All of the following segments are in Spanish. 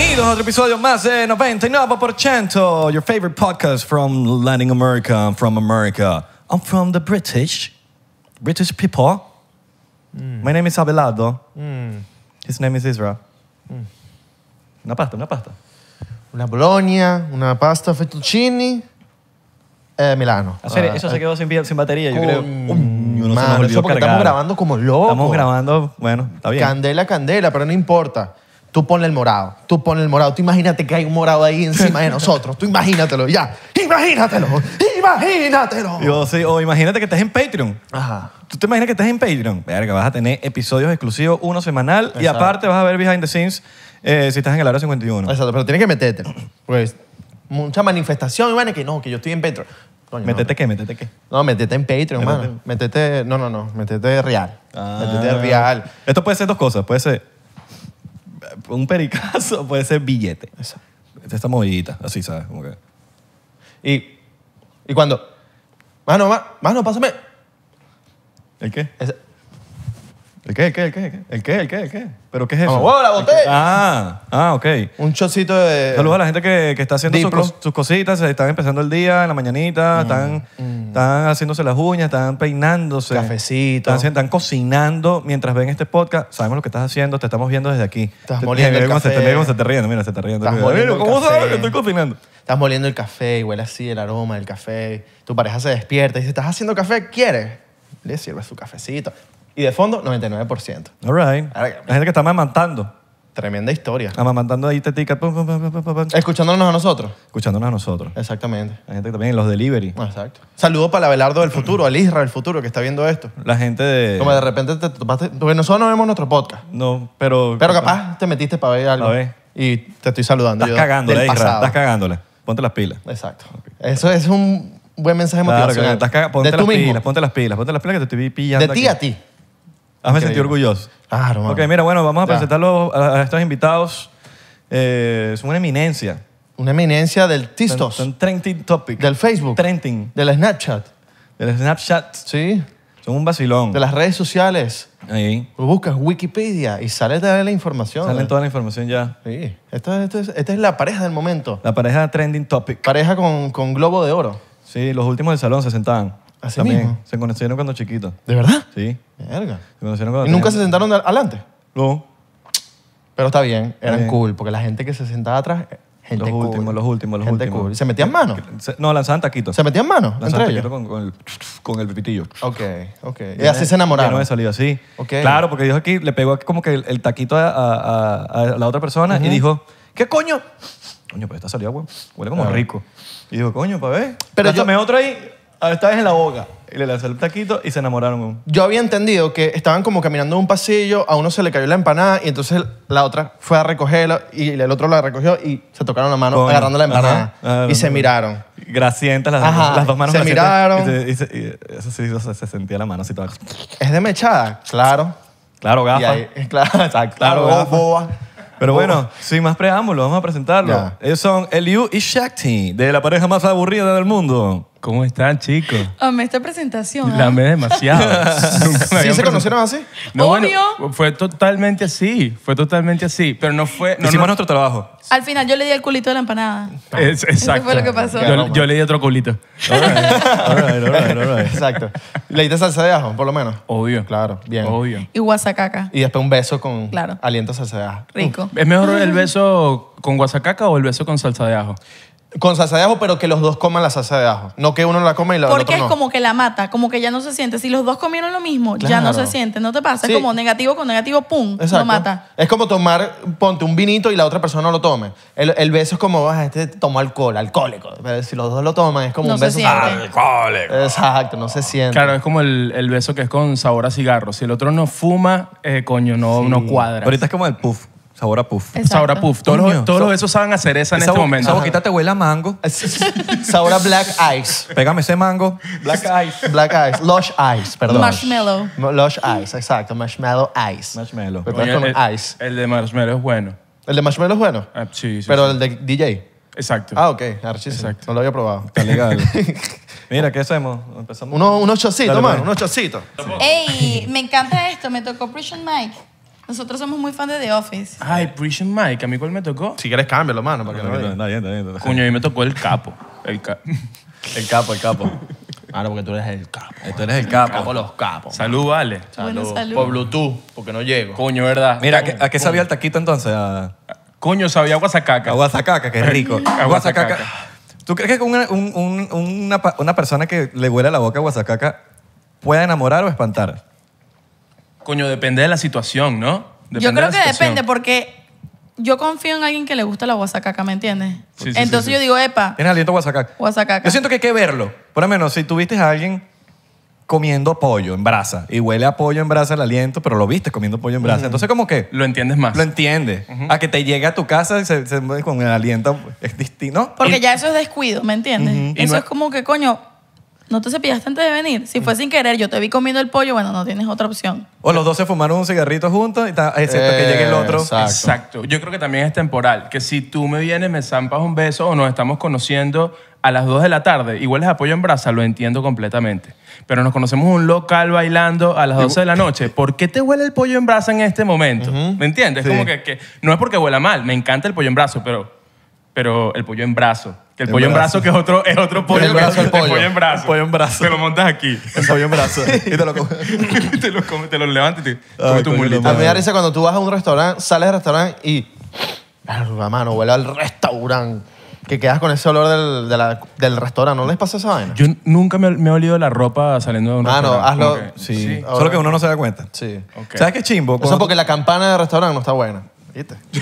Bienvenidos a otro episodio más de 99%, your favorite podcast from Latin America, I'm from America. I'm from the British, British people. Mm. My name is Abelardo. Mm. His name is Israel. Mm. Una pasta, una pasta. Una bologna, una pasta fettuccini. Eh, Milano. Ah, serio, eso eh, se quedó sin, sin batería, yo creo. Um, no Man, eso porque cargar. estamos grabando como locos. Estamos grabando, bueno, está bien. Candela, candela, pero no importa. Tú ponle el morado, tú ponle el morado. Tú imagínate que hay un morado ahí encima de nosotros. Tú imagínatelo, ya. Imagínatelo, imagínatelo. Yo, sí, o imagínate que estás en Patreon. Ajá. ¿Tú te imaginas que estás en Patreon? Verga, vas a tener episodios exclusivos, uno semanal. Y aparte vas a ver behind the scenes eh, si estás en el área 51. Exacto, pero tienes que meterte. Pues mucha manifestación, que no, que yo estoy en Patreon. Coño, ¿Metete qué? ¿Metete qué? No, metete en Patreon, metete. Métete, no, no, no, metete real. Métete ah. real. Esto puede ser dos cosas. Puede ser un pericazo puede ser billete. Exacto. Esta movidita, así, ¿sabes? Como que... Y, y cuando, mano, mano mano, pásame. ¿El qué? ¿El qué? ¿El qué? ¿El qué? ¿El qué? ¿El qué? ¿Pero qué es ah, eso? la botella! Ah, ah, ok. Un chocito de... Saludos a la gente que, está haciendo sus, cositas, están empezando el día, en la mañanita, mm, están, mm. están haciéndose las uñas, están peinándose. Cafecito. Están, cocinando mientras ven este podcast. Sabemos lo que estás haciendo, te estamos viendo desde aquí. Estás moliendo el te- café. se te riendo, mira, se te riendo. Estás ¿Cómo sabes que estoy cocinando? Estás moliendo el café y huele así el aroma del café. Tu pareja se despierta y dice, ¿estás haciendo café? ¿Quieres? Le sirve su cafecito. Y de fondo, 99%. All right. La gente que está mamantando. Tremenda historia. Amamantando ahí tetica. Escuchándonos a nosotros. Escuchándonos a nosotros. Exactamente. La gente que también en los delivery. Exacto. Saludo para la Abelardo del futuro, al Israel del futuro que está viendo esto. La gente de... Como de repente te topaste... nosotros no vemos nuestro podcast. No, pero... Pero capaz te metiste para ver algo. A ver. Y te estoy saludando. Estás yo cagándola, Estás cagándole. Ponte las pilas. Exacto. Eso es un buen mensaje Claro, que estás ponte las pilas, ponte las pilas, ponte las pilas que te estoy pillando. De ti a ti. Hazme ah, sentir orgulloso. Claro, Ok, mira, bueno, vamos a presentar a, estos invitados. Eh, son una eminencia. Una eminencia del Tistos, son trending topic. del Facebook, Trending. del Snapchat, Del Snapchat. ¿sí? Son un vacilón. De las redes sociales. Ahí. buscas Wikipedia y sale de la información. Salen toda la información ya. Sí. Esta, es, la pareja del momento. La pareja trending topic. Pareja con, con globo de oro. Sí, los últimos del salón se sentaban. Así También. Se conocieron cuando chiquitos. ¿De verdad? Sí. Verga. ¿Y nunca se sentaron adelante? No. Pero está bien, eran cool, porque la gente que se sentaba atrás, eh, gente Los últimos, los últimos, los últimos. ¿Se metían manos? no, lanzaban taquitos. ¿Se metían manos Lanzaban taquitos con, el, con Ok, ok. Y así se enamoraron. No he salido así. Ok. Claro, porque dijo aquí, le pegó como que el, taquito a, la otra persona y dijo, ¿qué coño? Coño, pero pues esta salida, güey, huele como rico. Y dijo, coño, para ver. Pero yo- otro ahí. Ah, vez en la boca. Y le lanzó el taquito y se enamoraron. Yo había entendido que estaban como caminando en un pasillo, a uno se le cayó la empanada y entonces la otra fue a recogerla y el otro la recogió y se tocaron la mano agarrando la empanada ah, y se miraron. Gracientas, las, dos manos. Se miraron. Y, se- eso sí, se, sentía la mano así ¿Es de mechada? Claro. Claro, claro, exacto, gafa. Pero bueno, sin más preámbulos, vamos a presentarlo. Ellos son Eliu y Shakti, de la pareja más aburrida del mundo. ¿Cómo están, chicos? Amé esta presentación. La amé ¿ah? demasiado. ¿Sí se conocieron así? No, fue totalmente así. Fue totalmente así. Pero no fue. No, Hicimos nuestro trabajo. Al final yo le di el culito de la empanada. exacto. Eso fue lo que pasó. Yo, le di otro culito. Exacto. Le salsa de ajo, por lo menos. Obvio. Claro, bien. Obvio. Y guasacaca. Y después un beso con claro. aliento salsa de ajo. Rico. ¿Es mejor el beso con guasacaca o el beso con salsa de ajo? Con salsa de ajo, pero que los dos coman la salsa de ajo. No que uno la coma y la otra el otro no. es como que la mata, como que ya no se siente. Si los dos comieron lo mismo, ya no se siente. No te pasa. Es como negativo con negativo, pum, lo mata. Es como tomar, ponte un vinito y la otra persona no lo tome. El, beso es como, ah, este tomó alcohol, alcohólico. si los dos lo toman, es como un beso. Alcohólico. Exacto, no se siente. Claro, es como el, beso que es con sabor a cigarro. Si el otro no fuma, eh, coño, no, no cuadra. Ahorita es como el puff. Sabor puff. Exacto. puff. Todos, esos saben a cereza en este momento. esa boquita te huele a mango. Sabor Black Ice. Pégame ese mango. Black Ice. Black Ice. Lush Ice, perdón. Marshmallow. Lush Ice, exacto. Marshmallow Ice. Marshmallow. el, Ice. el de marshmallow es bueno. El de Marshmallow es bueno, ah, sí, sí, pero el de DJ. Exacto. Ah, ok. Exacto. No lo había probado. Está legal. Mira, ¿qué hacemos? Empezamos. Uno- Unos chocitos, pues. Unos chocitos. Ey, me encanta esto. Me tocó Prison Mike. Nosotros somos muy fans de The Office. Ay, Preach Mike, ¿a mí cuál me tocó? Si quieres cámbialo, mano, para no, me Coño, a mí me tocó el capo. El, el capo, el capo. Claro, porque tú eres el capo. Tú eres el capo. Capo los capos. Salud, vale. Salud. Bueno, Por Bluetooth, porque no llego. Coño, ¿verdad? Mira, ¿a qué, sabía el taquito entonces? A... Coño, sabía A Guasacaca, qué rico. Guasacaca. ¿Tú crees que una, una, persona que le huele la boca a Guasacaca pueda enamorar o espantar? Coño, depende de la situación, ¿no? yo creo que depende porque yo confío en alguien que le gusta la guasacaca, ¿me entiendes? Entonces yo digo, epa, Tienes aliento guasacaca. guasacaca. Yo siento que hay que verlo. Por lo menos, si tuviste a alguien comiendo pollo en brasa y huele a pollo en brasa el aliento, pero lo viste comiendo pollo en brasa. Entonces, como que Lo entiendes más. lo entiendes. A que te llegue a tu casa y se, mueve con el aliento es distinto. porque ya eso es descuido, ¿me entiendes? Eso es como que, coño, ¿No te cepillaste antes de venir? Si fue mm. sin querer, yo te vi comiendo el pollo, bueno, no tienes otra opción. O los dos se fumaron un cigarrito juntos y excepto que llegue el otro. Exacto. Yo creo que también es temporal. Que si tú me vienes, me zampas un beso o nos estamos conociendo a las 2 de la tarde, igual les apoyo en brasa, lo entiendo completamente. Pero nos conocemos un local bailando a las 12 de la noche. ¿Por qué te huele el pollo en brasa en este momento? ¿Me entiendes? Como no es porque huela mal, me encanta el pollo en brazo, pero pero el pollo en brazo. Que el, pollo en brazo, que es otro, es otro pollo. El, brazo, el pollo. en brazo. El pollo en brazo. Te lo montas aquí. El pollo en brazo. y te lo comes. te lo te lo levantas y te comes tu A mí me cuando tú vas a un restaurante, sales del restaurante y... La mano huele al restaurante. Que quedas con ese olor del, del restaurante. ¿No les pasa esa vaina? Yo nunca me, me he olido la ropa saliendo de un ah, restaurante. restaurante. no. hazlo. sí. Solo que uno no se da cuenta. Sí. ¿Sabes qué chimbo? Eso porque la campana del restaurante no está buena. ¿Viste?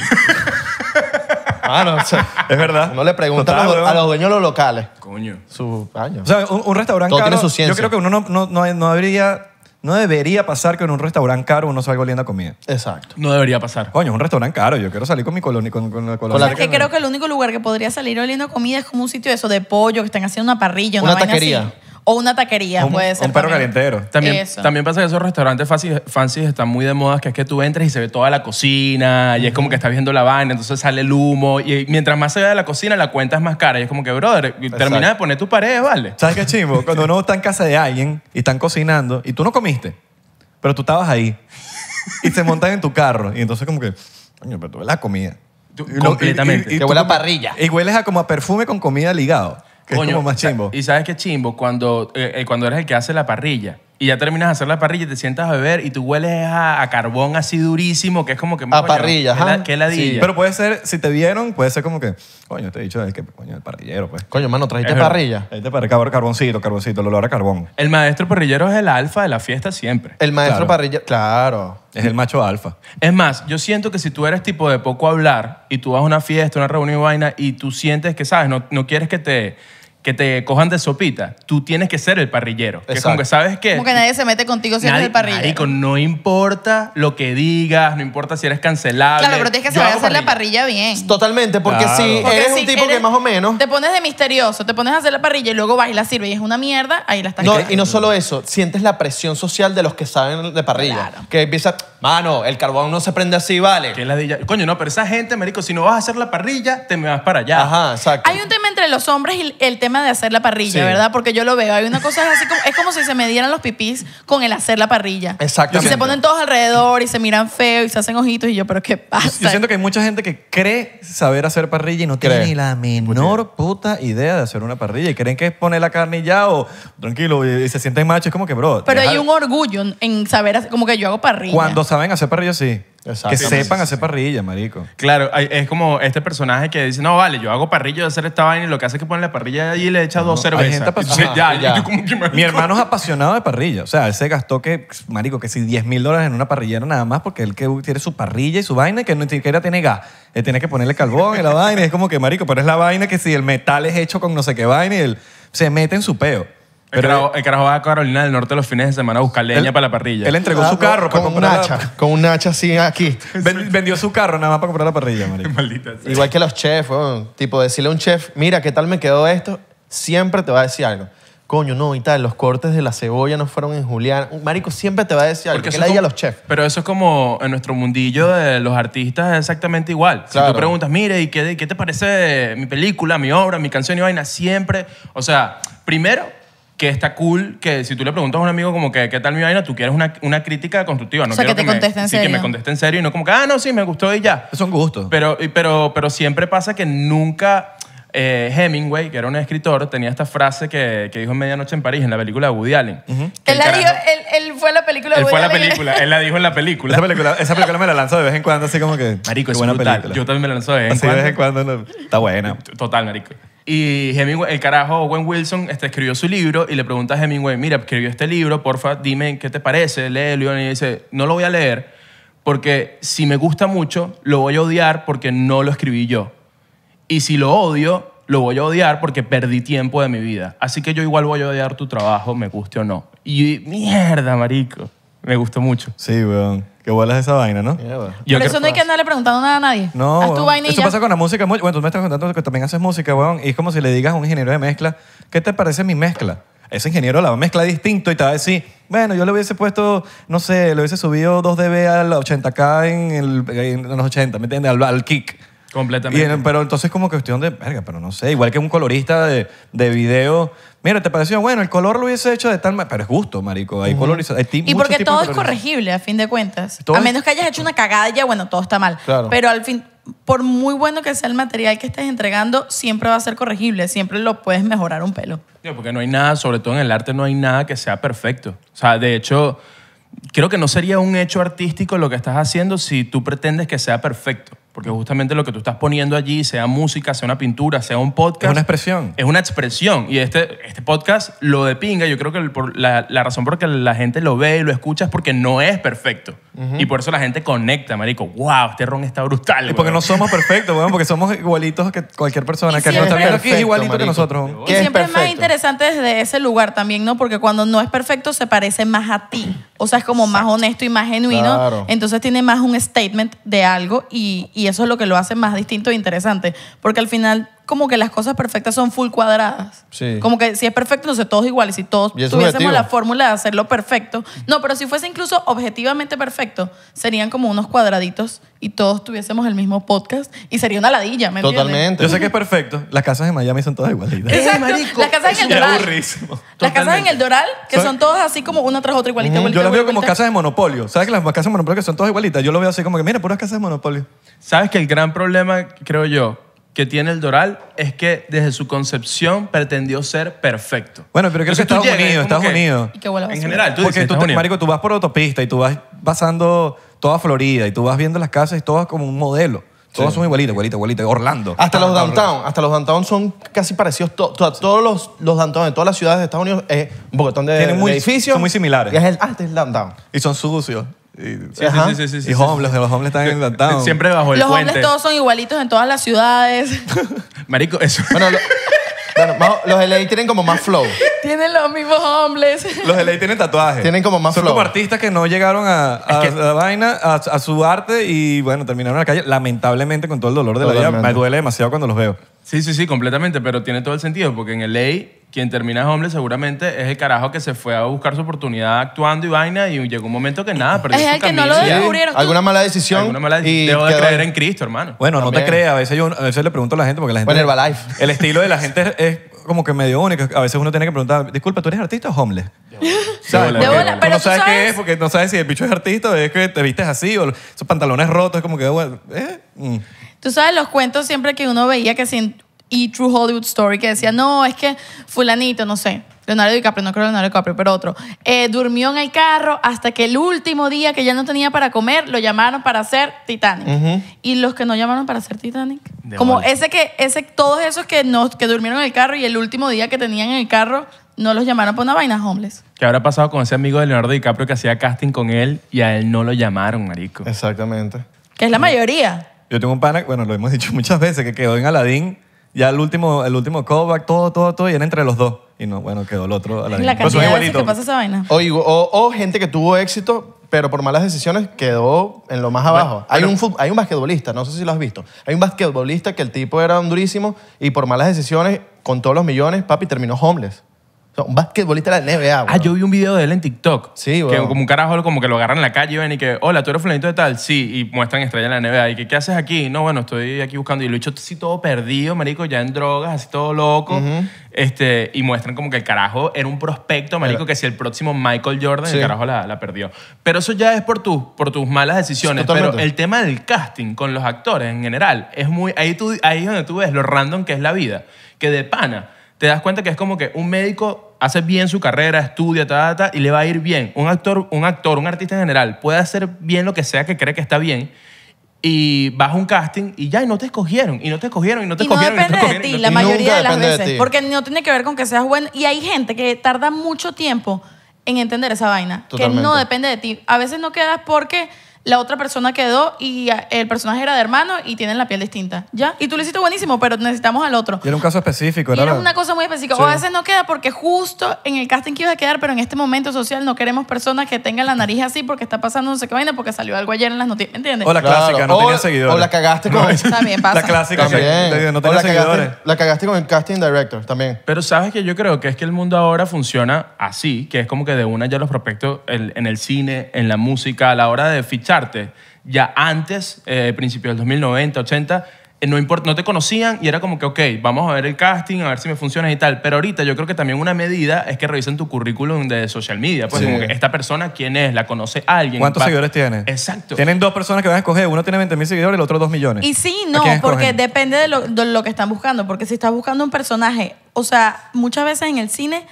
Ah, es verdad. no le pregunta a, los, dueños de los locales. Coño. Su año. O sea, un, restaurante Yo creo que uno no, no, no, debería, no debería pasar que en un restaurante caro uno salga oliendo a comida. Exacto. No debería pasar. Coño, un restaurante caro. Yo quiero salir con mi colonia. Con, con, la- que creo que el único lugar que podría salir oliendo comida es como un sitio de eso, de pollo, que están haciendo una parrilla, una, Una o una taquería, un, puede ser. Un perro también. También, también pasa que esos restaurantes fancy, están muy de moda, que es que tú entras y se ve toda la cocina, y es como que estás viendo la vaina, entonces sale el humo, y mientras más se vea la cocina, la cuenta es más cara. Y es como que, brother, termina de poner tu pared ¿vale? ¿Sabes qué chivo Cuando uno está en casa de alguien y están cocinando, y tú no comiste, pero tú estabas ahí, y te montan en tu carro, y entonces como que, coño, pero tú ves la comida. completamente. huele a parrilla. Y hueles a como a perfume con comida ligado. Y sabes qué chimbo cuando, eh, eh, cuando eres el que hace la parrilla. Y ya terminas de hacer la parrilla y te sientas a beber y tú hueles a, carbón así durísimo, que es como que... A parrilla, que pero puede ser, si te vieron, puede ser como que, coño, te he dicho, es que, coño, el parrillero, pues. Coño, mano, trajiste es parrilla. Trajiste parrilla, carboncito, carboncito, el olor a carbón. El maestro parrillero es el alfa de la fiesta siempre. El maestro parrilla, claro. Es el macho alfa. Es más, yo siento que si tú eres tipo de poco hablar y tú vas a una fiesta, una reunión y vaina y tú sientes que, ¿sabes? No, no quieres que te que te cojan de sopita, tú tienes que ser el parrillero. Que como que sabes que... Como que nadie se mete contigo si eres el parrillero. con no importa lo que digas, no importa si eres cancelable. Claro, pero tienes que saber hacer la parrilla bien. Totalmente, porque si eres un tipo que más o menos... Te pones de misterioso, te pones a hacer la parrilla y luego vas y la sirves y es una mierda, ahí la estás No, y no solo eso, sientes la presión social de los que saben de parrilla. Claro. Que empieza... Mano, el carbón no se prende así, ¿vale? Coño, no, pero esa gente, me marico, si no vas a hacer la parrilla, te me vas para allá. Ajá, exacto. Hay un tema entre los hombres y el tema de hacer la parrilla, ¿verdad? Porque yo lo veo. Hay una cosa así como, es como si se me dieran los pipís con el hacer la parrilla. Exactamente. Y se ponen todos alrededor y se miran feo y se hacen ojitos y yo, pero ¿qué pasa? Yo siento que hay mucha gente que cree saber hacer parrilla y no tiene ni la menor puta idea de hacer una parrilla. Y creen que es poner la carne ya o tranquilo y, se sienten machos. Es como que, bro. pero hay un orgullo en saber, hacer- como que yo hago parrilla. Cuando saben hacer parrilla, sí. Que sepan hacer parrilla, marico. Claro, es como este personaje que dice, no, vale, yo hago parrilla de hacer esta vaina y lo que hace es que pone la parrilla y le echa dos cervezas. ya, Mi hermano es apasionado de parrilla. O sea, él se gastó que, marico, que si 10 mil dólares en una parrillera nada más porque él que tiene su parrilla y su vaina y que no siquiera tiene gas. Él tiene que ponerle carbón y la vaina. es como que, marico, pero es la vaina que si el metal es hecho con no sé qué vaina y él se mete en su peo. El carajo, el carajo va a Carolina del Norte los fines de semana a buscar leña para la parrilla. Él entregó ah, su carro para con un comprar hacha, con un hacha así aquí. vendió su carro nada más para comprar la parrilla, marico. Maldita Igual que los chefs, tipo decirle a un chef, mira, ¿qué tal me quedó esto? Siempre te va a decir algo. Coño, no, y tal, los cortes de la cebolla no fueron en Julián. Marico siempre te va a decir algo. Porque Que a los chefs. Pero eso es como en nuestro mundillo de los artistas es exactamente igual. Si tú preguntas, mire, ¿y qué, qué te parece mi película, mi obra, mi canción y vaina? Siempre, o sea, primero que está cool que si tú le preguntas a un amigo como que qué tal mi vaina, tú quieres una, una crítica constructiva. No o que te conteste me, en sí, que me conteste en serio y no como que, ah, no, sí, me gustó y ya. Son gustos. Pero, pero, pero siempre pasa que nunca... Eh, Hemingway, que era un escritor, tenía esta frase que, que dijo en Medianoche en París, en la película de Woody Allen. él, la dijo, él, fue la película de Woody Allen. Él fue la película, él la dijo en la película. Esa película, esa película me la lanzó de vez en cuando, así como que. Marico, es buena película. Yo también me la lanzó de de vez en cuando. Está buena. Total, Marico. Y el carajo Owen Wilson este, escribió su libro y le pregunta a Hemingway, mira, escribió este libro, porfa, dime qué te parece, léelo. Y dice, no lo voy a leer porque si me gusta mucho, lo voy a odiar porque no lo escribí yo. Y si lo odio, lo voy a odiar porque perdí tiempo de mi vida. Así que yo igual voy a odiar tu trabajo, me guste o no. Y mierda, marico. Me gustó mucho. Sí, weón que vuelas esa vaina, ¿no? Yo Por eso no hay que andarle preguntando nada a nadie. No, Haz tu eso pasa con la música. Bueno, tú me estás contando que también haces música, weón. Y es como si le digas a un ingeniero de mezcla, ¿qué te parece mi mezcla? Ese ingeniero la va a mezclar distinto y te va a decir, bueno, yo le hubiese puesto, no sé, le hubiese subido 2 dB al 80K en, los 80, ¿me entiendes? Al, kick. Completamente. pero entonces como cuestión de, verga, pero no sé. Igual que un colorista de video Mira, te pareció bueno, el color lo hubiese hecho de tal manera. Pero es gusto, marico. Hay Y porque todo es corregible, a fin de cuentas. a menos que hayas hecho una cagada ya, bueno, todo está mal. Pero al fin, por muy bueno que sea el material que estés entregando, siempre va a ser corregible, siempre lo puedes mejorar un pelo. porque no hay nada, sobre todo en el arte, no hay nada que sea perfecto. O sea, de hecho, creo que no sería un hecho artístico lo que estás haciendo si tú pretendes que sea perfecto. Porque justamente lo que tú estás poniendo allí, sea música, sea una pintura, sea un podcast. Es una expresión. Es una expresión. Y este, este podcast lo de pinga. Yo creo que la, la, razón por la que la gente lo ve y lo escucha es porque no es perfecto. Y por eso la gente conecta, marico. ¡Wow! Este ron está brutal. Y porque no somos perfectos, Porque somos igualitos que cualquier persona. que no está perfecto, es igualito que nosotros. Y siempre es, más interesante desde ese lugar también, ¿no? Porque cuando no es perfecto se parece más a ti. O sea, es como más honesto y más genuino. Entonces tiene más un statement de algo y y eso es lo que lo hace más distinto e interesante, porque al final como que las cosas perfectas son full cuadradas. Como que si es perfecto, no sé, todos iguales, si todos tuviésemos la fórmula de hacerlo perfecto. No, pero si fuese incluso objetivamente perfecto, serían como unos cuadraditos y todos tuviésemos el mismo podcast y sería una ladilla, ¿me Totalmente. Yo sé que es perfecto. Las casas de Miami son todas igualitas. Marico, las casas en el Doral. Las casas en el Doral, que son todas así como una tras otra igualita. yo las veo como casas de monopolio. ¿Sabes que las casas de monopolio son todas igualitas? Yo lo veo así como que, mira, puras casas de monopolio. Sabes que el gran problema, creo yo, que tiene el Doral es que desde su concepción pretendió ser perfecto. Bueno, pero creo que Estados Unidos, Estados Unidos. En general, tú Porque tú, te, marico, tú vas por autopista y tú vas pasando toda Florida y tú vas viendo las casas y todas como un modelo. Todas son igualitas, igualitas, igualitas. Orlando. Hasta los downtown. Hasta los downtown son casi parecidos. Todos los, los downtown de todas las ciudades de Estados Unidos es un de, edificios. Son muy similares. Y es el, ah, este downtown. Y son sucios sí, sí, sí, y los hombres están encantados. Siempre bajo el Los hombres todos son igualitos en todas las ciudades. Marico, eso. Bueno, los LA tienen como más flow. Tienen los mismos hombres. Los LA tienen tatuajes. Tienen como más Son como artistas que no llegaron a, la vaina, a, su arte y bueno, terminaron en la calle. Lamentablemente, con todo el dolor de la vida, me duele demasiado cuando los veo. Sí, sí, sí, completamente, pero tiene todo el sentido porque en LA quien termina Homeless seguramente es el carajo que se fue a buscar su oportunidad actuando y vaina y llegó un momento que nada, perdió Es el que no lo descubrieron. Alguna mala decisión. y Debo de creer en Cristo, hermano. Bueno, no te creas, a veces yo le pregunto a la gente porque la gente Bueno, El estilo de la gente es, como que medio único, a veces uno tiene que preguntar, "Disculpa, ¿tú eres artista o homeless?" no sabes, qué es porque no sabes si el bicho es artista o es que te vistes así o esos pantalones rotos, es como que eh, mm". Tú sabes los cuentos siempre que uno veía que si y True Hollywood Story que decía, no, es que fulanito, no sé, Leonardo DiCaprio, no creo Leonardo DiCaprio, pero otro, eh, durmió en el carro hasta que el último día que ya no tenía para comer, lo llamaron para hacer Titanic. Y los que no llamaron para hacer Titanic, como ese que, ese, todos esos que, no, que durmieron en el carro y el último día que tenían en el carro, no los llamaron para una vaina homeless. ¿Qué habrá pasado con ese amigo de Leonardo DiCaprio que hacía casting con él y a él no lo llamaron, marico? Exactamente. Que es la mayoría. Yo tengo un pana, bueno, lo hemos dicho muchas veces, que quedó en Aladdin ya el último, el último callback, todo, todo, todo, y era entre los dos. Y no, bueno, quedó el otro a la, pues esa vaina. O, gente que tuvo éxito, pero por malas decisiones quedó en lo más abajo. hay, un hay un basquetbolista, no sé si lo has visto. Hay un basquetbolista que el tipo era un durísimo y por malas decisiones, con todos los millones, papi, terminó homeless un basquetbolista de la NBA, Ah, yo vi un video de él en TikTok. Sí, Que como un carajo como que lo agarran en la calle y ven y que, hola, tú eres fulanito de tal. Sí, y muestran estrella en la NBA. Y que, ¿qué haces aquí? No, bueno, estoy aquí buscando. Y lo he hecho así todo perdido, marico, ya en drogas, así todo loco. este, y muestran como que el carajo era un prospecto, marico, que si el próximo Michael Jordan, el carajo la, la, perdió. Pero eso ya es por, tú por tus malas decisiones. Pero el tema del casting con los actores en general es muy... Ahí, tú, ahí es donde tú ves lo random que es la vida. Que de pana te das cuenta que es como que un médico hace bien su carrera, estudia, ta, y le va a ir bien. Un actor, un actor, un artista en general puede hacer bien lo que sea que cree que está bien y vas a un casting y ya, y no te escogieron, y no te escogieron, y no te escogieron. No depende y no te de ti, la mayoría de las veces. porque no tiene que ver con que seas bueno. Y hay gente que tarda mucho tiempo en entender esa vaina, que no depende de ti. A veces no quedas porque la otra persona quedó y el personaje era de hermano y tienen la piel distinta. ¿Ya? Y tú lo hiciste buenísimo, pero necesitamos al otro. Y era un caso específico, ¿verdad? Era una cosa muy específica. O a veces no queda porque justo en el casting que iba a quedar, pero en este momento social no queremos personas que tengan la nariz así porque está pasando no sé qué vaina porque salió algo ayer en las noticias. ¿Entiendes? O la clásica, no o, seguidores. O la cagaste con. eso también pasa. La clásica, también. no tenía seguidores. la cagaste con el casting director también. Pero sabes que yo creo que es que el mundo ahora funciona así, que es como que de una ya los prospectos en el cine, en la música, a la hora de fichar ya antes, eh, principios del 2090, 80, eh, no, no te conocían y era como que, ok, vamos a ver el casting, a ver si me funciona y tal. Pero ahorita yo creo que también una medida es que revisen tu currículum de social media. Pues esta persona, ¿quién es? ¿La conoce alguien? ¿Cuántos seguidores tiene? Exacto. Tienen dos personas que van a escoger. Uno tiene 20 mil seguidores y el otro dos millones. Y sí, no, porque depende de lo, de lo que están buscando. Porque si estás buscando un personaje, o sea, muchas veces en el cine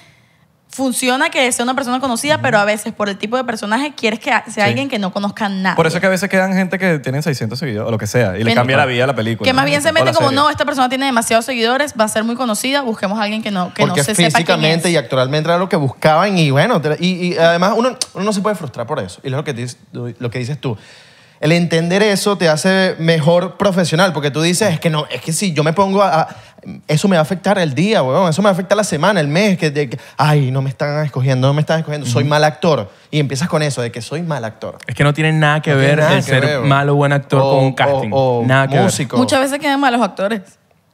funciona que sea una persona conocida, pero a veces por el tipo de personaje quieres que sea alguien que no conozca nada. Por eso es que a veces quedan gente que tienen 600 seguidores o lo que sea y le cambia la vida a la película. Que más bien se mete como, no, esta persona tiene demasiados seguidores, va a ser muy conocida, busquemos a alguien que no, que se sepa físicamente y actualmente era lo que buscaban y bueno, y, además uno, no se puede frustrar por eso. Y es lo que, lo que dices tú el entender eso te hace mejor profesional, porque tú dices, es que no, es que si yo me pongo a... eso me va a afectar el día, weón, eso me afecta la semana, el mes, que, ay, no me están escogiendo, no me están escogiendo, soy mal actor. Y empiezas con eso, de que soy mal actor. Es que no tiene nada que ver el ser malo o buen actor con un casting. O, músico. Muchas veces quedan malos actores.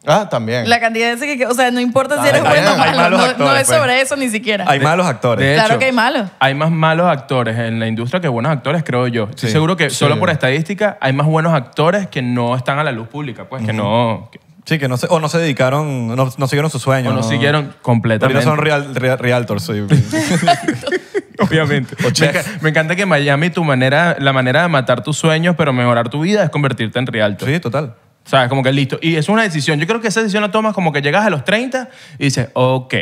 Ah, también. La cantidad de que, o sea, no importa si eres bueno o malo, no, es sobre pues. eso ni siquiera. Hay malos actores. claro que hay malos. Hay más malos actores en la industria que buenos actores, creo yo. seguro que solo por estadística hay más buenos actores que no están a la luz pública, pues, que no... Sí, que no se, o no se dedicaron, no, siguieron sus sueños. no, siguieron completamente. Pero no son real, realtors, Obviamente. Me, encanta que en Miami tu manera, la manera de matar tus sueños, pero mejorar tu vida es convertirte en realtor. Sí, total. ¿Sabes? Como que listo. Y es una decisión. Yo creo que esa decisión la tomas como que llegas a los 30 y dices, ok,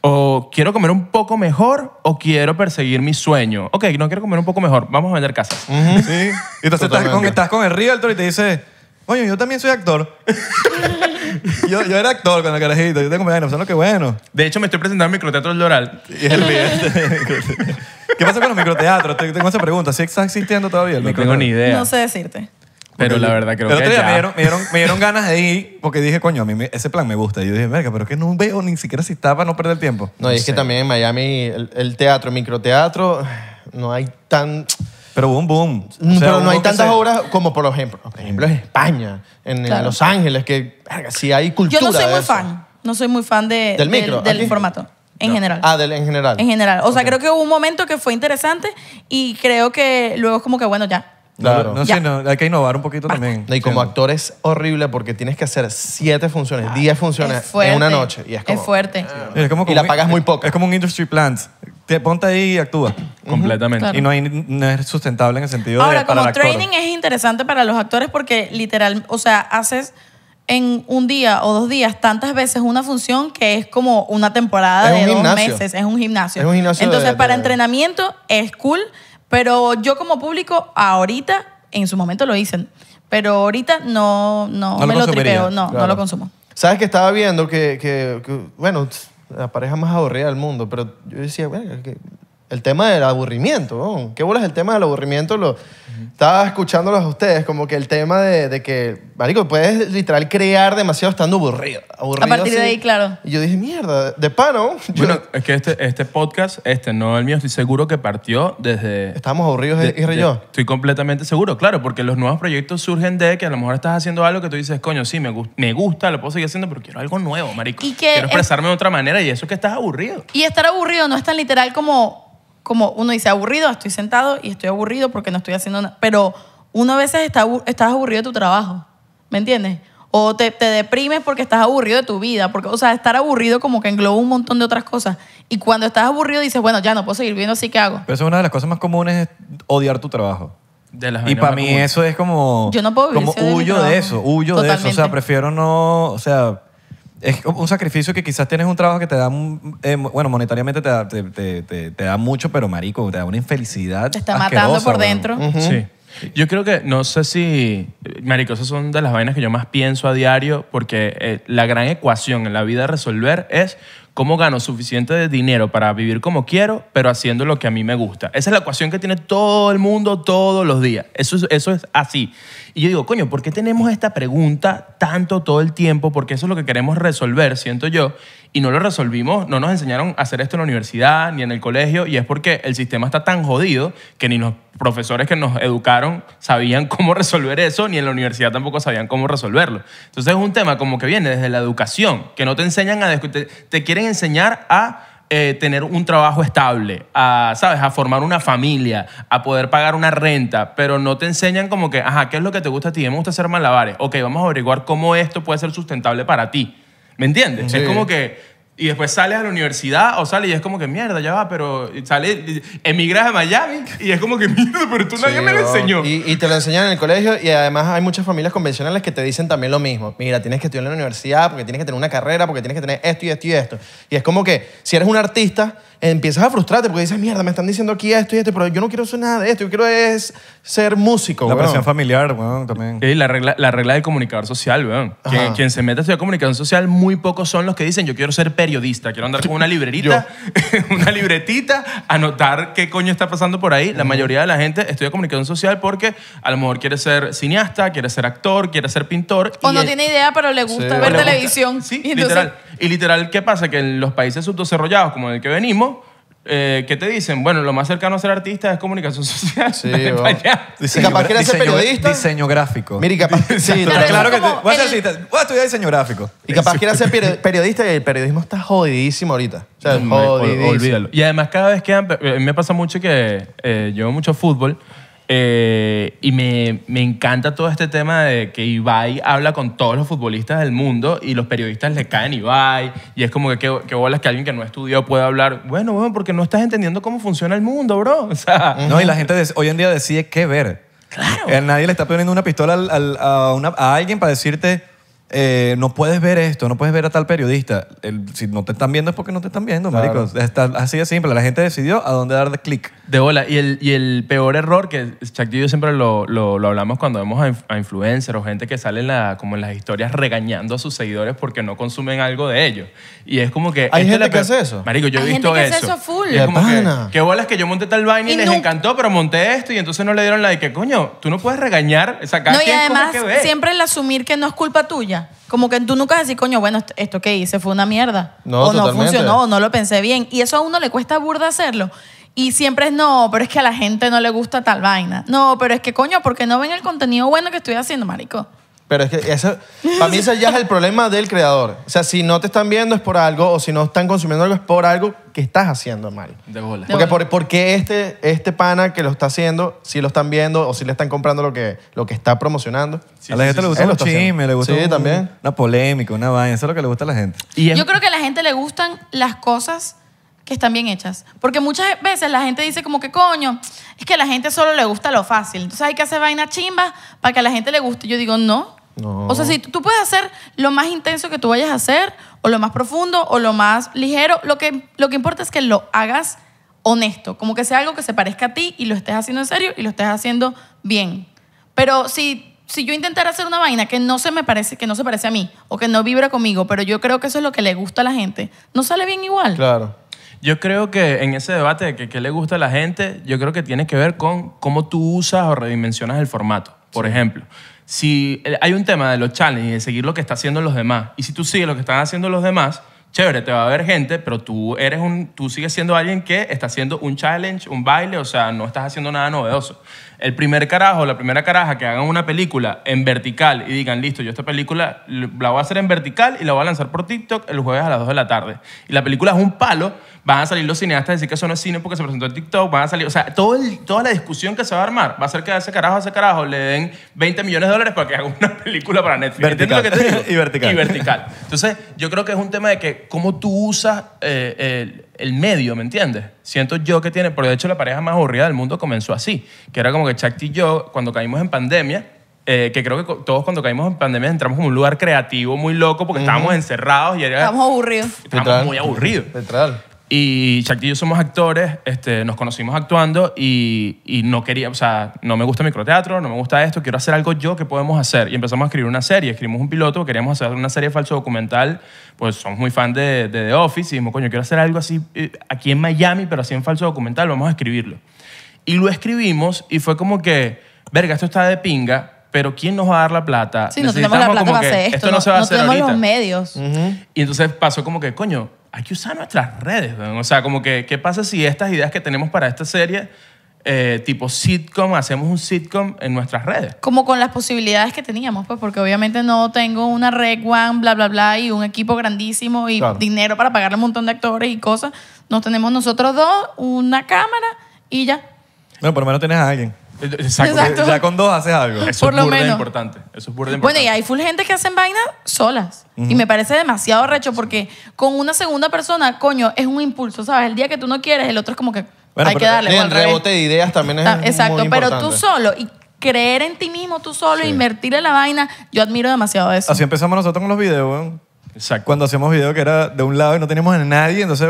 o quiero comer un poco mejor o quiero perseguir mi sueño. Ok, no quiero comer un poco mejor, vamos a vender casas. Sí. Y entonces estás con, estás con el realtor y te dice, oye, yo también soy actor. yo, era actor cuando carajito. Yo tengo mi sabes lo que bueno. De hecho, me estoy presentando en microteatro loral. Y es el ¿Qué pasa con los microteatros? Tengo esa pregunta. ¿Sí está existiendo todavía No tengo ni idea. No sé decirte. Pero la verdad creo que me dieron, ganas de ir porque dije, coño, a mí ese plan me gusta. Y yo dije, verga, pero es que no veo ni siquiera si está para no perder tiempo. No, es que también en Miami el, teatro, microteatro, no hay tan... Pero boom, boom. Mm, pero no hay tantas obras como, por ejemplo, por ejemplo, en España, en, Los Ángeles, que si hay cultura Yo no soy muy fan. No soy muy fan ¿Del micro? del formato. En general. Ah, del- en general. En general. O sea, creo que hubo un momento que fue interesante y creo que luego es como que, bueno, ya. Claro. No, hay que innovar un poquito también. Y como actor es horrible porque tienes que hacer siete funciones, 10 ah, funciones en una noche. Y es, como, es fuerte. Y, la pagas muy poco. Es como un industry plant. Te, ponte ahí y actúa. Completamente. Y no, es sustentable en el sentido Ahora, como el training es interesante para los actores porque literal, o sea, haces en un día o dos días tantas veces una función que es como una temporada de dos meses. Es un gimnasio. Entonces, para entrenamiento es cool. Pero yo como público, ahorita, en su momento lo dicen, pero ahorita no, no, me lo tripeo, no, no lo consumo. ¿Sabes que estaba viendo que, que- bueno, la pareja más aburrida del mundo, pero yo decía, bueno, que el tema del aburrimiento. ¿no? ¿Qué bolas el tema del aburrimiento? Lo, Estaba escuchándolos a ustedes, como que el tema de, que, marico, puedes literal crear demasiado estando aburrido. aburrido a partir de ahí, claro. Y yo dije, mierda, de ¿no? Bueno, es que este, este podcast, este, no el mío, estoy seguro que partió desde... estamos aburridos, y yo. Estoy completamente seguro, claro, porque los nuevos proyectos surgen de que a lo mejor estás haciendo algo que tú dices, coño, sí, me, me gusta, lo puedo seguir haciendo, pero quiero algo nuevo, marico. Y quiero expresarme de otra manera y eso es que estás aburrido. Y estar aburrido no es tan literal como como uno dice aburrido, estoy sentado y estoy aburrido porque no estoy haciendo nada. Pero uno a veces está, estás aburrido de tu trabajo, ¿me entiendes? O te, te, deprimes porque estás aburrido de tu vida. Porque, o sea, estar aburrido como que engloba un montón de otras cosas. Y cuando estás aburrido dices, bueno, ya no puedo seguir viendo así que hago. Pero eso es una de las cosas más comunes, es odiar tu trabajo. De y para mí eso es como... Yo no puedo vivir Como huyo de, eso, huyo de eso. O sea, prefiero no... O sea, es un sacrificio que quizás tienes un trabajo que te da, mm, eh, bueno, monetariamente te da, te, te, da mucho, pero marico, te da una infelicidad. Te está matando por dentro. Sí. Yo creo que, no sé si, marico, esas son de las vainas que yo más pienso a diario, porque eh, la gran ecuación en la vida a resolver es cómo gano suficiente de dinero para vivir como quiero, pero haciendo lo que a mí me gusta. Esa es la ecuación que tiene todo el mundo todos los días. Eso eso es así. Y yo digo, coño, ¿por qué tenemos esta pregunta tanto todo el tiempo? Porque eso es lo que queremos resolver, siento yo, y no lo resolvimos, no nos enseñaron a hacer esto en la universidad ni en el colegio, y es porque el sistema está tan jodido que ni los profesores que nos educaron sabían cómo resolver eso, ni en la universidad tampoco sabían cómo resolverlo. Entonces es un tema como que viene desde la educación, que no te enseñan a... Te, te quieren enseñar a eh, tener un trabajo estable, a, ¿sabes? A formar una familia, a poder pagar una renta, pero no te enseñan como que, ajá, ¿qué es lo que te gusta a ti? Me gusta hacer malabares. Ok, vamos a averiguar cómo esto puede ser sustentable para ti. ¿Me entiendes? Es como que y después sales a la universidad o sales y es como que mierda, ya va, pero sales, emigras a Miami y es como que mierda, pero tú nadie me lo enseñó. Y, y, te lo enseñan en el colegio y además hay muchas familias convencionales que te dicen también lo mismo. Mira, tienes que estudiar en la universidad porque tienes que tener una carrera, porque tienes que tener esto y esto y esto. Y es como que si eres un artista empiezas a frustrarte porque dices, mierda, me están diciendo aquí esto y este pero yo no quiero hacer nada de esto, yo quiero es ser músico. La presión familiar, weón, también. Y la regla, la regla del comunicador social, weón. Quien, quien, se mete a estudiar comunicación social, muy pocos son los que dicen, yo quiero ser periodista, quiero andar con una librerita, una libretita, anotar qué coño está pasando por ahí. La mayoría de la gente estudia comunicación social porque a lo mejor quiere ser cineasta, quiere ser actor, quiere ser pintor. O no tiene idea, pero le gusta ver televisión. Sí, literal. Y literal, ¿qué pasa? Que en los países subdesarrollados, como el que venimos, eh, ¿qué te dicen? Bueno, lo más cercano a ser artista es comunicación social. Sí, y capaz quieras ser periodista. Diseño gráfico. Mira, y capaz. Sí, Claro, que voy a, ser artista voy a estudiar diseño gráfico. Y capaz quieras ser periodista y el periodismo está jodidísimo ahorita. O sea, mm, jodidísimo. olvídalo. Y además cada vez que eh, me pasa mucho que llevo eh, mucho fútbol eh, y me, encanta todo este tema de que Ibai habla con todos los futbolistas del mundo y los periodistas le caen Ibai. Y es como que qué bolas que alguien que no estudió puede hablar. Bueno, bueno, porque no estás entendiendo cómo funciona el mundo, bro. No, y la gente hoy en día decide qué ver. Claro. nadie le está poniendo una pistola a, a alguien para decirte eh, no puedes ver esto, no puedes ver a tal periodista. si no te están viendo es porque no te están viendo, marico. Está así de simple. La gente decidió a dónde dar de clic. De bola. Y el, peor error que Chuck yo siempre lo, hablamos cuando vemos a, a influencers o gente que sale en la, como en las historias regañando a sus seguidores porque no consumen algo de ellos. Y es como que... Hay este gente que hace eso. Marico, yo he Hay gente que hace eso. full. es que, que yo monté tal vaina y, les encantó, pero monté esto y entonces no le dieron la de que, coño, tú no puedes regañar, sacar No, y además, siempre el asumir que no es culpa tuya. Como que tú nunca decís, coño, bueno, esto que hice fue una mierda. No, o no funcionó, o no lo pensé bien. Y eso a uno le cuesta burda hacerlo. Y siempre es, no, pero es que a la gente no le gusta tal vaina. No, pero es que, coño, por qué no ven el contenido bueno que estoy haciendo, marico. Pero es que eso, para mí ese ya es el problema del creador. O sea, si no te están viendo es por algo, o si no están consumiendo algo es por algo que estás haciendo mal. De bola. Porque este, este pana que lo está haciendo, si lo están viendo o si le están comprando lo que, lo que está promocionando? a la gente le gusta los chismes, le gusta también. una polémica, una vaina. Eso es lo que le gusta a la gente. Yo creo que a la gente le gustan las cosas que están bien hechas. Porque muchas veces la gente dice como que, coño, es que a la gente solo le gusta lo fácil. Entonces hay que hacer vaina chimba para que a la gente le guste. Yo digo, no. O sea, si tú puedes hacer lo más intenso que tú vayas a hacer, o lo más profundo, o lo más ligero, lo que, lo que importa es que lo hagas honesto, como que sea algo que se parezca a ti y lo estés haciendo en serio y lo estés haciendo bien. Pero si, si yo intentara hacer una vaina que no se me parece, que no se parece a mí, o que no vibra conmigo, pero yo creo que eso es lo que le gusta a la gente, no sale bien igual. Claro. Yo creo que en ese debate de que qué le gusta a la gente, yo creo que tiene que ver con cómo tú usas o redimensionas el formato. Por ejemplo, si eh, hay un tema de los challenges, de seguir lo que están haciendo los demás. Y si tú sigues lo que están haciendo los demás, chévere, te va a ver gente, pero tú eres un, tú sigues siendo alguien que está haciendo un challenge, un baile, o sea, no estás haciendo nada novedoso. El primer carajo, la primera caraja que hagan una película en vertical y digan, listo, yo esta película la voy a hacer en vertical y la voy a lanzar por TikTok el jueves a las 2 de la tarde. Y la película es un palo, van a salir los cineastas a decir que eso no es cine porque se presentó en TikTok, van a salir, o sea, todo toda la discusión que se va a armar va a ser que a ese carajo, a ese carajo le den 20 millones de dólares para que haga una película para Netflix. que y vertical. Y vertical. Entonces, yo creo que es un tema de que cómo tú usas eh, el, medio, ¿me entiendes? Siento yo que tiene, Por de hecho la pareja más aburrida del mundo comenzó así, que era como que Chakti y yo, cuando caímos en pandemia, eh, que creo que todos cuando caímos en pandemia entramos en un lugar creativo muy loco porque estábamos encerrados y era... Estábamos aburridos. Estábamos muy aburridos. Central. Y Shakti y yo somos actores, este, nos conocimos actuando y, no quería, o sea, no me gusta microteatro, no me gusta esto, quiero hacer algo yo que podemos hacer. Y empezamos a escribir una serie, escribimos un piloto, queríamos hacer una serie falso documental, pues somos muy fan de, de The Office y dijimos, coño, quiero hacer algo así eh, aquí en Miami, pero así en falso documental, vamos a escribirlo. Y lo escribimos y fue como que, verga, esto está de pinga, pero ¿quién nos va a dar la plata? Sí, no tenemos la plata como para que, hacer esto. esto no, se va a tenemos los medios. Y entonces pasó como que, coño, hay que usar nuestras redes. O sea, como que, ¿qué pasa si estas ideas que tenemos para esta serie, eh, tipo sitcom, hacemos un sitcom en nuestras redes? Como con las posibilidades que teníamos, pues, porque obviamente no tengo una red one, bla, bla, bla, y un equipo grandísimo y dinero para pagarle un montón de actores y cosas. Nos tenemos nosotros dos, una cámara y ya. Bueno, por lo menos tienes a alguien. Eh, exacto. Ya con dos haces algo. Eso es lo importante. Bueno, y hay full gente que hacen vainas solas. Y me parece demasiado recho porque con una segunda persona, coño, es un impulso, ¿sabes? El día que tú no quieres, el otro es como que hay que darle. el rebote de ideas también es Exacto, pero tú solo y creer en ti mismo, tú solo, invertir en la vaina, yo admiro demasiado eso. Así empezamos nosotros con los videos, weón. Cuando hacíamos videos que era de un lado y no teníamos a nadie, entonces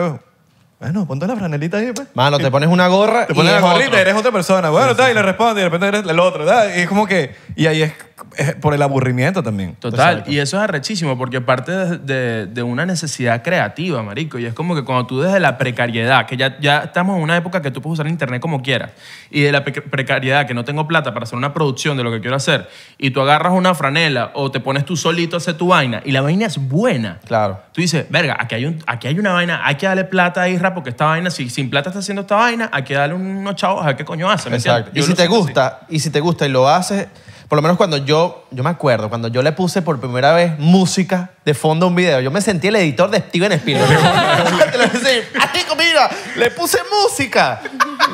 bueno, ponte una franelita ahí, pues. Mano, te pones una gorra. Te pones la una gorrita eres otra persona. Bueno, está y le responde y de repente eres el otro, Y es como que. Y ahí es eh, por el aburrimiento también. Total, y eso es arrechísimo porque parte de, una necesidad creativa, marico. Y es como que cuando tú desde la precariedad, que ya, ya estamos en una época que tú puedes usar internet como quieras, y de la precariedad, que no tengo plata para hacer una producción de lo que quiero hacer, y tú agarras una franela o te pones tú solito a hacer tu vaina, y la vaina es buena. Claro. Tú dices, verga, aquí hay, aquí hay una vaina, hay que darle plata a Isra porque esta vaina, si sin plata está haciendo esta vaina, hay que darle unos chavos a qué coño hace. Exacto. y si te gusta, y si te gusta y lo haces por lo menos cuando yo, yo me acuerdo, cuando yo le puse por primera vez música de fondo a un video, yo me sentí el editor de Steven Spielberg. Te lo mira, le puse música.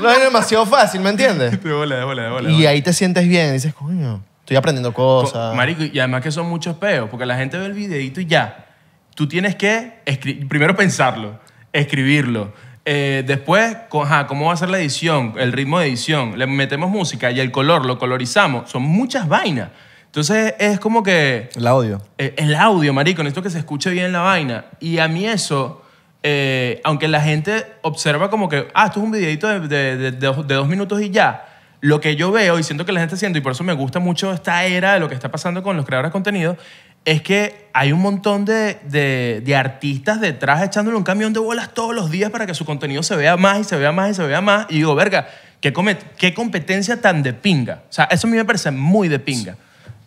No es demasiado fácil, ¿me entiendes? bola, bola, bola, y ahí te sientes bien, dices, coño, estoy aprendiendo cosas. Marico, y además que son muchos peos, porque la gente ve el videito y ya. Tú tienes que primero pensarlo, escribirlo, eh, después, ¿cómo va a ser la edición? El ritmo de edición. Le metemos música y el color, lo colorizamos. Son muchas vainas. Entonces es como que... El audio. Eh, el audio, marico. Necesito que se escuche bien la vaina. Y a mí eso, eh, aunque la gente observa como que, ah, esto es un videito de, de dos minutos y ya lo que yo veo y siento que la gente siente, y por eso me gusta mucho esta era de lo que está pasando con los creadores de contenido, es que hay un montón de, artistas detrás echándole un camión de bolas todos los días para que su contenido se vea más y se vea más y se vea más. Y digo, verga, qué, qué competencia tan de pinga. O sea, eso a mí me parece muy de pinga.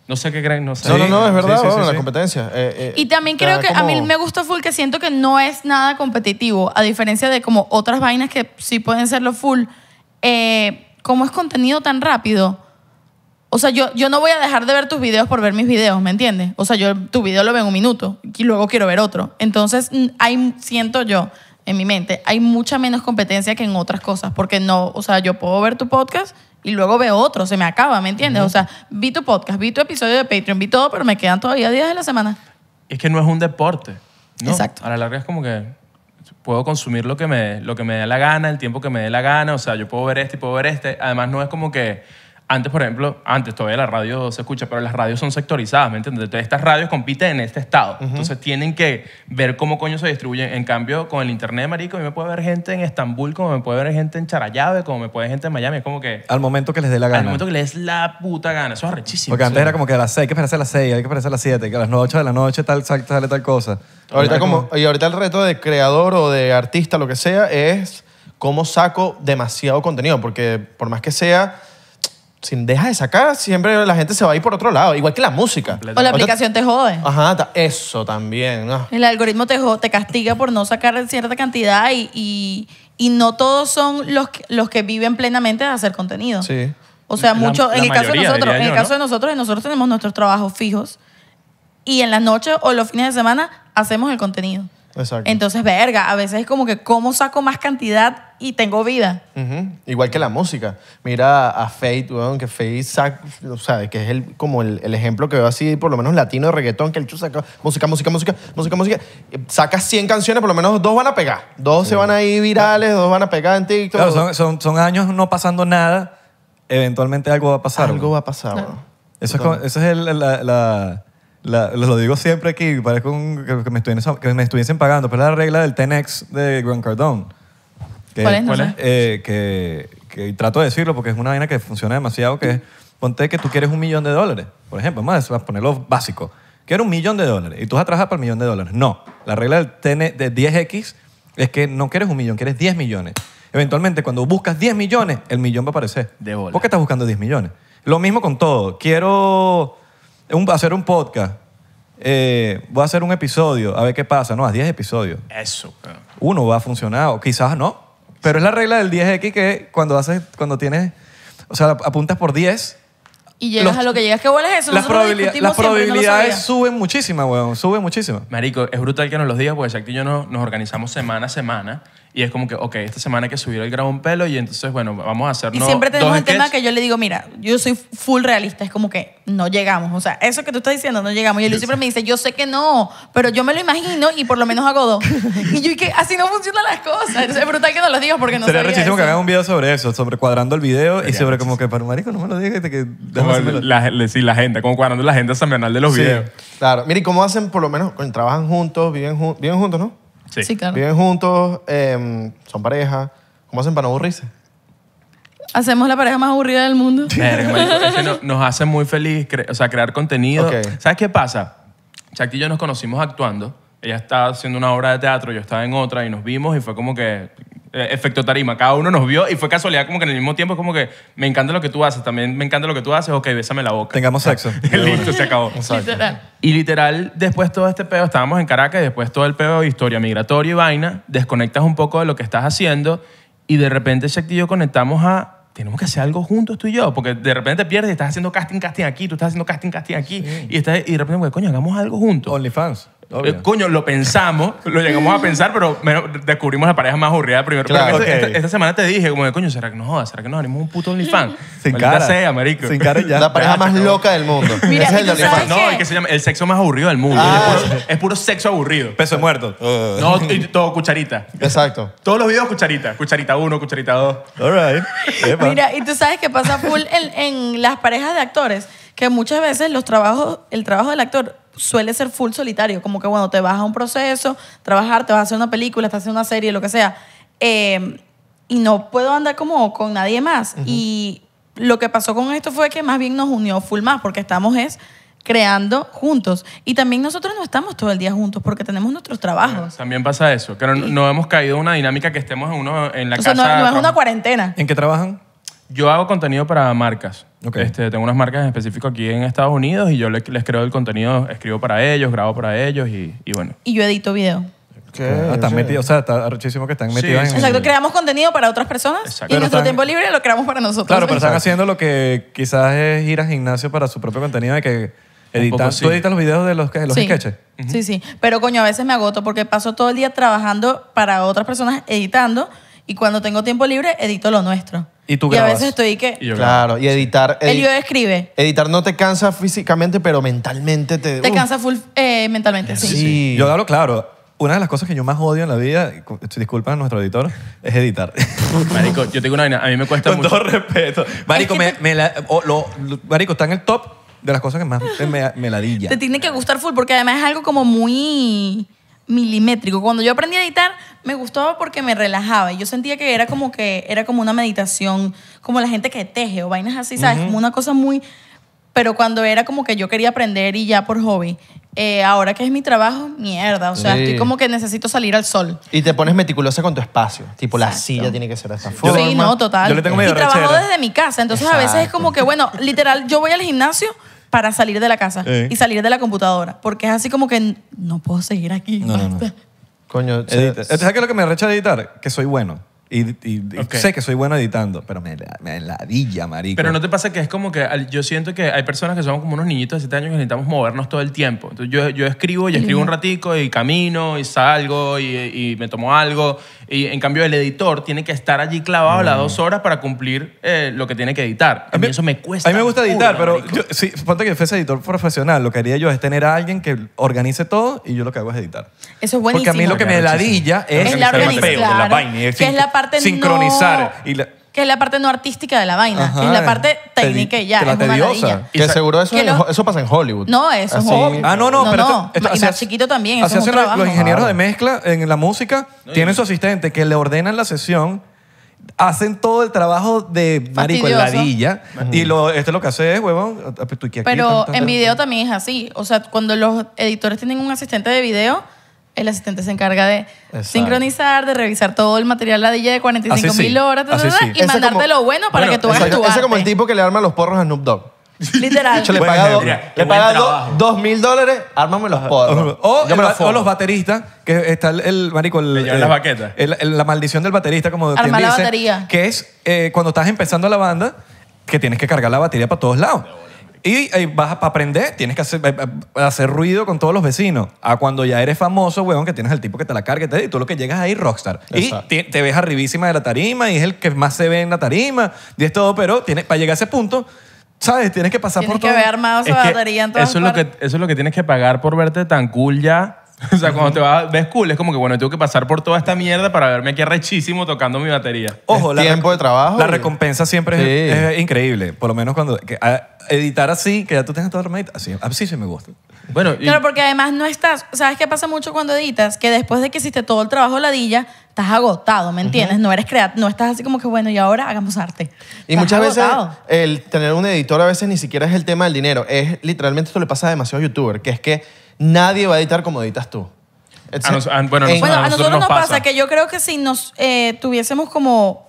No sé qué creen, no sé. No, no, es verdad, sí, bueno, la competencia. Eh, eh, y también creo que a mí me gustó full que siento que no es nada competitivo, a diferencia de como otras vainas que sí pueden serlo full. Eh, como es contenido tan rápido, o sea, yo, yo no voy a dejar de ver tus videos por ver mis videos, ¿me entiendes? O sea, yo tu video lo veo en un minuto y luego quiero ver otro. Entonces, hay, siento yo en mi mente, hay mucha menos competencia que en otras cosas, porque no, o sea, yo puedo ver tu podcast y luego veo otro, se me acaba, ¿me entiendes? O sea, vi tu podcast, vi tu episodio de Patreon, vi todo, pero me quedan todavía días de la semana. Es que no es un deporte. ¿no? Exacto. A la larga es como que puedo consumir lo que me, lo que me dé la gana, el tiempo que me dé la gana, o sea, yo puedo ver este y puedo ver este. Además, no es como que antes, por ejemplo, antes todavía la radio se escucha, pero las radios son sectorizadas, ¿me entiendes? Todas estas radios compiten en este estado. Entonces, tienen que ver cómo coño se distribuyen. En cambio, con el internet, marico, a mí me puede ver gente en Estambul, como me puede ver gente en Charayave, como me puede ver gente en Miami. Es como que... Al momento que les dé la gana. Al momento que les dé la puta gana. Eso es rechísimo. Porque antes era como que a las 6 hay que esperarse a las 6, hay que esperarse a las 7, que a las 8 de la noche tal, sale tal, tal cosa. Ahorita como, y ahorita el reto de creador o de artista, lo que sea, es cómo saco demasiado contenido. Porque por más que sea si dejas de sacar, siempre la gente se va a ir por otro lado, igual que la música. O la aplicación te jode. Ajá, eso también. Ah. El algoritmo te, jode te castiga por no sacar cierta cantidad y, y- no todos son los, que- los que viven plenamente de hacer contenido. Sí. O sea, mucho, en el caso de nosotros, nosotros, nosotros tenemos nuestros trabajos fijos y en las noches o los fines de semana hacemos el contenido. Exacto. Entonces, verga, a veces es como que cómo saco más cantidad y tengo vida. Igual que la música. Mira a Fate, weón, que Fate saca, o sea, que es el, como el, ejemplo que veo así, por lo menos latino de reggaetón, que el chu saca música, música, música, música, música. Saca 100 canciones, por lo menos dos van a pegar. Dos se van a ir virales, dos van a pegar en TikTok. Claro, son, años no pasando nada. Eventualmente algo va a pasar. Algo va a pasar, Eso, es, el, la la, lo digo siempre aquí, parece que, me estuviesen, pagando, pero la regla del 10X de Grant Cardone. Que, eh, trato de decirlo porque es una vaina que funciona demasiado, que ponte que tú quieres un millón de dólares, por ejemplo, vamos a ponerlo básico. Quiero un millón de dólares y tú vas a trabajar para el millón de dólares. No, la regla del 10, de 10X es que no quieres un millón, quieres 10 millones. Eventualmente, cuando buscas 10 millones, el millón va a aparecer. De ¿Por qué estás buscando 10 millones? Lo mismo con todo. Quiero a hacer un podcast. va eh, voy a hacer un episodio, a ver qué pasa. No, haz 10 episodios. Eso. Uno va a funcionar, o quizás no. Pero es la regla del 10X que cuando haces, cuando tienes, o sea, apuntas por 10, Y llegas a lo que llegas. que huele eso? las, probabilidades suben muchísimas, weón. Suben muchísimas. Marico, es brutal que nos los digas porque Shakti y yo nos organizamos semana a semana y es como que, ok, esta semana hay que subir el grabón un pelo y entonces, bueno, vamos a hacerlo Y siempre tenemos el tema que yo le digo, mira, yo soy full realista, es como que no llegamos. O sea, eso que tú estás diciendo, no llegamos. Y él siempre me dice, yo sé que no, pero yo me lo imagino y por lo menos hago dos. y yo, y que así no funcionan las cosas. es brutal que no lo digas porque no Sería rechísimo que hagan un video sobre eso, sobre cuadrando el video y sobre como que, para marico, no me lo digas. Que la, gente, sí, la gente como cuadrando la gente semanal de los videos. Claro. mire, ¿y cómo hacen por lo menos? Trabajan juntos, viven, viven juntos, ¿no? Sí, claro. Viven juntos, em, son pareja. ¿Cómo hacen para no aburrirse? Hacemos la pareja más aburrida del mundo. nos hace muy feliz, sea, crear contenido. ¿Sabes qué pasa? Chaki y yo nos conocimos actuando. Ella estaba haciendo una obra de teatro, yo estaba en otra y nos vimos y fue como que eh, efecto tarima. Cada uno nos vio y fue casualidad como que en el mismo tiempo es como que me encanta lo que tú haces, también me encanta lo que tú haces, ok, bésame la boca. Tengamos sexo. Listo, se acabó. Y literal, después todo este pedo, estábamos en Caracas y después todo el pedo de historia migratoria y vaina, desconectas un poco de lo que estás haciendo y de repente Shakti y yo conectamos a tenemos que hacer algo juntos tú y yo, porque de repente te pierdes y estás haciendo casting, casting aquí, tú estás haciendo casting, casting aquí, y, estás, y de repente, coño, hagamos algo juntos. OnlyFans. Eh, coño, lo pensamos, lo llegamos a pensar, pero descubrimos la pareja más aburrida primero. esta, semana te dije, como de coño, ¿será que no jodas? ¿Será que nos haremos un puto OnlyFans? Sin cara. sea, marico. Sin cara ya. La pareja más loca del mundo. Mira, es el No, que se llama el sexo más aburrido del mundo. Ah. Es, puro, sexo aburrido. Peso muerto. No, y todo cucharita. Exacto. Todos los videos cucharita. Cucharita 1, cucharita 2. All right. Mira, y tú sabes qué pasa full en, en las parejas de actores, que muchas veces los trabajos, el trabajo del actor suele ser full solitario, como que bueno, te vas a un proceso, trabajar, te vas a hacer una película, estás haciendo una serie, lo que sea, em, y no puedo andar como con nadie más. Y lo que pasó con esto fue que más bien nos unió full más, porque estamos es creando juntos. Y también nosotros no estamos todo el día juntos porque tenemos nuestros trabajos. También pasa eso, que no, hemos caído en una dinámica que estemos en, uno, en la o Sea, no es una cuarentena. ¿En qué trabajan? Yo hago contenido para marcas. Este, tengo unas marcas en aquí en Estados Unidos y yo les, creo el contenido, escribo para ellos, grabo para ellos y, bueno. Y yo edito video. ¿Qué? Ah, están metidos, o sea, está arrechísimo que están metidos Exacto, creamos contenido para otras personas y en nuestro tiempo libre lo creamos para nosotros. Claro, pero están haciendo lo que quizás es ir a gimnasio para su propio contenido de que editan, tú editas los videos de los, que los sketches. Sí, sí, pero coño, a veces me agoto porque paso todo el día trabajando para otras personas editando y cuando tengo tiempo libre, edito lo nuestro. Y tú grabas. Y a veces estoy que... Claro, y editar... El yo escribe. Editar no te cansa físicamente, pero mentalmente te... Te cansa full eh, mentalmente, sí. Sí. Yo hablo claro. Una de las cosas que yo más odio en la vida, disculpa a nuestro editor, es editar. Marico, yo tengo una A mí me cuesta Con mucho. todo respeto. Marico, está en el top de las cosas que más me, me ladilla. Te tiene que gustar full porque además es algo como muy milimétrico. Cuando yo aprendí a editar, me gustaba porque me relajaba. Y yo sentía que era como que era como una meditación, como la gente que teje o vainas así, ¿sabes? Como una cosa muy. Pero cuando era como que yo quería aprender y ya por hobby. Eh, ahora que es mi trabajo, mierda. O sea, estoy como que necesito salir al sol. Y te pones meticulosa con tu espacio. Tipo, la silla tiene que ser de esa forma. Sí, no, total. Yo le tengo y trabajo desde mi casa. Entonces a veces es como que, bueno, literal, yo voy al gimnasio para salir de la casa eh. y salir de la computadora. Porque es así como que no puedo seguir aquí. Coño, lo que me recha de editar? Que soy bueno. Y, sé que soy bueno editando, pero me, me ladilla, marico. Pero no te pasa que es como que yo siento que hay personas que somos como unos niñitos de 7 años que necesitamos movernos todo el tiempo. Entonces yo, yo escribo y escribo un ratico y camino y salgo y, me tomo algo. Y en cambio el editor tiene que estar allí clavado las mm. dos horas para cumplir eh, lo que tiene que editar. A mí eso me cuesta. A mí me gusta editar, pero si que fuese editor profesional, lo que haría yo es tener a alguien que organice todo y yo lo que hago es editar. Eso es buenísimo. Porque a mí lo que me ladilla es, Es la el la sincronizar. que es la parte no artística de la vaina, es la parte técnica y ya. la Que seguro eso, eso pasa en Hollywood. No, eso es Ah, no, no, pero y más chiquito también. los ingenieros de mezcla en la música. Tienen su asistente que le ordenan la sesión. Hacen todo el trabajo de marico ladilla. Y lo, es lo que hace es, huevón, Pero en video también es así. O sea, cuando los editores tienen un asistente de video, el asistente se encarga de sincronizar, de revisar todo el material la DJ de 45 mil horas y mandarte lo bueno para que tú hagas tu arte. Ese es como el tipo que le arma los porros a Snoop Dogg. Literal. le paga, le dos mil dólares, ármame los porros. O, los bateristas, que está el, marico, el, la maldición del baterista, como quien la dice, batería. que es eh, cuando estás empezando la banda, que tienes que cargar la batería para todos lados. Y eh, vas a aprender, tienes que hacer, eh, eh, hacer ruido con todos los vecinos. A cuando ya eres famoso, weón, que tienes el tipo que te la carga y te- y tú lo que llegas ahí, rockstar. Y te, ves arribísima de la tarima y es el que más se ve en la tarima y es todo, pero tienes, para llegar a ese punto, ¿sabes? Tienes que pasar por que todo. armado esa batería en todo eso es lo que eso es lo que tienes que pagar por verte tan cool ya. O sea, cuando te vas, ves cool, es como que bueno, tengo que pasar por toda esta mierda para verme aquí rechísimo tocando mi batería. Ojo, Es tiempo de trabajo La recompensa siempre es, increíble. Por lo menos cuando. Ah, editar así, que ya tú tengas todo armadito. Así, así sí me gusta. Bueno, porque además no estás, ¿sabes qué pasa mucho cuando editas? Que después de que hiciste todo el trabajo la dilla, estás agotado, ¿me entiendes? No eres creativo, no estás así como que bueno, y ahora hagamos arte. Y muchas veces el tener un editor a veces ni siquiera es el tema del dinero. Es literalmente esto le pasa a demasiados youtubers, que es que nadie va a editar como editas tú. bueno, a nosotros nos pasa. que yo creo que si nos eh, tuviésemos como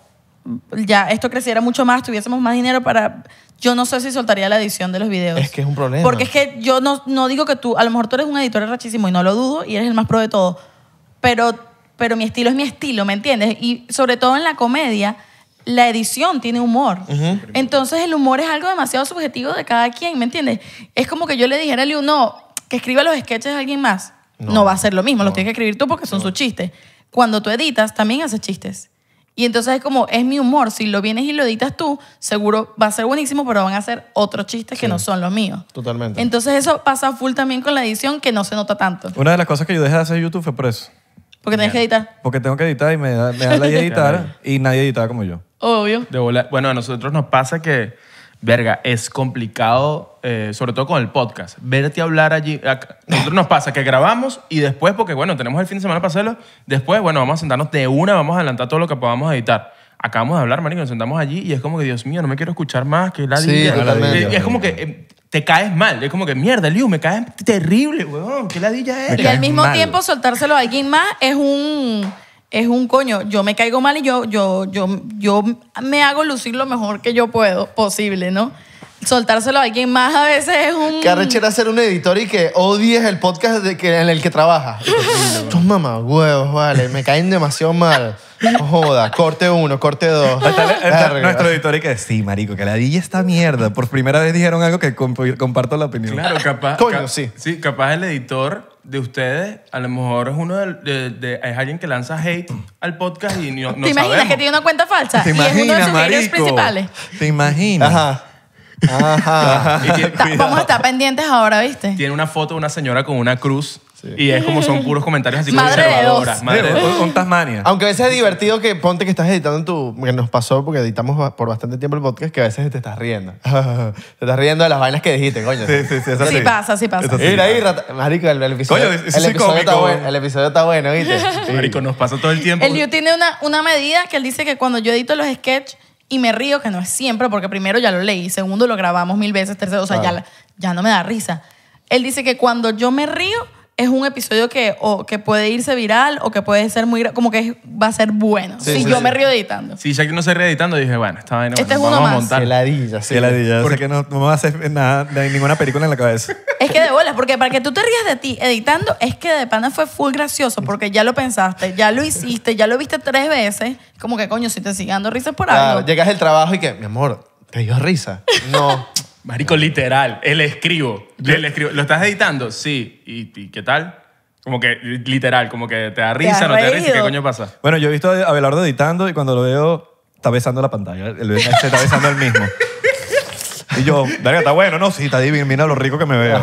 ya esto creciera mucho más, tuviésemos más dinero para yo no sé si soltaría la edición de los videos. Es que es un problema. Porque es que yo no, no digo que tú, a lo mejor tú eres un editor rachísimo y no lo dudo y eres el más pro de todo, pero, pero mi estilo es mi estilo, ¿me entiendes? Y sobre todo en la comedia, la edición tiene humor. Entonces el humor es algo demasiado subjetivo de cada quien, ¿me entiendes? Es como que yo le dijera a Liu, no, que escriba los sketches a alguien más. No, va a ser lo mismo, los tienes que escribir tú porque son sus chistes. Cuando tú editas, también haces chistes. Y entonces es como, es mi humor. Si lo vienes y lo editas tú, seguro va a ser buenísimo, pero van a ser otros chistes que no son los míos. Totalmente. Entonces eso pasa full también con la edición que no se nota tanto. Una de las cosas que yo dejé de hacer YouTube fue por eso. Porque tenés que editar. Porque tengo que editar y me da, me la idea de editar y nadie editaba como yo. Obvio. Bueno, a nosotros nos pasa que verga, es complicado, eh, sobre todo con el podcast, verte hablar allí. Nosotros nos pasa que grabamos y después, porque bueno, tenemos el fin de semana para hacerlo, después, bueno, vamos a sentarnos de una, vamos a adelantar todo lo que podamos editar. Acabamos de hablar, marico, nos sentamos allí y es como que, Dios mío, no me quiero escuchar más, que la sí, es, es como que... Em, te caes mal. Es como que, mierda, Liu, me caes terrible, weón. ¿Qué ladilla es? Y al mismo tiempo soltárselo a alguien más es un es un coño, yo me caigo mal y yo, yo, yo, yo me hago lucir lo mejor que yo puedo, posible, ¿no? Soltárselo a alguien más a veces es un... Que arrechera ser un editor y que odies el podcast de que, en el que trabaja Tus mamás, huevos, vale, me caen demasiado mal. joda, corte uno, corte dos. nuestro editor y que sí, marico, que la di está mierda. Por primera vez dijeron algo que comparto la opinión. Claro, capaz. sí. Sí, capaz el editor de ustedes, a lo mejor es uno de, de, alguien que lanza hate mm. al podcast y no, no ¿Te imaginas que tiene una cuenta falsa? ¿Te imaginas, y es uno de sus marico? principales. ¿Te imaginas? Ajá. Ajá. vamos a estar pendientes ahora, ¿viste? Tiene una foto de una señora con una cruz y es como son puros comentarios así madre conservadoras. madre Aunque a veces es divertido que ponte que estás editando en tu. Que nos pasó porque editamos por bastante tiempo el podcast que a veces te estás riendo. te estás riendo de las vainas que dijiste, coño. Sí, sí, sí. sí, sí. pasa, sí pasa. Mira ahí, Marico, el, episodio. el, episodio está bueno, el ¿viste? Marico, nos pasó todo el tiempo. El Liu tiene una, una medida que él dice que cuando yo edito los sketches y me río, que no es siempre, porque primero ya lo leí, segundo lo grabamos mil veces, tercero, o sea, ya, ya no me da risa. Él dice que cuando yo me río es un episodio que, puede irse viral o que puede ser muy. Como que va a ser bueno. si yo me río editando. Sí, Si que no se ríe editando, dije, bueno, está bien. Este bueno, es uno vamos a más. montar. Que sí. Porque no, me va a hacer nada, ninguna película en la cabeza. Es que de bolas, porque para que tú te rías de ti editando, es que de pana fue full gracioso, porque ya lo pensaste, ya lo hiciste, ya lo viste tres veces. Como que coño, si te sigue dando risas por Claro, algo. llegas del trabajo y que, mi amor, ¿te dio risa? No. Marico, literal. él escribo. escribo. ¿Lo estás editando? Sí. ¿Y, qué tal? Como que, literal, como que te da risa, no te da risa. ¿Qué coño pasa? Bueno, yo he visto a Abelardo editando y cuando lo veo, está besando la pantalla. el se este está besando el mismo. Y yo, está bueno, ¿no? Sí, está divino. Mira lo rico que me veo.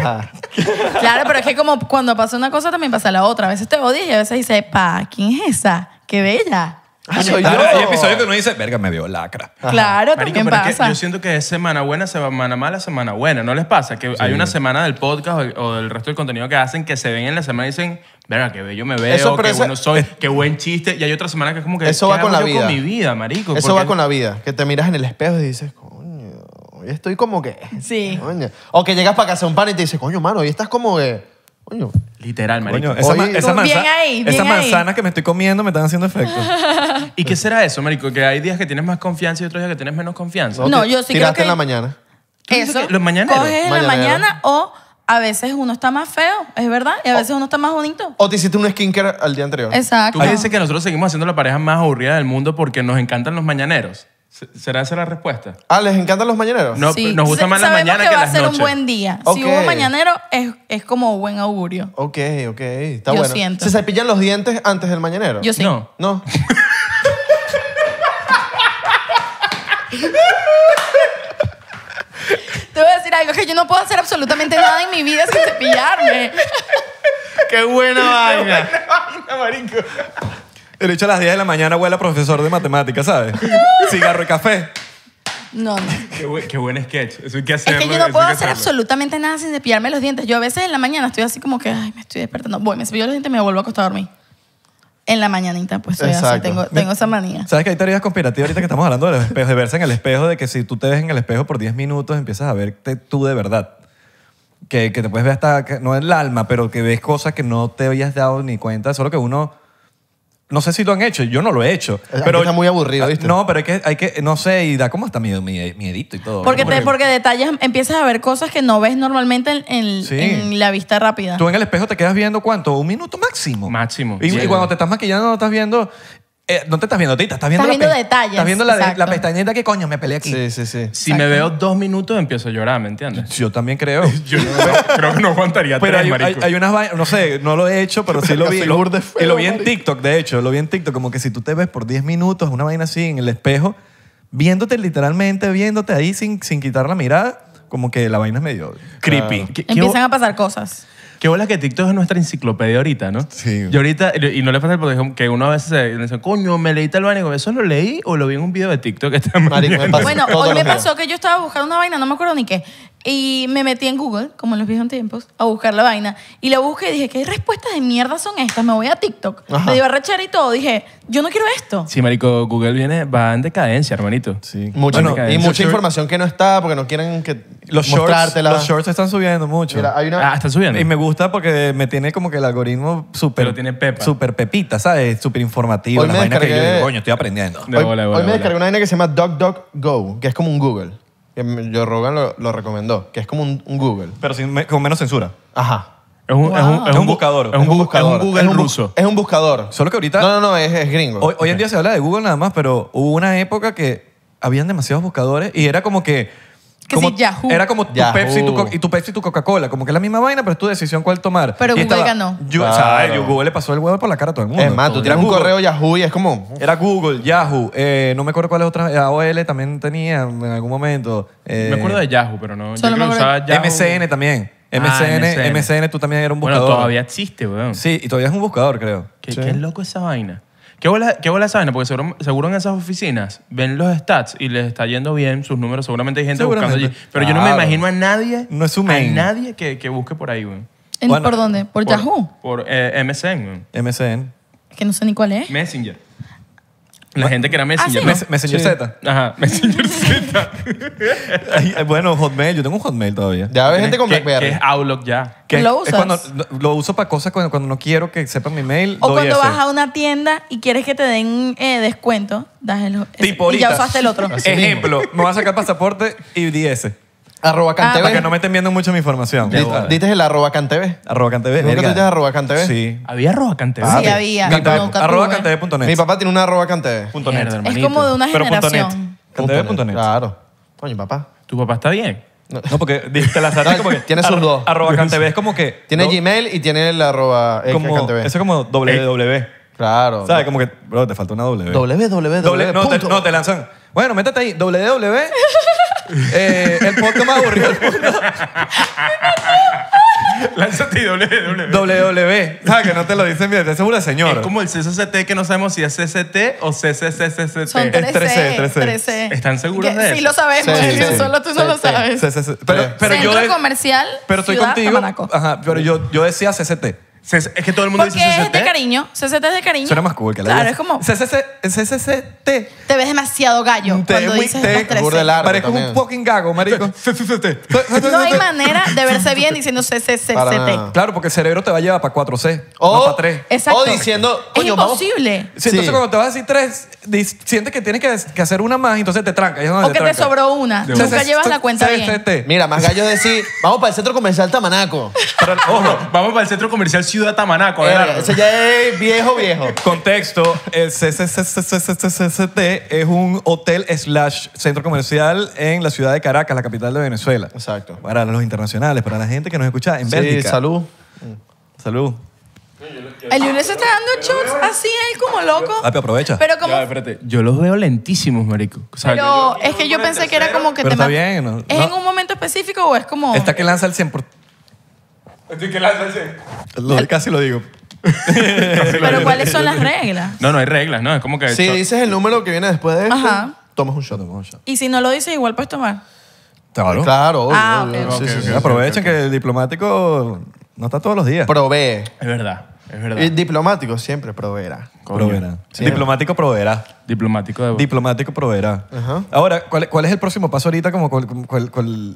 Claro, pero es que como cuando pasa una cosa también pasa la otra. A veces te odias y a veces dices, pa, ¿quién es esa? ¡Qué bella! Ah, hay episodios que uno dice, verga, me veo lacra. Claro, Marico, que yo siento que es semana buena, semana mala, semana buena. ¿No les pasa? Que hay una semana del podcast o, del resto del contenido que hacen que se ven en la semana y dicen, verga, qué bello me veo, qué bueno soy, qué buen chiste. Y hay otra semana que es como que, Eso va con la vida. con mi vida, marico? Eso va con la vida, que te miras en el espejo y dices, coño, hoy estoy como que... Sí. O que llegas para casa un pan y te dices, coño, mano, hoy estás como que... Coño. Literal, marico. esa, esas que me estoy comiendo me están haciendo efecto. ¿Y qué será eso, marico? Que hay días que tienes más confianza y otros días que tienes menos confianza. No, yo sí creo que- en la mañana. Eso. los mañaneros? en la mañana o a veces uno está más feo, es verdad, y a veces uno está más bonito. O te hiciste un skincare al día anterior. Exacto. Tú dices que nosotros seguimos haciendo la pareja más aburrida del mundo porque nos encantan los mañaneros. ¿Será esa la respuesta? Ah, ¿les encantan los mañaneros? No, Sí. nos gusta más la mañana que, que, va a ser un buen día. Si hubo mañanero, es, como buen augurio. Ok, ok. Está bueno. siento. ¿Se cepillan los dientes antes del mañanero? Yo sí. No. No. Te voy a decir algo, que yo no puedo hacer absolutamente nada en mi vida sin cepillarme. ¡Qué buena vaina! marico! El hecho a las 10 de la mañana huela profesor de matemáticas, ¿sabes? Cigarro y café. No, no. Qué, buen sketch. Es que yo no puedo hacer absolutamente nada sin cepillarme los dientes. Yo a veces en la mañana estoy así como que, ay, me estoy despertando. Voy, me cepillo los dientes y me vuelvo a acostar a dormir. En la mañanita, pues tengo, esa manía. ¿Sabes que hay teorías conspirativas ahorita que estamos hablando de de verse en el espejo, de que si tú te ves en el espejo por 10 minutos empiezas a verte tú de verdad? Que, que te puedes ver hasta, no es el alma, pero que ves cosas que no te habías dado ni cuenta, solo que uno no sé si lo han hecho, yo no lo he hecho. Pero, está muy aburrido, No, pero hay que, hay que, no sé, y da como hasta miedo, edito y todo. Porque, porque detalles, empiezas a ver cosas que no ves normalmente en, la vista rápida. Tú en el espejo te quedas viendo cuánto, un minuto máximo. Máximo. Y, y cuando te estás maquillando no estás viendo eh, no te estás viendo tita, estás viendo, Estás viendo detalles, Estás viendo la, pestañita que coño me peleé aquí. Sí, sí, sí. Si me veo dos minutos, empiezo a llorar, ¿me entiendes? Yo también creo. Yo creo que no aguantaría Pero tres, hay, hay- unas vainas, no sé, no lo he hecho, pero sí lo vi. lo- y lo vi en TikTok, de hecho, lo vi en TikTok, como que si tú te ves por diez minutos, una vaina así, en el espejo, viéndote literalmente, viéndote ahí sin, sin quitar la mirada, como que la vaina es medio creepy. Empiezan a pasar cosas. Qué bola que TikTok es nuestra enciclopedia ahorita, ¿no? Sí. Y ahorita, y no le pasa porque que uno a veces se dice, coño, me leí tal vaina. ¿Eso lo leí o lo vi en un video de TikTok que está Marico, me Bueno, hoy me pasó que yo estaba buscando una vaina, no me acuerdo ni qué. Y me metí en Google, como en los viejos tiempos, a buscar la vaina. Y la busqué y dije, ¿qué respuestas de mierda son estas? Me voy a TikTok. Me dio a rechar y todo. Dije, yo no quiero esto. Sí, marico, Google viene, va en decadencia, hermanito. Sí. Mucha, y mucha información que no está porque no quieren que los shorts, están subiendo mucho. Ah, están subiendo. Y me gusta porque me tiene como que el algoritmo súper. Pero tiene pepa. Súper pepita, ¿sabes? Súper informativo. Hoy me que yo coño, estoy aprendiendo. Hoy, me descargué una vaina que se llama DuckDuckGo, que es como un Google. Yo Rogan lo, recomendó, que es como un, Google. Pero sin con menos censura. Ajá. Es un, buscador. es un buscador. Es un, Google ruso. Es un buscador. Solo que ahorita. No, no, no, es, gringo. Hoy, hoy en día se habla de Google nada más, pero hubo una época que habían demasiados buscadores y era como que era como tu Pepsi y tu, Pepsi tu Coca-Cola. Como que es la misma vaina, pero es tu decisión cuál tomar. Pero Google ganó. o sea, Google le pasó el huevo por la cara a todo el mundo. Es más, tú tiras un correo Yahoo y es como... Era Google, Yahoo, eh, no me acuerdo cuáles otras, otra eh, AOL también tenía en algún momento. eh, Me acuerdo de Yahoo, pero no. yo creo usaba Yahoo. MCN también. Ah, MCN MCN tú también eras un Bueno, buscador. todavía existe, weón. Sí, y todavía es un buscador, creo. ¿Qué, qué loco esa vaina. ¿Qué bola, qué saben? Porque seguro, en esas oficinas ven los stats y les está yendo bien sus números. Seguramente hay gente buscando allí. Pero yo no me imagino a nadie. No es su A nadie que, busque por ahí, güey. ¿Por dónde? ¿Por, Yahoo? Por eh, MSN, güey. MSN. Que no sé ni cuál es. Messenger. La gente que era Messenger. ¿Ah, Z. Ajá, Messenger Z. bueno, Hotmail, yo tengo un Hotmail todavía. Ya ves gente con Blackberry. es Outlook ya. ¿Lo lo- uso para cosas cuando, no quiero que sepan mi mail. O cuando vas a una tienda y quieres que te den eh, descuento, das el Y ya usaste el otro. Ejemplo, me voy a sacar pasaporte y di ese. Arroba ah, Cantv. Para que no me estén viendo mucho mi información. ¿Diste el arroba Cantv? Arroba Cantv. ¿Nunca arroba Cantv? Sí. Había arroba CanTV? Sí, había. Mi arroba Mi papá tiene una arroba Cantv. Punto net. Es como de una net. generación. Cantv.net. Claro. Coño, papá. Tu papá está bien. No, porque te la como que... Tiene sus dos. Arroba cantv es como que... Tiene Gmail y tiene el arroba Eso es como www. Claro. ¿Sabes? Como que, bro, te falta una W. Doble, no, te, no, te lanzan. Bueno, métete ahí, www. Eh, el podcast más aburrido del mundo. Lánzate WWE. W. ¿Sabes que no te lo dicen bien? Es una señora. Es como el CCCT que no sabemos si es CCT o CCCCCT. Son 13, c 13, c 3 ¿Están seguros de eso? Sí, lo sabemos. Sí, sí. Solo tú no lo sabes. CCC. Pero, pero Centro yo, comercial. Pero estoy ciudad, contigo. Ajá, pero yo, yo decía CCT. Es que todo el mundo Porque dice es de cariño. CCT es de cariño. Suena más cool que la Claro, es como- CCC CCCT. Te ves demasiado gallo cuando dices los tres. Parece un fucking gago, marico. No hay manera de verse bien diciendo CCCT. Claro, porque el cerebro te va a llevar para 4C, O, no para 3. Exacto. o diciendo, Es imposible. entonces cuando te vas a decir 3, sientes que tienes que, hacer una más, entonces te tranca. O que te sobró una. entonces Nunca llevas la cuenta bien. Mira, más gallo decir, vamos para el centro comercial Tamanaco. ojo, Vamos para el centro comercial Ciudad Tamanaco ese ya es viejo, viejo. Contexto, el CCCT es un hotel slash centro comercial en la ciudad de Caracas, la capital de Venezuela. Exacto. Para los internacionales, para la gente que nos escucha en Bélgica. Sí, salud. Salud. El lunes se está dando shots así, ahí como loco. Ah, aprovecha. Pero como... Yo los veo lentísimos, marico. pero es que yo pensé que era como que te... está bien. ¿Es en un momento específico o es como...? Está que lanza el 100% casi lo digo. Pero ¿cuáles son las reglas? No, no hay reglas, ¿no? Es como que... Si dices el número que viene después de tomas un shot. Y si no lo dices, igual puedes tomar. Claro. Aprovechen que el diplomático no está todos los días. Provee. Es verdad, es verdad. diplomático siempre proveerá. Diplomático proveerá. Diplomático de... Diplomático proveerá. Ahora, ¿cuál, es el próximo paso ahorita como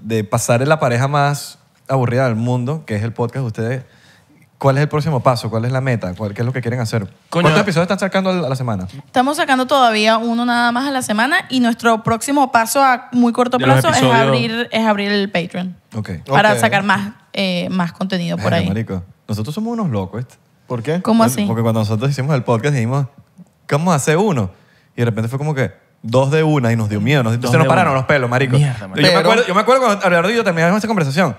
de pasar en la pareja más aburrida del mundo, que es el podcast de ustedes, ¿cuál es el próximo paso? ¿Cuál es la meta? ¿Cuál, ¿Qué es lo que quieren hacer? ¿Cuántos episodios están sacando a la semana? Estamos sacando todavía uno nada más a la semana y nuestro próximo paso a muy corto plazo es abrir, es abrir el Patreon Ok. para sacar más, eh, más contenido por ahí. marico, nosotros somos unos locos. ¿Por qué? ¿Cómo así? Porque cuando nosotros hicimos el podcast dijimos, ¿cómo vamos hacer uno? Y de repente fue como que dos de una y nos dio miedo. Nos, se nos pararon los pelos, marico. yo, me acuerdo, yo me acuerdo cuando Abelardo y yo terminamos esa conversación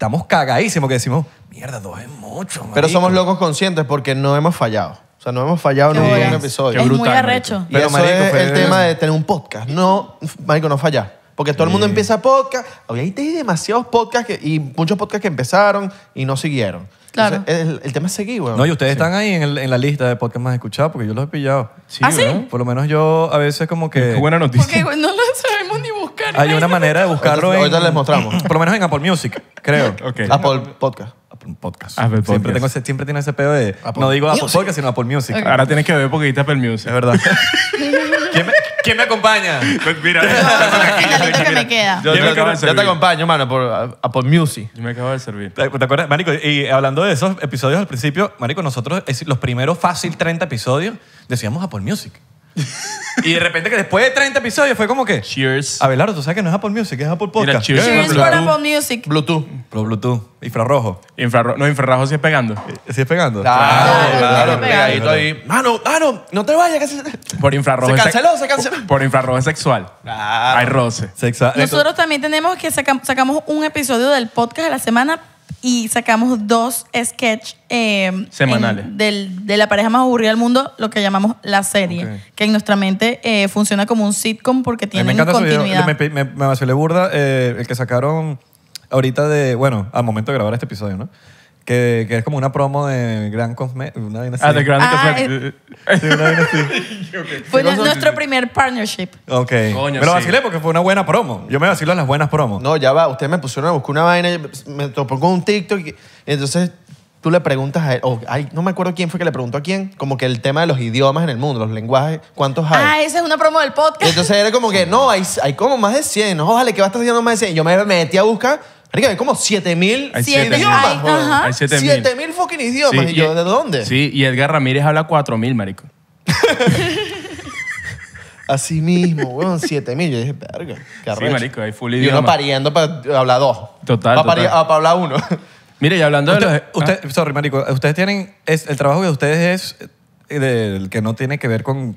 estamos cagadísimos que decimos, mierda, dos es mucho. Pero somos locos conscientes porque no hemos fallado. O sea, no hemos fallado en un episodio. Es muy arrecho. Pero el tema de tener un podcast. No, marico, no falla Porque todo el mundo empieza podcast. Hoy hay demasiados podcasts y muchos podcasts que empezaron y no siguieron. Claro. el, tema es seguir, No, y ustedes están ahí en, la lista de podcast más escuchados porque yo los he pillado. Sí, ¿Ah, Por lo menos yo a veces como que... Qué buena Porque no lo sabemos ni buscar. Hay una manera de buscarlo en... ahorita les mostramos. Por lo menos en Apple Music, creo. Okay. Apple Podcast un Podcast. siempre, siempre tiene ese pedo de. No digo Apple Podcast, sino Apple Music. Ahora tienes que ver porque dijiste Apple Music. Es verdad. ¿Quién, me, me acompaña? Pues mira, que me queda. Yo, te acompaño, mano, por, a- por Music. Yo me acabo de servir. ¿Te acuerdas, Marico? Y hablando de esos episodios al principio, Marico, nosotros los primeros fácil 30 episodios decíamos Apple Music. y de repente que después de 30 episodios fue como que... Cheers. Abelardo, tú sabes que no es Apple Music, es Apple Podcast. Mira, cheers. Cheers Apple Music. Bluetooth. Bluetooth. Infrarrojo. Infrarro no, infrarrojo si es pegando. Eh, si es pegando? Claro, claro, claro, pegadito ahí. Mano, mano, no te vayas. Por infrarrojo. Se canceló, se canceló. Por, infrarrojo sexual. Claro. Hay roce. Sexual. Nosotros también tenemos que sacamos un episodio del podcast de la semana y sacamos dos sketch em, semanales del, de la pareja más aburrida del mundo, lo que llamamos la serie, que en nuestra mente eh, funciona como un sitcom porque tiene continuidad. Me, me, me burda eh, el que sacaron ahorita de, bueno, al momento de grabar este episodio, ¿no? Que, es como una promo de Gran Cosme. Ah, de Gran ah, eh, una Fue nuestro primer partnership. Ok. Coño, vacilé porque fue una buena promo. Yo me vacilo en las buenas promos. No, ya va. Ustedes me pusieron a buscar una vaina, me topó con un TikTok. Y entonces tú le preguntas a él, o ay, no me acuerdo quién fue que le preguntó a quién, como que el tema de los idiomas en el mundo, los lenguajes, ¿cuántos hay? Ah, esa es una promo del podcast. entonces era como que, no, hay, hay como más de 100. ojalá que va a estar haciendo más de 100. Yo me metí a buscar Marica, hay como 7000 idiomas, Hay 7000. fucking idiomas. ¿Y yo de dónde? Sí, y Edgar Ramírez habla 4000, marico. Así mismo, weón, 7000. Yo dije, verga, qué arrecho. marico, hay full Y uno pariendo para hablar dos. Total, Para hablar uno. Mire, y hablando de usted- ¿Ah? sorry, marico, ustedes tienen, es, el trabajo de ustedes es del que no tiene que ver con,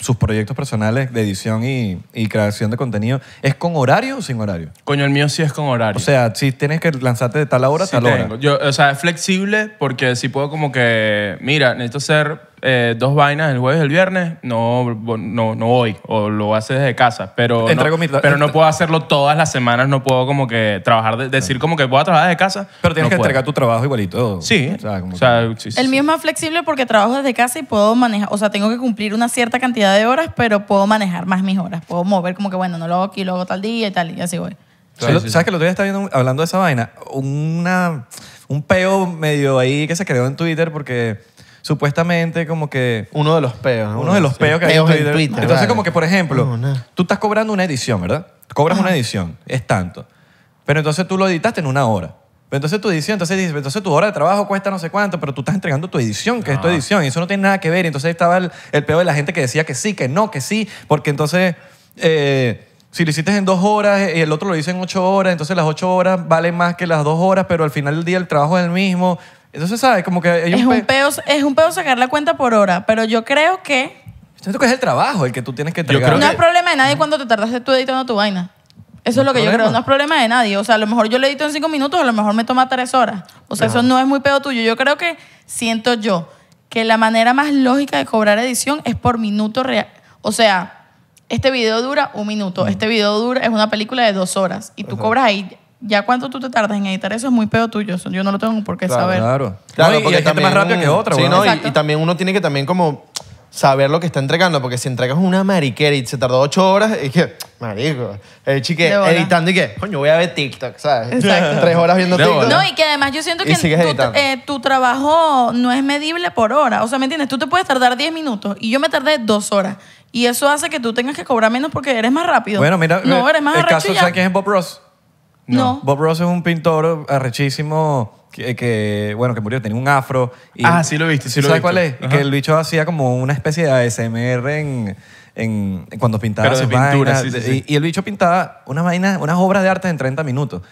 sus proyectos personales de edición y, creación de contenido, ¿es con horario o sin horario? Coño, el mío sí es con horario. O sea, si tienes que lanzarte de tal hora a tal hora. Yo, o sea, es flexible porque si puedo como que, mira, necesito ser eh, dos vainas el jueves y el viernes, no, no, voy. O lo hace desde casa. Pero, no, pero no puedo hacerlo todas las semanas. No puedo como que trabajar, decir como que voy a trabajar desde casa. Pero tienes que entregar tu trabajo igualito. Sí. El mío es más flexible porque trabajo desde casa y puedo manejar, o sea, tengo que cumplir una cierta cantidad de horas, pero puedo manejar más mis horas. Puedo mover como que, bueno, no lo hago aquí, lo hago tal día y tal, y así voy. ¿Sabes que el otro día viendo, hablando de esa vaina? Una, un peo medio ahí que se creó en Twitter porque supuestamente como que... Uno de los peos. Uno de los peos que hay en Twitter. Entonces como que, por ejemplo, tú estás cobrando una edición, ¿verdad? Cobras una edición, es tanto. Pero entonces tú lo editaste en una hora. Pero entonces tu edición, entonces dices, entonces tu hora de trabajo cuesta no sé cuánto, pero tú estás entregando tu edición, que es tu edición, y eso no tiene nada que ver. Y Entonces estaba el, peo de la gente que decía que sí, que no, que sí, porque entonces... Eh, si lo hiciste en dos horas eh, y el otro lo hizo en ocho horas, entonces las ocho horas valen más que las dos horas, pero al final del día el trabajo es el mismo. Entonces, ¿sabes? Como que es un, pe... es un peo sacar la cuenta por hora, pero yo creo que... esto siento que es el trabajo el que tú tienes que entregar. no es problema de nadie cuando te tardaste tú editando tu vaina. Eso es lo que yo creo, no es problema de nadie. O sea, a lo mejor yo le edito en cinco minutos, a lo mejor me toma tres horas. O sea, eso no es muy peo tuyo. Yo creo que, siento yo, que la manera más lógica de cobrar edición es por minuto real. O sea, este video dura un minuto, este video dura, es una película de dos horas y tú cobras ahí ya cuánto tú te tardas en editar eso es muy pedo tuyo. Yo no lo tengo por qué saber. Claro, Claro, y, porque hay gente más rápido que otra, Sí, no, y, también uno tiene que también como saber lo que está entregando, porque si entregas una mariquera y se tardó ocho horas, es que, marico, el eh, chique editando y que, coño, voy a ver TikTok, ¿sabes? Exacto. Tres horas viendo TikTok. No, y que además yo siento que eh, tu, trabajo no es medible por hora. O sea, ¿me entiendes? Tú te puedes tardar diez minutos y yo me tardé dos horas. Y eso hace que tú tengas que cobrar menos porque eres más rápido. Bueno, mira, No, eh, eres más el caso, ya. es Bob Ross? No. Bob Ross es un pintor arrechísimo que, bueno, que murió, tenía un afro. ah, sí lo viste, sí lo ¿Sabes cuál es? Que el bicho hacía como una especie de ASMR en, cuando pintaba sus y, el bicho pintaba una vaina, unas obras de arte en 30 minutos.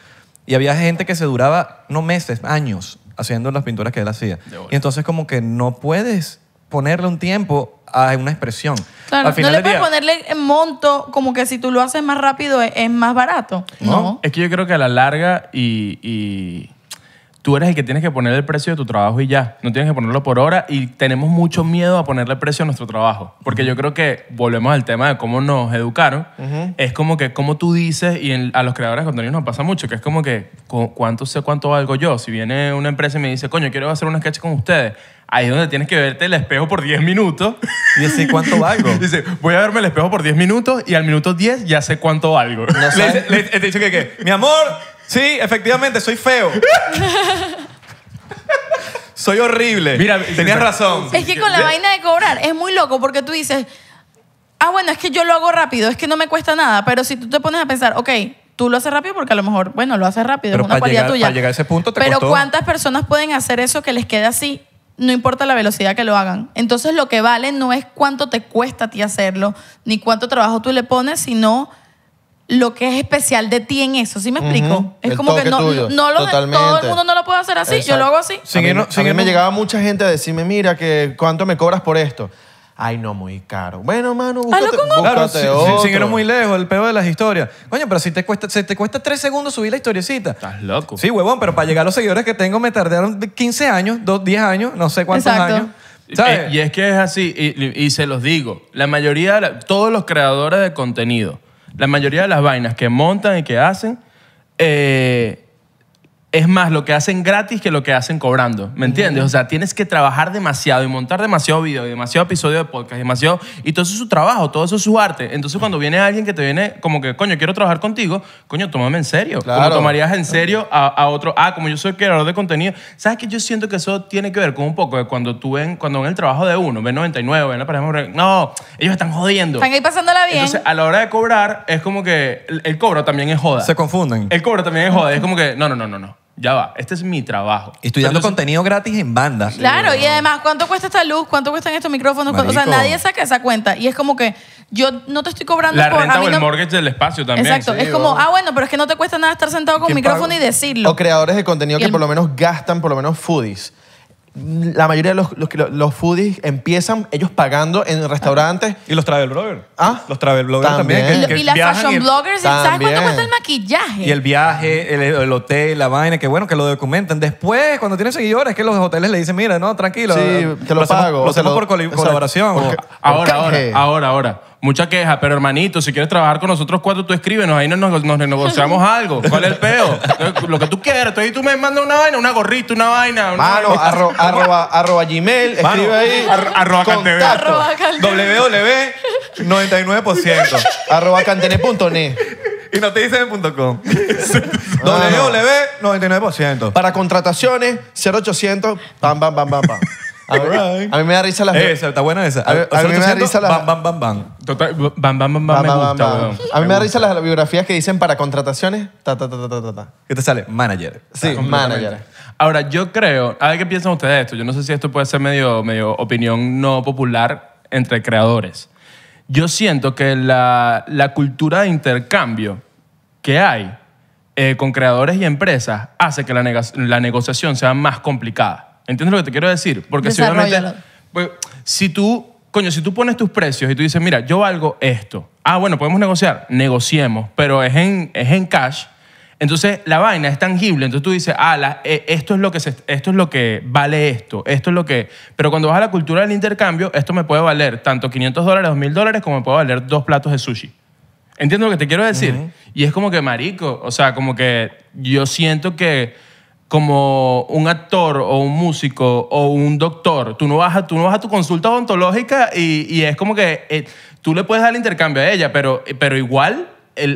Y había gente que se duraba, no meses, años, haciendo las pinturas que él hacía. Y entonces como que no puedes ponerle un tiempo es una expresión. no le puedes ponerle en monto como que si tú lo haces más rápido es, más barato. No, es que yo creo que a la larga y tú eres el que tienes que poner el precio de tu trabajo y ya. No tienes que ponerlo por hora y tenemos mucho miedo a ponerle precio a nuestro trabajo. Porque yo creo que volvemos al tema de cómo nos educaron. Es como que, como tú dices, y a los creadores de contenido nos pasa mucho, que es como que, ¿cuánto sé cuánto valgo yo? Si viene una empresa y me dice, coño, quiero hacer un sketch con ustedes. Ahí es donde tienes que verte el espejo por 10 minutos. Y decir cuánto valgo. Dice, voy a verme el espejo por 10 minutos y al minuto 10 ya sé cuánto valgo. No le, le, he dicho que, ¿qué? Mi amor, Sí, efectivamente, soy feo. soy horrible. Mira, tenías razón. Es que con la vaina de cobrar es muy loco porque tú dices, ah, bueno, es que yo lo hago rápido, es que no me cuesta nada, pero si tú te pones a pensar, ok, tú lo haces rápido porque a lo mejor, bueno, lo haces rápido, es una cualidad tuya. Para llegar a ese punto te Pero ¿cuántas personas pueden hacer eso que les quede así? No importa la velocidad que lo hagan. Entonces lo que vale no es cuánto te cuesta a ti hacerlo, ni cuánto trabajo tú le pones, sino lo que es especial de ti en eso, ¿sí me explico? Es como que no, lo, todo el mundo no lo puede hacer así, yo lo hago así. Sin me llegaba mucha gente a decirme, mira, que ¿cuánto me cobras por esto? Ay, no, muy caro. Bueno, mano, búscate, Claro, muy lejos, el peor de las historias. Coño, pero si te cuesta, si te cuesta tres segundos subir la historiecita. Estás loco. Sí, huevón, pero para llegar a los seguidores que tengo me tardaron 15 años, 2, 10 años, no sé cuántos Exacto. años. ¿sabes? Y, es que es así, y, se los digo, la mayoría, de todos los creadores de contenido, la mayoría de las vainas que montan y que hacen, eh, es más lo que hacen gratis que lo que hacen cobrando. ¿Me entiendes? O sea, tienes que trabajar demasiado y montar demasiado video, y demasiado episodio de podcast, demasiado. Y todo eso es su trabajo, todo eso es su arte. Entonces, cuando viene alguien que te viene como que, coño, quiero trabajar contigo, coño, tómame en serio. Claro. Como tomarías en serio a, otro, ah, como yo soy creador de contenido. ¿Sabes que Yo siento que eso tiene que ver con un poco de cuando tú ven, cuando ven el trabajo de uno, ven 99, ven la pareja, no, ellos están jodiendo. Están ahí pasándola bien. Entonces, a la hora de cobrar, es como que el, el cobro también es joda. Se confunden. El cobro también es joda. Es como que, no, no, no, no, no ya va, este es mi trabajo. Estoy dando contenido gratis en bandas. Claro, y además, ¿cuánto cuesta esta luz? ¿Cuánto cuestan estos micrófonos? O sea, nadie saca esa cuenta. Y es como que yo no te estoy cobrando la por... renta a mí o el mortgage del espacio también. Exacto. es como, ah, bueno, pero es que no te cuesta nada estar sentado con micrófono y decirlo. O creadores de contenido que por lo menos gastan, por lo menos foodies la mayoría de los, los, foodies empiezan ellos pagando en restaurantes. Y los travel bloggers. Ah. Los travel bloggers también. y, las fashion bloggers, ¿sabes cuánto cuesta el maquillaje? Y el viaje, el, hotel, la vaina, que bueno, que lo documentan. Después, cuando tienen seguidores, que los hoteles le dicen, mira, no, tranquilo. Sí, te lo, pago. lo hacemos por colaboración. ahora, ahora, ahora, ahora mucha queja, pero hermanito, si quieres trabajar con nosotros cuatro, tú escríbenos, ahí nos, renegociamos algo. ¿Cuál es el peo? Lo que tú quieras, tú ahí tú me mandas una vaina, una gorrita, una vaina. Mano, arroba, arroba, Gmail, escribe ahí. arroba Cantene www99%. arroba Y no te dicen en .com. Para contrataciones, 0800, pam, pam, pam, pam, pam. A mí me da risa las esa, está buena esa. A, mí- me da risa la- Bam, bam, bam, bam. Total, bam, bam, bam, bam, me A mí me da risa las biografías que dicen para contrataciones. ¿Qué te sale? Manager. Sí, manager. Ahora, yo creo, a ver qué piensan ustedes de esto. Yo no sé si esto puede ser medio, medio opinión no popular entre creadores. Yo siento que la, la cultura de intercambio que hay eh, con creadores y empresas hace que la, la negociación sea más complicada. ¿Entiendes lo que te quiero decir? Porque si pues, si tú, coño, si tú pones tus precios y tú dices, mira, yo valgo esto. Ah, bueno, podemos negociar. Negociemos, pero es en, es en cash. Entonces la vaina es tangible. Entonces tú dices, ah, esto, es lo que esto es lo que vale esto, esto es lo que. Pero cuando vas a la cultura del intercambio, esto me puede valer tanto 500 dólares, 2000 dólares, como me puede valer dos platos de sushi. Entiendo lo que te quiero decir. Y es como que, marico, o sea, como que yo siento que como un actor o un músico o un doctor, tú no vas a, tú no vas a tu consulta odontológica y, es como que eh, tú le puedes dar el intercambio a ella, pero, eh, pero igual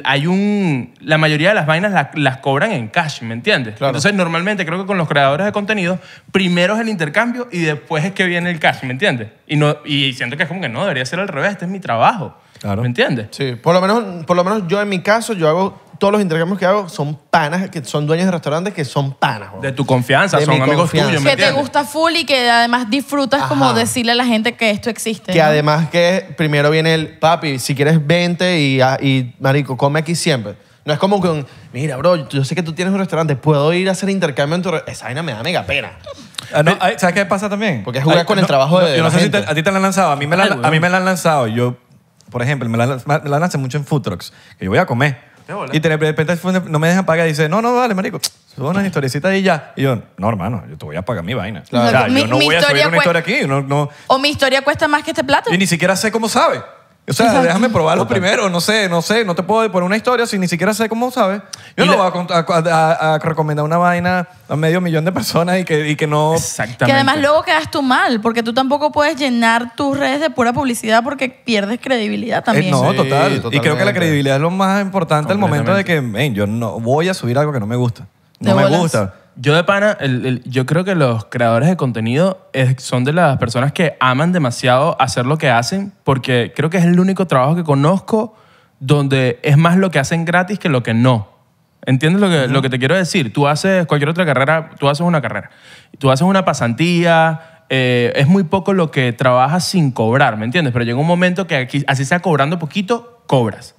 hay un... La mayoría de las vainas las cobran en cash, ¿me entiendes? Entonces, normalmente creo que con los creadores de contenido, primero es el intercambio y después es que viene el cash, ¿me entiendes? Y, no, y siento que es como que no, debería ser al revés, este es mi trabajo. ¿Me entiendes? Sí, por lo, menos, por lo menos yo en mi caso, yo hago, todos los intercambios que hago son panas, que son dueños de restaurantes que son panas. De tu confianza, son amigos tuyos, que te gusta full y que además disfrutas como decirle a la gente que esto existe. Que además que primero viene el papi, si quieres vente y, ah, marico, come aquí siempre. No es como que, mira, bro, yo sé que tú tienes un restaurante, puedo ir a hacer intercambio en tu Esa vaina me da mega pena. Ah, ¿Sabes qué pasa también? Porque es jugar con el trabajo de Yo no sé si a ti te la han lanzado. A mí me la, a mí me la han lanzado. Yo por ejemplo, me la, me mucho en food trucks, que yo voy a comer. Y de repente no me dejan pagar y dice, no, no, dale, marico, subo una historiecita y ya. Y yo, no, hermano, yo te voy a pagar mi vaina. Claro. O yo no voy a subir una historia aquí. No, O mi historia cuesta más que este plato. Y ni siquiera sé cómo sabe. O sea, déjame probarlo primero, no sé, no sé, no te puedo poner una historia si ni siquiera sé cómo sabes. Yo lo no voy a, recomendar una vaina a medio millón de personas y que, que no... Exactamente. Que además luego quedas tú mal, porque tú tampoco puedes llenar tus redes de pura publicidad porque pierdes credibilidad eh, también. no, total. Y creo que la credibilidad es lo más importante al momento de que, ven, yo no voy a subir algo que no me gusta. No me gusta yo de pana, yo creo que los creadores de contenido eh, son de las personas que aman demasiado hacer lo que hacen porque creo que es el único trabajo que conozco donde es más lo que hacen gratis que lo que no. ¿Entiendes lo que, lo que te quiero decir? Tú haces cualquier otra carrera, tú haces una carrera, tú haces una pasantía, eh, es muy poco lo que trabajas sin cobrar, ¿me entiendes? Pero llega un momento que aquí, así sea cobrando poquito, cobras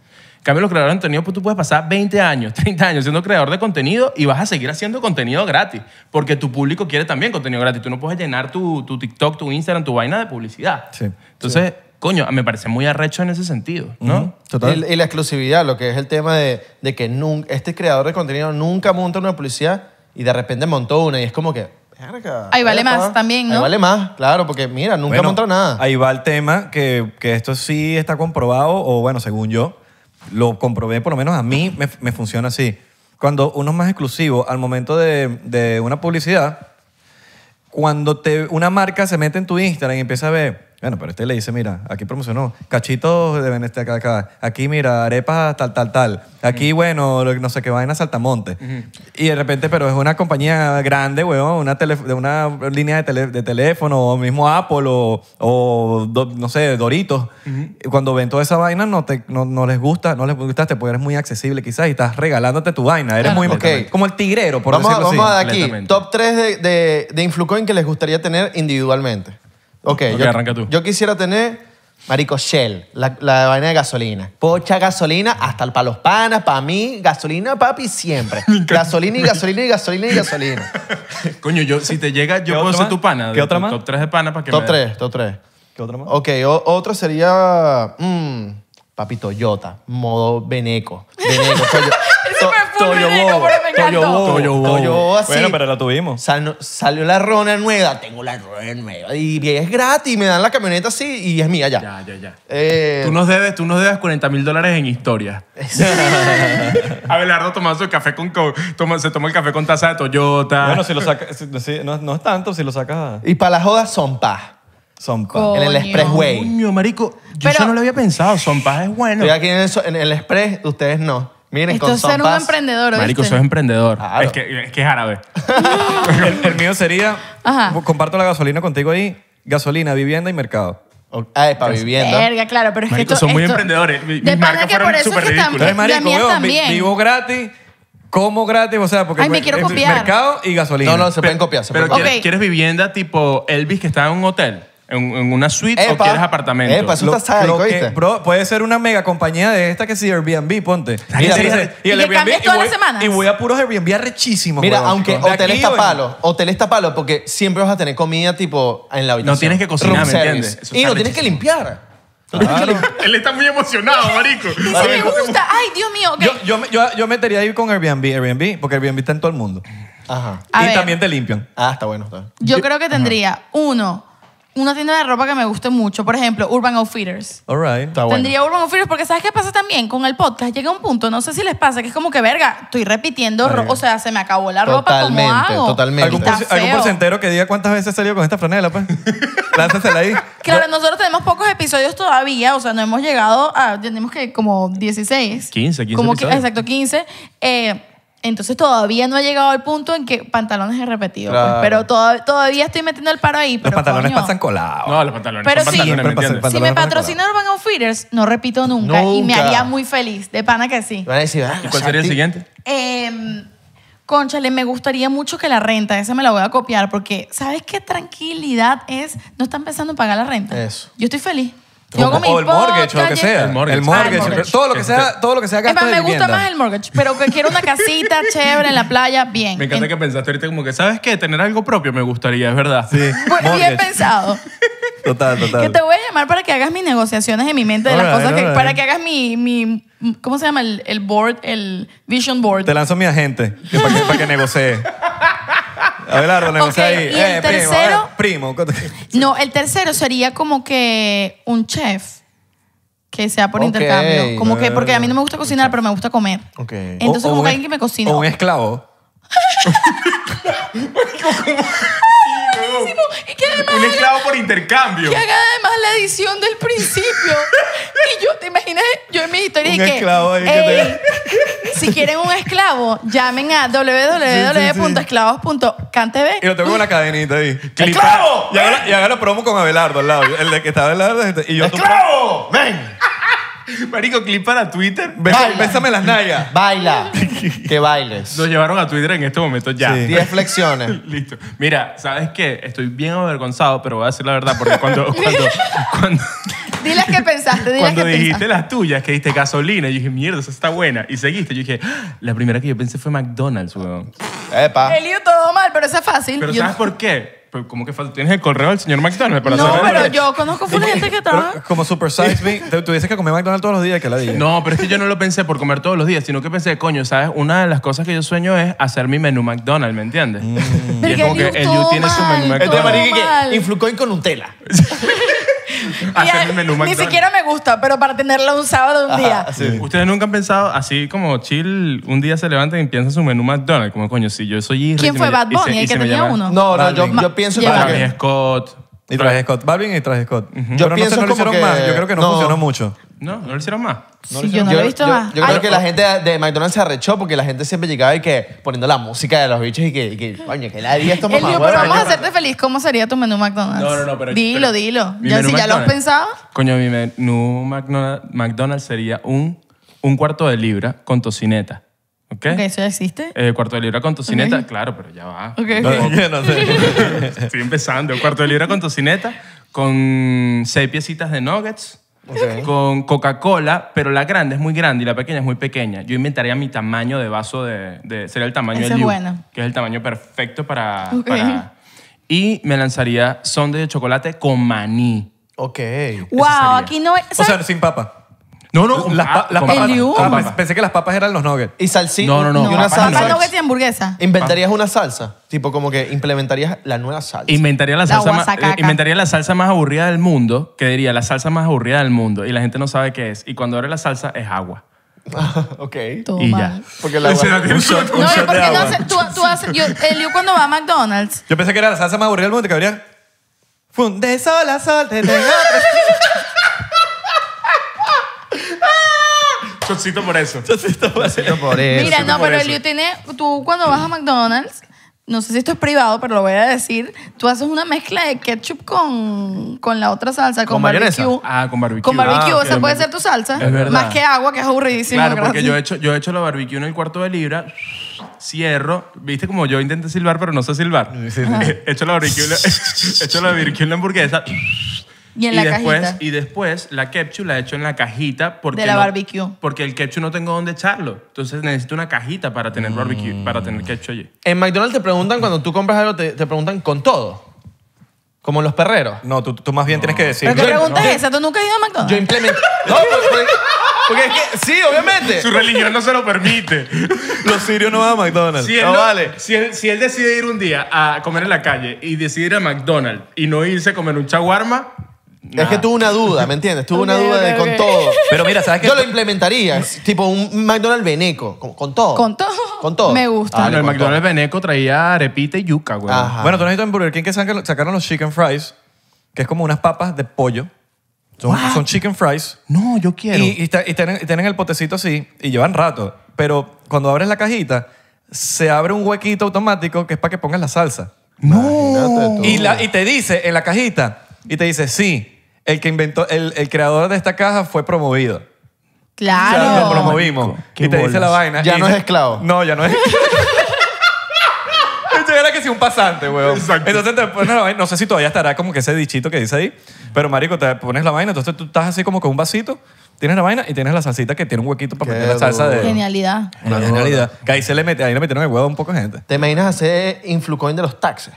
cambio, los creadores de contenido, pues tú puedes pasar 20 años, 30 años siendo creador de contenido y vas a seguir haciendo contenido gratis, porque tu público quiere también contenido gratis. Tú no puedes llenar tu, tu TikTok, tu Instagram, tu vaina de publicidad. Entonces, coño, me parece muy arrecho en ese sentido, ¿no? Total. Y, la exclusividad, lo que es el tema de, que este creador de contenido nunca monta una publicidad y de repente montó una y es como que... ahí vale más también, ¿no? Ahí vale más, claro, porque mira, nunca montó nada. Ahí va el tema que esto sí está comprobado, o bueno, según yo, lo comprobé, por lo menos a mí me, funciona así. Cuando uno es más exclusivo, al momento de, una publicidad, cuando una marca se mete en tu Instagram y empieza a ver bueno, pero este le dice, mira, aquí promocionó cachitos de este acá, acá. Aquí, mira, arepas tal, tal, tal. Aquí, bueno, no sé qué vaina, saltamonte. Y de repente, pero es una compañía grande, weón, una, de una línea de, de teléfono, o mismo Apple, o, no sé, Doritos. Cuando ven toda esa vaina, no, te, no, no les gusta, no les gustaste, porque eres muy accesible quizás y estás regalándote tu vaina. Eres muy... Como el tigrero, por vamos, vamos a aquí, top 3 de, de, de Influcoin que les gustaría tener individualmente. Ok, yo, arranca tú. yo quisiera tener, marico, Shell, la, vaina de gasolina. Pocha gasolina hasta para los panas, para mí, gasolina, papi, siempre. Gasolina y gasolina y gasolina y gasolina. Coño, yo, si te llega, yo puedo ser tu pana. ¿Qué otra más? Top 3 de pana para que top me- 3, top 3. ¿Qué otra más? Ok, otro sería, mm, papi, Toyota, modo Beneco. Beneco, Toyo Toyobo. Toyo Bueno, pero la tuvimos. salió la rona nueva. Tengo la rona nueva. Y es gratis. Me dan la camioneta así y es mía ya. Ya, ya, ya. Eh, tú nos debes, tú nos debes 40 mil dólares en historia. Abelardo tomando su café con, se toma el café con taza de Toyota. Bueno, si lo sacas, no, es tanto si lo sacas Y para las jodas son paz. son Paz. En el Expressway. Coño, marico, yo Pero- no lo había pensado. Son es bueno. aquí en el, en el Express, ustedes no. Miren, Esto un emprendedor, Marico, sos emprendedor. Es, que, es árabe. el, mío sería, comparto la gasolina contigo ahí, gasolina, vivienda y mercado. Ah, es para vivienda. Verga, claro, pero son muy emprendedores. Depende De que por eso es súper marico, también. vivo gratis, como gratis, o sea, porque Ay, me pues, quiero copiar. mercado y gasolina. No, no, se pueden copiar. Pero quieres vivienda tipo Elvis que está en un hotel? en, una suite o quieres apartamento. eso está sádico, ¿viste? Bro, puede ser una mega compañía de esta que sí, Airbnb, ponte. Y, y todas las semanas. y voy a puros Airbnb rechísimos. Mira, aunque hotel está palo, hotel está palo, porque siempre vas a tener comida tipo en la habitación. No tienes que cocinar, ¿me entiendes? Y lo no tienes que limpiar. Él está muy emocionado, marico. me gusta. Ay, Dios mío. Yo, yo, me- metería metería con Airbnb, Airbnb, porque Airbnb está en todo el mundo. Ajá. y también te limpian. Ah, está bueno. Está Yo creo que tendría, uno, una tienda de ropa que me guste mucho. Por ejemplo, Urban Outfitters. All right. Tendría Urban Outfitters porque ¿sabes qué pasa también? Con el podcast llega un punto, no sé si les pasa, que es como que, verga, estoy repitiendo o sea, se me acabó la ropa, ¿cómo hago? totalmente. ¿Algún, algún porcentero que diga cuántas veces he salido con esta franela, pues? Lánzasela ahí. Claro, nosotros tenemos pocos episodios todavía, o sea, no hemos llegado a, tenemos que como 16. 15, 15 Como exacto, 15. Eh, entonces todavía no ha llegado al punto en que pantalones he repetido. Pues. pero todavía estoy metiendo el paro ahí. Pero los pantalones pasan colados. No, los pantalones. Pero sí, si, me patrocinan Urban Outfitters, no repito nunca, Y me haría muy feliz. De pana que sí. Ah, ¿Y ¿Cuál sería el siguiente? Eh, em, Conchale, me gustaría mucho que la renta, esa me la voy a copiar, porque ¿sabes qué tranquilidad es? No están pensando en pagar la renta. Eso. Yo estoy feliz o el mortgage, o lo que sea. El ah, mortgage. todo lo que sea, todo lo que sea más, me gusta más el mortgage, pero que quiero una casita chévere en la playa, bien. Me encanta que pensaste ahorita como que, ¿sabes qué? Tener algo propio me gustaría, es verdad. Sí, pues, Bien pensado. Total, Que te voy a llamar para que hagas mis negociaciones en mi mente de las cosas que. Para que hagas mi, mi. ¿Cómo se llama? El, board, el vision board. Te lanzo mi agente para que, para que negocie. Abelardo, negocia ahí. y el eh, primo, tercero- primo. No, el tercero sería como que un chef que sea por intercambio. Como que, porque a mí no me gusta cocinar, pero me gusta comer. Ok. Entonces, como que alguien que me cocine. O un esclavo. Un esclavo por intercambio. Que haga además la edición del principio. y yo, ¿te imaginas? Yo en mi historia un que, esclavo ahí que te... si quieren un esclavo, llamen a www.esclavos.cantv. Y lo tengo con la cadenita ahí. ¡Esclavo! Y haga, promo con Abelardo al lado. El de que está Abelardo. Y yo ¡Esclavo! ¡Ven! Marico, clip para Twitter. Bésame las nalgas. Baila. que bailes. Nos llevaron a Twitter en este momento ya. 10 flexiones. Listo. Mira, ¿sabes qué? Estoy bien avergonzado, pero voy a decir la verdad porque cuando... cuando, cuando Diles que pensaste, Cuando dijiste las tuyas, que dijiste gasolina, yo dije, mierda, esa está buena. Y seguiste, yo dije, ah, la primera que yo pensé fue McDonald's, weón. Epa. El todo mal, pero esa es fácil. Pero ¿sabes por qué? como ¿Cómo que falta? ¿Tienes el correo del señor McDonald's para No, pero yo conozco una gente que trabaja. como Super Size Me, tú dices que comí McDonald's todos los días, que la digo? No, pero es que yo no lo pensé por comer todos los días, sino que pensé, coño, ¿sabes? Una de las cosas que yo sueño es hacer mi menú McDonald's, ¿me entiendes? Mm. Y es como que el You tiene su menú McDonald's. El de marica, que con Nutella. Ni siquiera me gusta, pero para tenerlo un sábado, un día. Ustedes nunca han pensado así como chill, un día se levantan y piensan su menú McDonald's. Como coño, si yo soy ¿Quién fue Bad Bunny? ¿El que tenía uno? No, no, yo, pienso que... Para mí Scott, y traje Scott. Balvin y traje Scott. Yo pienso no, no lo hicieron más. Yo creo que no, funcionó mucho. No, no lo hicieron más. yo no lo he visto yo, más. yo creo que la gente de McDonald's se arrechó porque la gente siempre llegaba y que poniendo la música de los bichos y que, que coño, que la día más. pero vamos a hacerte feliz. ¿Cómo sería tu menú McDonald's? No, no, no, pero. Dilo, dilo. Ya, si ya lo has pensado. Coño, mi menú McDonald's, McDonald's sería un, un cuarto de libra con tocineta, ¿Qué? ¿eso ya existe? El eh, cuarto de libra con tocineta, claro, pero ya va. Ok, No, sé. Estoy empezando. Cuarto de libra con tocineta, con seis piecitas de nuggets, con Coca-Cola, pero la grande es muy grande y la pequeña es muy pequeña. Yo inventaría mi tamaño de vaso de... sería el tamaño Ese es bueno. que es el tamaño perfecto para, Y me lanzaría sonde de chocolate con maní. Ok. Wow, aquí no... O sea, sin papa. No, no, las, ah, papas. El ah, pues, Pensé que las papas eran los nuggets. Y salsita. No, no, no. Y una Papas nuggets y hamburguesa. ¿Inventarías una salsa? Tipo como que implementarías la nueva salsa. Inventaría la salsa, más, aburrida del mundo, que diría la salsa más aburrida del mundo, y la gente no sabe qué es. Y cuando abre la salsa, es agua. ok. Y ya. Porque la agua. no tiene- No, porque no sé. tú, tú haces, yo, el Liu cuando va a McDonald's, Yo pensé que era la salsa más aburrida del mundo que habría. Funde sol a sol, te Chocito por eso. Chocito por eso. Mira, no, pero Liu tiene. Tú cuando vas a McDonald's, no sé si esto es privado, pero lo voy a decir. Tú haces una mezcla de ketchup con, con la otra salsa, con, ¿Con barbecue. Ah, con barbecue. Con ah, barbecue, esa o puede ser tu salsa. Es verdad. Más que agua, que es aburridísimo. Claro, porque yo he, hecho, yo he hecho la barbecue en el cuarto de libra, cierro. Viste como yo intenté silbar, pero no sé silbar. He hecho la barbecue, he hecho la barbecue en la hamburguesa. Y después, Y después la ketchup la he hecho en la cajita porque de la barbecue. Porque el ketchup no tengo dónde echarlo. Entonces necesito una cajita para tener mm. barbecue, para tener ketchup allí. En McDonald's te preguntan cuando tú compras algo, te, preguntan con todo. Como los perreros. No, tú, más bien tienes que decir. ¿Pero qué pregunta es esa? ¿Tú nunca has ido a McDonald's? Yo implemento... Pues, pues, sí, obviamente. Su religión no se lo permite. Los sirios no van a McDonald's. Si él, si, él, decide ir un día a comer en la calle y decide ir a McDonald's y no irse a comer un chaguarma, es que tuve una duda, ¿me entiendes? Tuve una duda de con todo. Pero mira, ¿sabes qué? Yo lo implementaría. Tipo un McDonald's veneco. Con, todo. Con todo. Con todo. Me gusta. Ah, el McDonald's Beneco traía arepita y yuca, güey. Bueno, tú no has visto que sacaron los chicken fries, que es como unas papas de pollo. Son, chicken fries. No, yo quiero. Y, tienen, el potecito así y llevan rato. Pero cuando abres la cajita, se abre un huequito automático que es para que pongas la salsa. no. y te dice en la cajita, y te dice, sí, el que inventó, el, creador de esta caja fue promovido. Claro. O lo promovimos. y te dice la vaina. Ya no es esclavo. No, ya no es. Esto era que si un pasante, weón. Exacto. Entonces te pones la vaina. No sé si todavía estará como que ese dichito que dice ahí. Pero, marico, te pones la vaina. Entonces tú estás así como con un vasito. Tienes la vaina y tienes la salsita que tiene un huequito para poner meter la salsa de. Genialidad. Una genialidad. Que ahí, se le mete, ahí le metieron el huevo a un poco gente. ¿Te imaginas hacer influcoin de los taxes?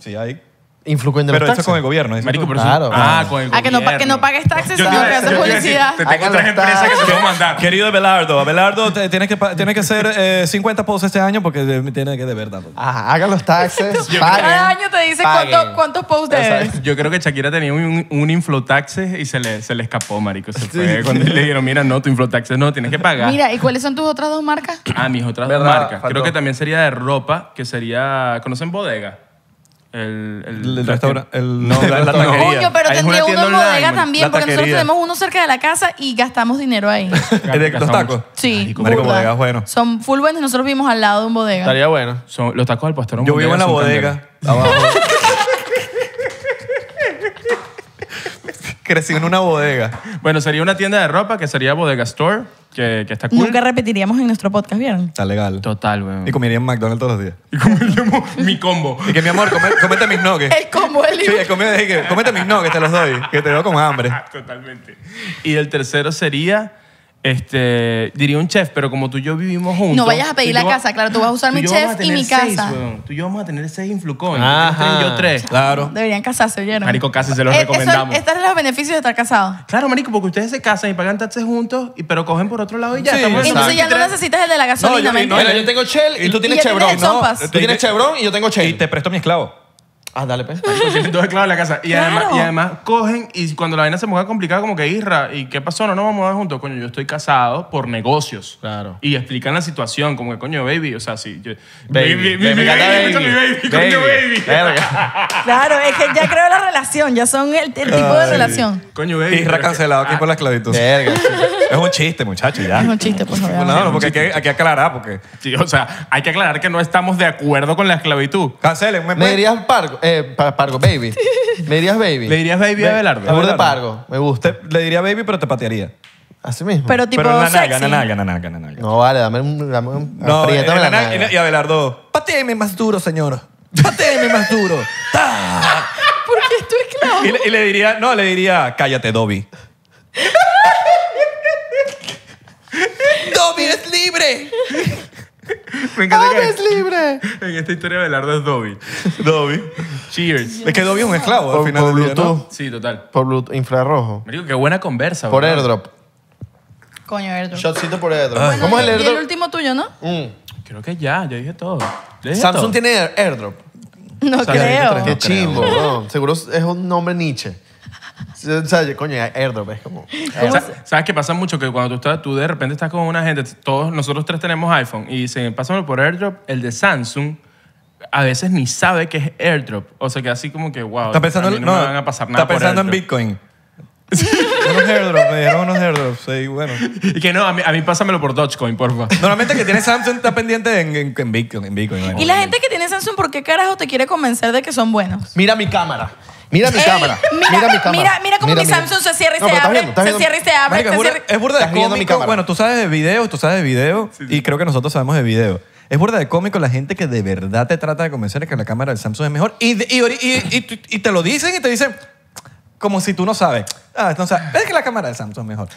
Sí, ahí influyendo Pero esto es con el gobierno. Marico, Claro. Ah, con el ah, que no, que no pagues taxes, sino que haces publicidad. Te tengo empresas que te voy a mandar. Querido Abelardo, Abelardo tienes que, que hacer 50 eh, posts este año porque tiene que de verdad. Ajá, haga los taxes, Cada año te dice cuántos posts debes. Yo creo que Shakira tenía un, un inflotaxes y se le, se le escapó, marico. Se fue cuando le dijeron, mira, no, tu inflotaxes no, tienes que pagar. Mira, ¿y cuáles son tus otras dos marcas? Ah, mis otras dos marcas. Creo que también sería de ropa, que sería... ¿Conocen Bodega? El, el, el restaurante. No, la, taquería. pero tendría uno en bodega también, porque nosotros tenemos uno cerca de la casa y gastamos dinero ahí. los tacos? Sí. bueno. Son full buenos y nosotros vivimos al lado de un bodega. Estaría bueno. Son los tacos al pastor. Yo vivo en la bodega. Abajo. crecí en una bodega. Bueno, sería una tienda de ropa que sería Bodega Store, que, que está cool. Nunca repetiríamos en nuestro podcast, ¿vieron? Está legal. Total, weón. Y comería en McDonald's todos los días. Y comeríamos mi combo. Y que mi amor, come- comete mis nuggets. El combo del Sí, libro. comete, mis nuggets, te los doy. Que te veo con hambre. Totalmente. Y el tercero sería este, diría un chef, pero como tú y yo vivimos juntos. No vayas a pedir la casa, claro, tú vas a usar mi chef y mi casa. tú y yo vamos a tener seis influcones. yo tres. Ah, claro. Deberían casarse, ¿oyeron? Marico, casi se los eh, recomendamos. Estos son los beneficios de estar casados. Claro, Marico, porque ustedes se casan y pagan taxes juntos, pero cogen por otro lado y ya. Entonces ya no necesitas el de la gasolina, no, yo, tengo Shell y tú tienes Chevron. Tú tienes Chevron y yo tengo Shell. Y te presto mi esclavo. Ah, dale, pues. Dos pues. claro en la casa. Y, además, y además cogen y cuando la vaina se mueve complicada, como que irra, ¿y qué pasó? No nos vamos a mudar juntos. Coño, yo estoy casado por negocios. Claro. Y explican la situación, como que, coño, baby, o sea, si Yo, Baby, baby, baby, baby, coño, baby. Claro, es que ya creo la relación, ya son el, tipo de ah, relación. Coño, baby. Isra cancelado aquí ah. por la esclavitud. Verga, Es un chiste, muchachos, ya. Es un chiste, pues favor. No, no, porque hay que, hay que aclarar, porque. o sea, hay que aclarar que no estamos de acuerdo con la esclavitud. Cancelen, me, ¿Me dirías parco? eh, Pargo, baby. ¿Le dirías baby? ¿Le dirías baby a Abelardo? amor de Pargo, me gusta. le diría baby, pero te patearía. Así mismo. Pero tipo pero No, vale, dame un... Dame un y Abelardo, pateeme más duro, señor. Pateeme más duro. Ta. ¿Por qué es tu Y le, y le diría, no, le diría, cállate, Dobby. ¡Dobby es libre! Me ¡Ah, es libre! En esta historia de es Dobby. Dobby. Cheers. Es que Dobby es un esclavo al final del día, Sí, total. Por Bluetooth infrarrojo. digo qué buena conversa. Por airdrop. Coño, airdrop. Shotcito por airdrop. ¿Cómo es el y el último tuyo, ¿no? Mm. Creo que ya, ya dije todo. Samsung tiene airdrop. No tiene creo. Qué chimbo, bro. Seguro es un nombre Nietzsche. O sea, coño, airdrop es como... ¿Sabes, que qué pasa mucho? Que cuando tú, estás, tú de repente estás con una gente, todos nosotros tres tenemos iPhone y dicen, pásamelo por airdrop, el de Samsung a veces ni sabe que es airdrop. O sea, que así como que, wow, pensando, no, me van a pasar nada Está pensando en Bitcoin. unos airdrops, me dieron unos airdrops, y bueno. Y que no, a mí, pásamelo por Dogecoin, porfa. Normalmente que tiene Samsung está pendiente en, Bitcoin. Bitcoin ¿Y la gente que tiene Samsung, por qué carajo te quiere convencer de que son buenos? Mira mi cámara. Eh, mira mi cámara. Mira, mi cámara. Mira, cómo mi Samsung se cierra y se abre. se cierra y se abre. es burda- de cómico. Bueno, tú sabes de video, tú sabes de video y creo que nosotros sabemos de video. Es burda de cómico la gente que de verdad te trata de convencer que la cámara del Samsung es mejor y, y, te lo dicen y te dicen como si tú no sabes. Ah, entonces. Es que la cámara del Samsung es mejor.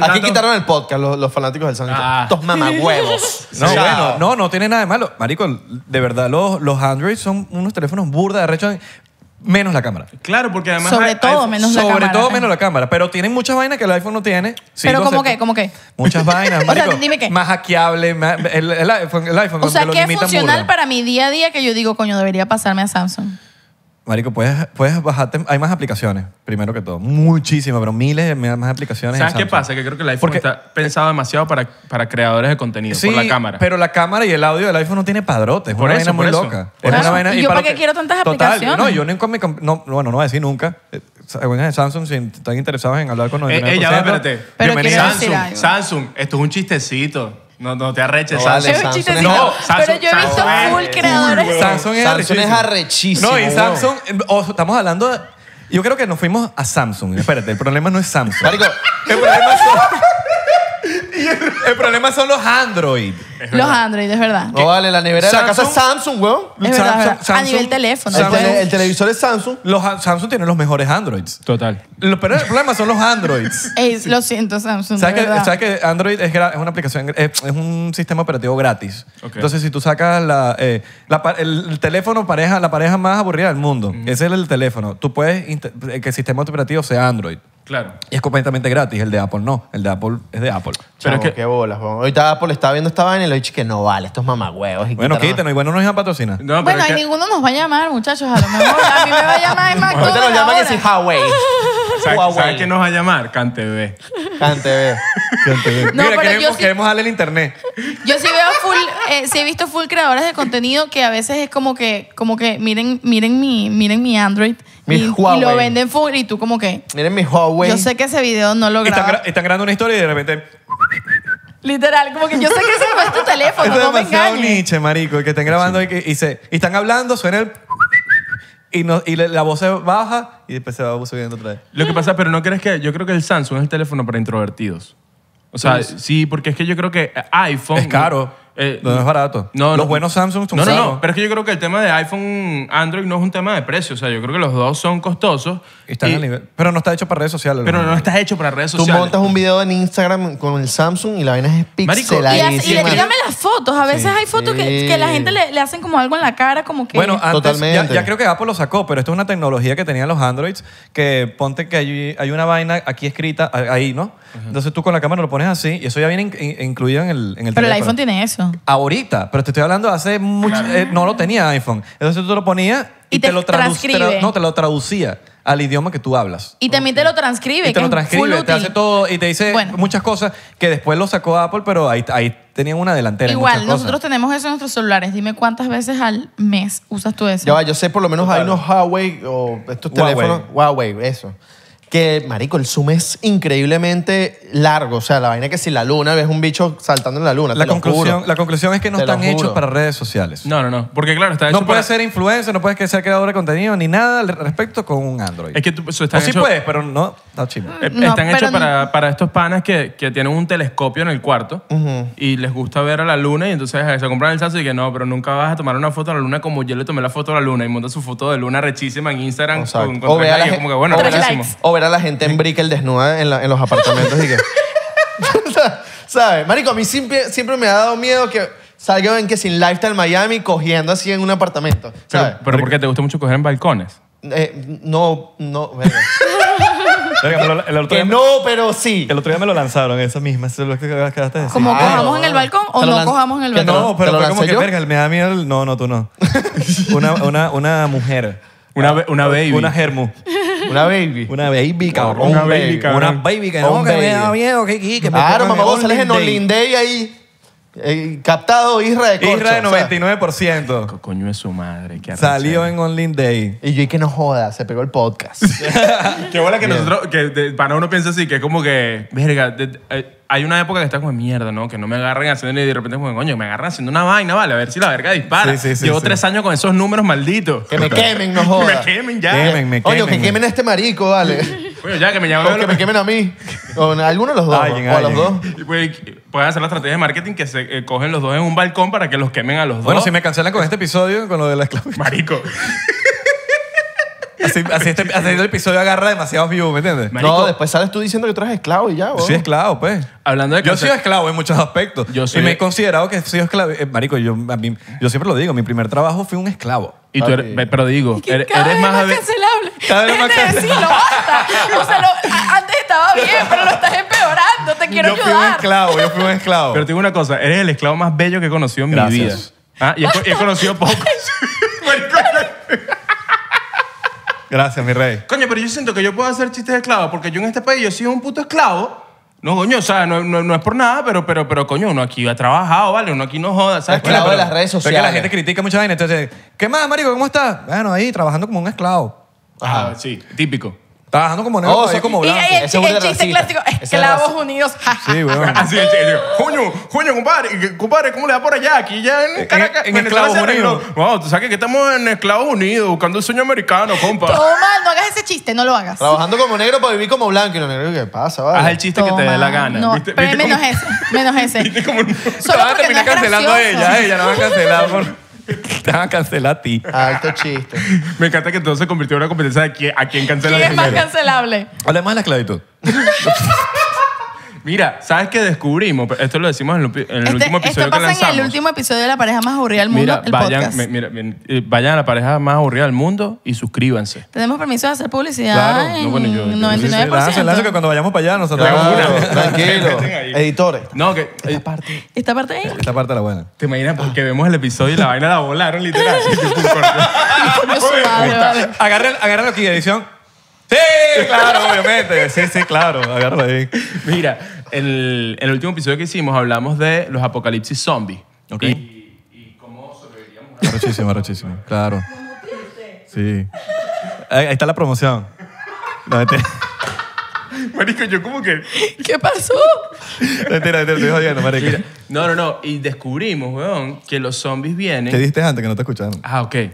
Aquí quitaron el podcast los, fanáticos del Samsung. Ah. Estos mamagüevos. No, bueno, no, no tiene nada de malo. Marico, de verdad, los, los Android son unos teléfonos burda de rechazo menos la cámara. Claro, porque además. Sobre todo menos la cámara. Sobre todo menos la cámara. Pero tienen muchas vainas que el iPhone no tiene. pero ¿cómo qué? ¿Cómo qué? Muchas vainas. o sea, qué. Más hackeable. Más, el, iPhone. El iPhone o sea, ¿qué es funcional para mi día a día que yo digo, coño, debería pasarme a Samsung? Marico, puedes, puedes bajarte. Hay más aplicaciones, primero que todo. Muchísimas, pero miles de más aplicaciones. ¿Sabes qué pasa? Que creo que el iPhone está pensado demasiado para, para creadores de contenido, por la cámara. pero la cámara y el audio del iPhone no tiene padrote. Es Por una eso, vaina muy loca. es una vaina, ¿Y yo para qué quiero tantas aplicaciones? No, yo nunca No, bueno, no voy a decir nunca. Eh, Samsung, si están interesados en hablar con nosotros. Eh, eh, ya espérate. Pero Samsung, Samsung, esto es un chistecito. No, no te arreches, no, no, pero yo he visto full creadores. Samson Samsung, es, Samsung es arrechísimo. No, y Samsung, eh, oh, estamos hablando. yo creo que nos fuimos a Samsung. Espérate, el problema no es Samsung. Marico, el problema es. El problema son los Android. Los Android, es verdad. No vale, la nevera de la casa Samsung, weón. a nivel teléfono. El, televisor es Samsung. Los Samsung tienen los mejores Androids. Total. pero el problema son los Androids. Lo siento, Samsung. ¿Sabes que, Android es, una aplicación, eh, es, un sistema operativo gratis? Entonces, si tú sacas eh, el, teléfono pareja, la pareja más aburrida del mundo, ese es el teléfono, tú puedes que el sistema operativo sea Android. Claro. Y es completamente gratis. El de Apple no. El de Apple es de Apple. Pero que- qué bolas, Hoy Ahorita Apple está viendo esta vaina y le he que no vale, estos mamagüeos. y Bueno, quítanos. Y bueno, nos iban a patrocinar. Bueno, ninguno nos va a llamar, muchachos. A lo mejor a mí me va a llamar más Ahorita nos llama y si Huawei. ¿sabes, Huawei. quién nos va a llamar? CanTV. Cante, CanTV. Mira, queremos, darle el internet. Yo sí veo full, eh, sí he visto full creadores de contenido que a veces es como que, como que miren, miren mi, miren mi Android y, lo venden full y tú como que... Miren mi Huawei. Yo sé que ese video no lo Están, están grabando una historia y de repente. Literal, como que yo sé que ese fue es tu teléfono, no me demasiado niche, marico. Y que estén grabando y, y, están hablando, suena el. Y, no, y la- voz se baja y después se va subiendo otra vez. Lo que pasa, pero no crees que. Yo creo que el Samsung es el teléfono para introvertidos. O sea, pues sí, porque es que yo creo que eh, iPhone. Es caro. Eh, no es barato. No, los buenos Samsung son No, no, pero es que yo creo que el tema de iPhone, Android no es un tema de precio. O sea, yo creo que los dos son costosos. Pero no está hecho para redes sociales. Pero no está hecho para redes sociales Tú montas un video en Instagram con el Samsung y la vaina es pixel Y, las fotos. A veces hay fotos que, la gente le, le hacen como algo en la cara, como que. Bueno, Totalmente. Ya, creo que Apple lo sacó, pero esto es una tecnología que tenían los Androids que ponte que hay, hay una vaina aquí escrita, ahí, ¿no? Entonces tú con la cámara lo pones así y eso ya viene incluido en el, teléfono. Pero el iPhone tiene eso. Ahorita, pero te estoy hablando hace mucho. Eh, no lo tenía iPhone. Entonces tú lo ponías y, te lo No, te lo traducía al idioma que tú hablas. Y también te lo transcribe. Y te que lo full transcribe, te hace todo y te dice muchas cosas que después lo sacó Apple, pero ahí, ahí tenían una delantera. Igual, nosotros tenemos eso en nuestros celulares. Dime cuántas veces al mes usas tú eso. Ya yo sé por lo menos hay unos Huawei o estos teléfonos. Huawei, eso que, marico, el zoom es increíblemente largo. O sea, la vaina que si la luna ves un bicho saltando en la luna. La, conclusión, la conclusión es que no están hechos para redes sociales. No, no, no. Porque claro, está hecho No ser influencer, no puedes ser creador de contenido ni nada al respecto con un Android. Es que tú, puedes, pero no, eh, Están hechos para, estos panas que, tienen un telescopio en el cuarto y les gusta ver a la luna y entonces se compran el salso y que no, pero nunca vas a tomar una foto a la luna como yo le tomé la foto a la luna y monta su foto de luna rechísima en Instagram con, O la gente en brickel desnuda en, en los apartamentos y que... ¿Sabes? Marico, a mí siempre, me ha dado miedo que salga en que sin Lifestyle Miami cogiendo así en un apartamento. ¿Sabes? Pero, ¿por qué te gusta mucho coger en balcones? Eh, no, no, que no, pero sí. El otro día me lo lanzaron, esa misma, eso es lo que acabaste de Como ah, cojamos en el balcón o no cojamos en el balcón. no, pero fue como que, verga, el Miami miedo. No, no, tú no. Una, una, una mujer una, una baby. Una germu. Una baby. Una baby, cabrón. Una baby, cabrón. Una baby que no, que me da miedo, que, que, Claro, mamá, vos sales en Olin Day ahí. Eh, captado Isra de Corcho. Isra de 99%. Coño es su madre. Salió en Only Day. y yo, y que no joda, se pegó el podcast. Qué bola que nosotros, que para uno piensa así, que es como que, verga, eh, hay una época que está como mierda, ¿no? Que no me agarren haciendo y de repente como, coño, me agarran haciendo una vaina, vale, a ver si la verga dispara. Sí, sí, sí, Llevo tres años con esos números malditos. Que me quemen, no jodas. que me quemen ya. Quemen, me quemen. Oye, que quemen a este marico, vale. Bueno, ya que me que me quemen a mí. O alguno de los dos. o a los dos. pueden hacer la estrategia de marketing que se eh, cogen los dos en un balcón para que los quemen a los dos. Bueno, si me cancelan con este episodio, con lo de la esclavitud. Marico. Así, este, así el este episodio agarra demasiados views, ¿me entiendes? Marico. no, después sales tú diciendo que tú eres esclavo y ya, Sí esclavo, pues. Hablando de Yo soy esclavo en muchos aspectos. Yo Y me he e- considerado que soy esclavo. Eh, marico, yo, a mí- yo siempre lo digo, mi primer trabajo fue un esclavo. Y tú eres, pero digo, eres, más más, cancelable. más cancelable. basta. O sea, antes estaba bien, pero lo estás empeorando. Te quiero yo fui un esclavo, yo fui un esclavo. Pero te digo una cosa, eres el esclavo más bello que he conocido en mi vida. Ah, y he, conocido pocos. Gracias, mi rey. Coño, pero yo siento que yo puedo hacer chistes de esclavo, porque yo en este país yo soy un puto esclavo. No, coño, o sea, no, es por nada, pero, pero, pero, coño, uno aquí ha trabajado, ¿vale? Uno aquí no joda, ¿sabes? Esclavo de las redes Es que la gente critica mucha vaina. Entonces, ¿qué más, marico? ¿Cómo estás? Bueno, ahí, trabajando como un esclavo. Ajá, ah, sí, típico. Trabajando como negro, oh, soy como blanco. Y el, Ese el chiste clásico, esclavos unidos. sí, bueno. Así, el coño, ah, compadre, compadre, ¿cómo le va por allá? Aquí ya en Caracas, en, Esclavos Unidos. Wow, tú sabes que estamos en Esclavos Unidos, buscando el sueño americano, compa. Toma, no hagas ese chiste, no lo hagas. Trabajando como negro para vivir como blanco. Y lo negro ¿qué pasa? Vale? Haz el chiste que te dé la gana. No, pero menos ese, menos ese. Solo te a terminar cancelando a ella, ella la va a cancelar Te van a cancelar a ti. Alto chiste. Me encanta que entonces se convirtió en una competencia de a quién cancela ¿Quién es más cancelable? Además de la esclavitud. Mira, ¿sabes qué descubrimos? Esto lo decimos en el, último episodio que último episodio esto pasa en el último episodio de La Pareja Más Aburrida del Mundo, mira, el vayan, eh, vayan a La Pareja Más Aburrida del Mundo y suscríbanse. Tenemos permiso de hacer publicidad claro, no, bueno, yo, 99%. que cuando vayamos para allá nos atragamos Tranquilo. Editores. No, que... Esta eh, parte. Esta parte ahí. Esta parte la buena. ¿Te imaginas? Porque vemos el episodio y la vaina la volaron literal. Agárralo aquí, edición. Sí, claro, obviamente. Sí, sí, claro. Agárralo ahí. Mira, en el, último episodio que hicimos hablamos de los apocalipsis zombies. ¿ok? Y, y, cómo sobrevivíamos. Arrochísimo, arrochísimo, claro. Sí. Ahí está la promoción. No, Marico, yo como que... ¿Qué pasó? Mentira, mentira, estoy jodiendo, marico. no, no, no. Y descubrimos, weón, que los zombies vienen... ¿Qué diste antes que no te escucharon? Ah, ok. En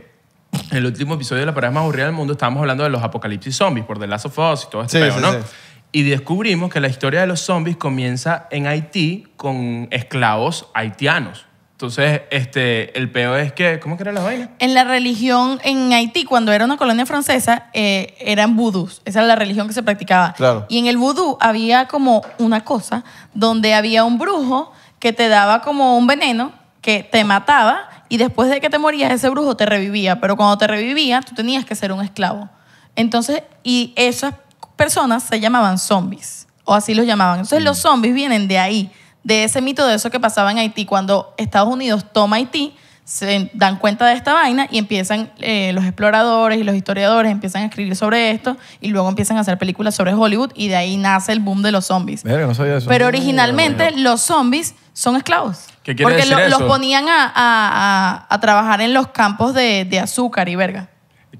el último episodio de La Parada Más Aburrida del Mundo estábamos hablando de los apocalipsis zombies por The Last of Us y todo este sí, ¿no? sí, ¿no? Sí y descubrimos que la historia de los zombies comienza en Haití con esclavos haitianos. Entonces, este, el peor es que, ¿cómo que era la vaina? En la religión en Haití, cuando era una colonia francesa, eh, eran vudús. Esa era la religión que se practicaba. Y en el vudú había como una cosa donde había un brujo que te daba como un veneno que te mataba y después de que te morías ese brujo te revivía. Pero cuando te revivía, tú tenías que ser un esclavo. Entonces, y esas personas se llamaban zombies, o así los llamaban. Entonces los mm. zombies vienen de ahí, de ese mito de eso que pasaba en Haití. Cuando Estados Unidos toma Haití, se dan cuenta de esta vaina y empiezan eh, los exploradores y los historiadores empiezan a escribir sobre esto y luego empiezan a hacer películas sobre Hollywood y de ahí nace el boom de los zombies. Pero originalmente los zombies son esclavos. ¿Qué quiere porque decir lo, los ponían a, trabajar en los campos de azúcar y verga.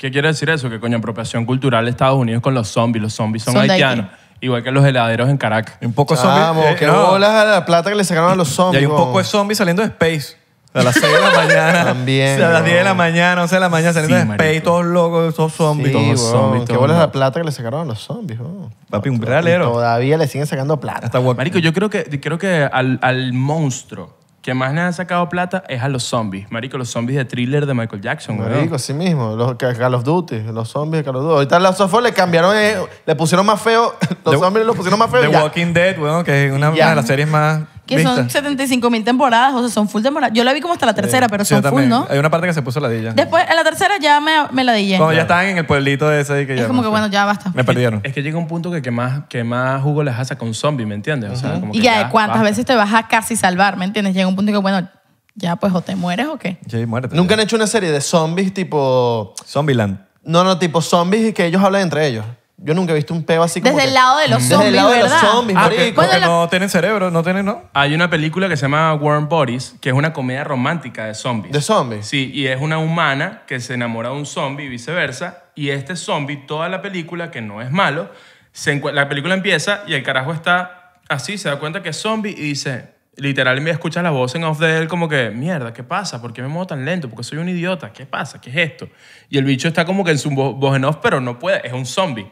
¿Qué quiere decir eso? Que coño, apropiación cultural de Estados Unidos con los zombies. Los zombies son, haitianos. Igual que los heladeros en Caracas. un poco de zombies. Eh, que bolas de la plata que le sacaron a los Y hay un poco de zombies saliendo de Space. A las 6 de la mañana. También, a las 10 de la mañana, 11 de la mañana saliendo de Space, todos locos, todos zombies. todos zombies, que bolas de la plata que le sacaron a los zombies. Papi, un realero. Todavía le siguen sacando plata. Marico, yo creo que, creo que al, al monstruo que más le han sacado plata es a los zombies. Marico, los zombies de thriller de Michael Jackson, güey. Marico, sí mismo. Los que- Call of Duty, los zombies de Call of Duty. Ahorita los software le cambiaron, eh, le pusieron más feo. Los zombies los pusieron más feo. The Walking Dead, weón, que es una de las series más que son 75 mil temporadas, o sea, son full temporadas. Yo la vi como hasta la tercera, pero son full, ¿no? Hay una parte que se puso la ladilla. Después, en la tercera ya me, me ladillé. Cuando ya estaban en el pueblito de ese y que ya. Es como que bueno, ya basta. Me perdieron. Es que llega un punto que, más, que más jugo les hace con zombies, ¿me entiendes? O sea, como que y ya, de cuántas veces te vas a casi salvar, ¿me entiendes? Llega un punto que, bueno, ya pues o te mueres o qué. Sí, muérete. Nunca han hecho una serie de zombies tipo. Zombieland. No, no, tipo zombies y que ellos hablen entre ellos. Yo nunca he visto un peo así como. Desde el lado de los Desde el lado de los zombies, ah, marico. porque no tienen cerebro, no tienen, ¿no? Hay una película que se llama Warm Bodies, que es una comedia romántica de zombies. ¿De zombies? Sí, y es una humana que se enamora de un zombie y viceversa. Y este zombie, toda la película, que no es malo, se la película empieza y el carajo está así, se da cuenta que es zombie y dice, literal, me escucha la voz en off de él como que, mierda, ¿qué pasa? ¿Por qué me muevo tan lento? Porque soy un idiota, ¿qué pasa? ¿Qué es esto? Y el bicho está como que en su voz en off, pero no puede, es un zombie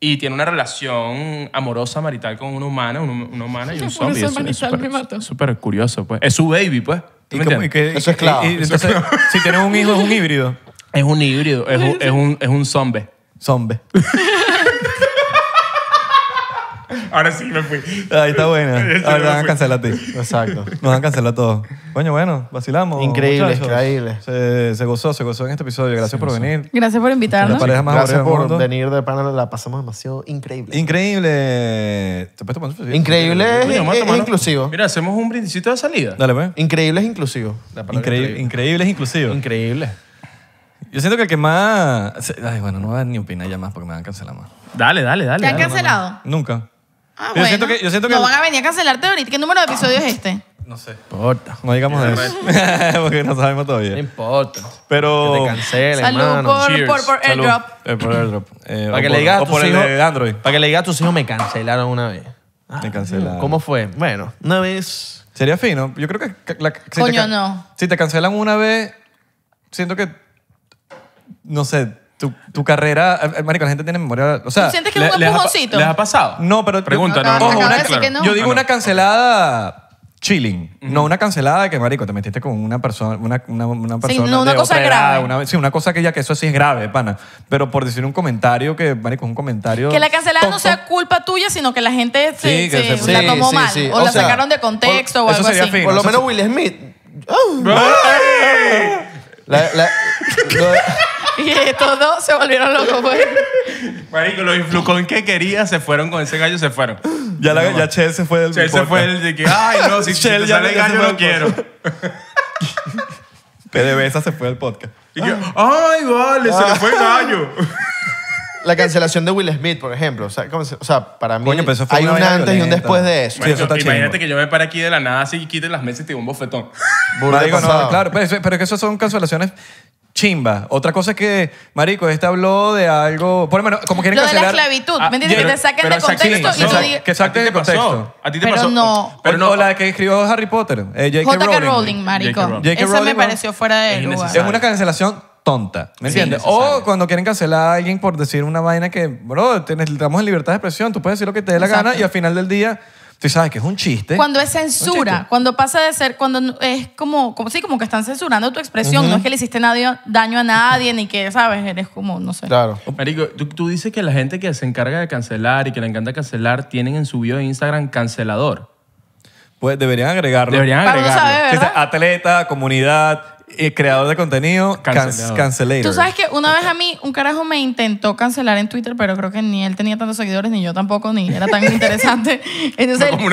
y tiene una relación amorosa marital con una humana, una, humana y un zombie. Eso es súper curioso, pues. Es su baby, pues. ¿Tú me entiendes? Eso es claro. y- entonces, si tienes un hijo, es un híbrido. Es un híbrido, es, es un, es un zombie. Zombie. Ahora sí me fui. Ahí está buena. Ahora nos van a cancelar a ti. Exacto. Nos van a cancelar a todos. Coño, bueno, vacilamos. Increíble, increíble. Se, gozó, se gozó en este episodio. Gracias por venir. Gracias por La invitarnos. pareja más Gracias por venir de panel. la pasamos demasiado increíble. Increíble. ¿Te Increíble es, inclusivo. Mira, hacemos un brindisito de salida. Dale, pues. Increíble es inclusivo. Increíble, increíble es inclusivo. Increíble. Yo siento que el que más. Ay, bueno, no voy a ni opinar ya más porque me van a cancelar más. Dale, dale, dale. ¿Te han cancelado? Nunca. Ah, yo siento bueno. que- yo siento que- No van a venir a cancelarte ahorita. ¿Qué número de episodio es este? No sé. importa. No digamos eso. Porque no sabemos todavía. No importa. importa. Que Pero. te cancelen, Salud eh, por, airdrop. Eh, por airdrop. Para que le digas a el hijos. Para que le digas a tus hijos, me cancelaron una vez. Me ah, cancelaron. ¿Cómo fue? Bueno, una vez. Sería fino. Yo creo que. la- Coño, no. Si te cancelan una vez, siento que. No sé. Tu, carrera, eh, eh, marico, la gente tiene memoria. O sea, ¿Tú sientes que es un empujoncito? ¿Les ha pasado? No, pero. Pregunta, no, Yo digo una cancelada chilling, no una cancelada que, marico, te metiste con una persona, una, una, persona no, una cosa grave. sí, una cosa que ya que eso sí es grave, pana. Pero por decir un comentario que, marico, es un comentario... Que la cancelada no sea culpa tuya, sino que la gente se, Sí, la tomó mal. O, la sacaron de contexto o, algo así. Por lo menos Will Smith. Ah, Y estos dos se volvieron locos, pues Marico, los influcón que quería se fueron con ese gallo, se fueron. Ya, ya Chel se fue del Chel se fue el de que, ay, no, si, Chel ya le gano no quiero. PDVSA se fue del podcast. Y ay, vale, se le fue el gallo. la cancelación de Will Smith, por ejemplo. O sea, para mí hay un antes y un después de eso. imagínate que yo me pare aquí de la nada así y quite las mesas y te doy un bofetón. claro, pero, eso- pero que eso son cancelaciones chimba. Otra cosa es que, marico, este habló de algo, por lo menos, como quieren Lo de la esclavitud, ah, ¿me entiendes? Que te saquen de contexto y que saquen de contexto. A ti te pasó. no. Pero no. O la que escribió Harry Potter, eh, J.K. Rowling. marico. Esa me pareció fuera de lugar. Es una cancelación tonta. ¿Me entiendes? o cuando quieren cancelar a alguien por decir una vaina que, bro, tenemos libertad de expresión, tú puedes decir lo que te dé la gana y al final del día, tú sabes que es un chiste. Cuando es censura, cuando pasa de ser, cuando es como, como sí, como que están censurando tu expresión, no es que le hiciste daño a nadie, ni que, ¿sabes? Eres como, no sé. Claro. Oh, marico, tú, dices que la gente que se encarga de cancelar y que le encanta cancelar tienen en su bio de Instagram cancelador. Pues deberían agregarlo. Deberían agregarlo. atleta, comunidad, y creador de contenido, cancelé Tú sabes que una vez a mí un carajo me intentó cancelar en Twitter, pero creo que ni él tenía tantos seguidores, ni yo tampoco, ni era tan interesante. Entonces, Como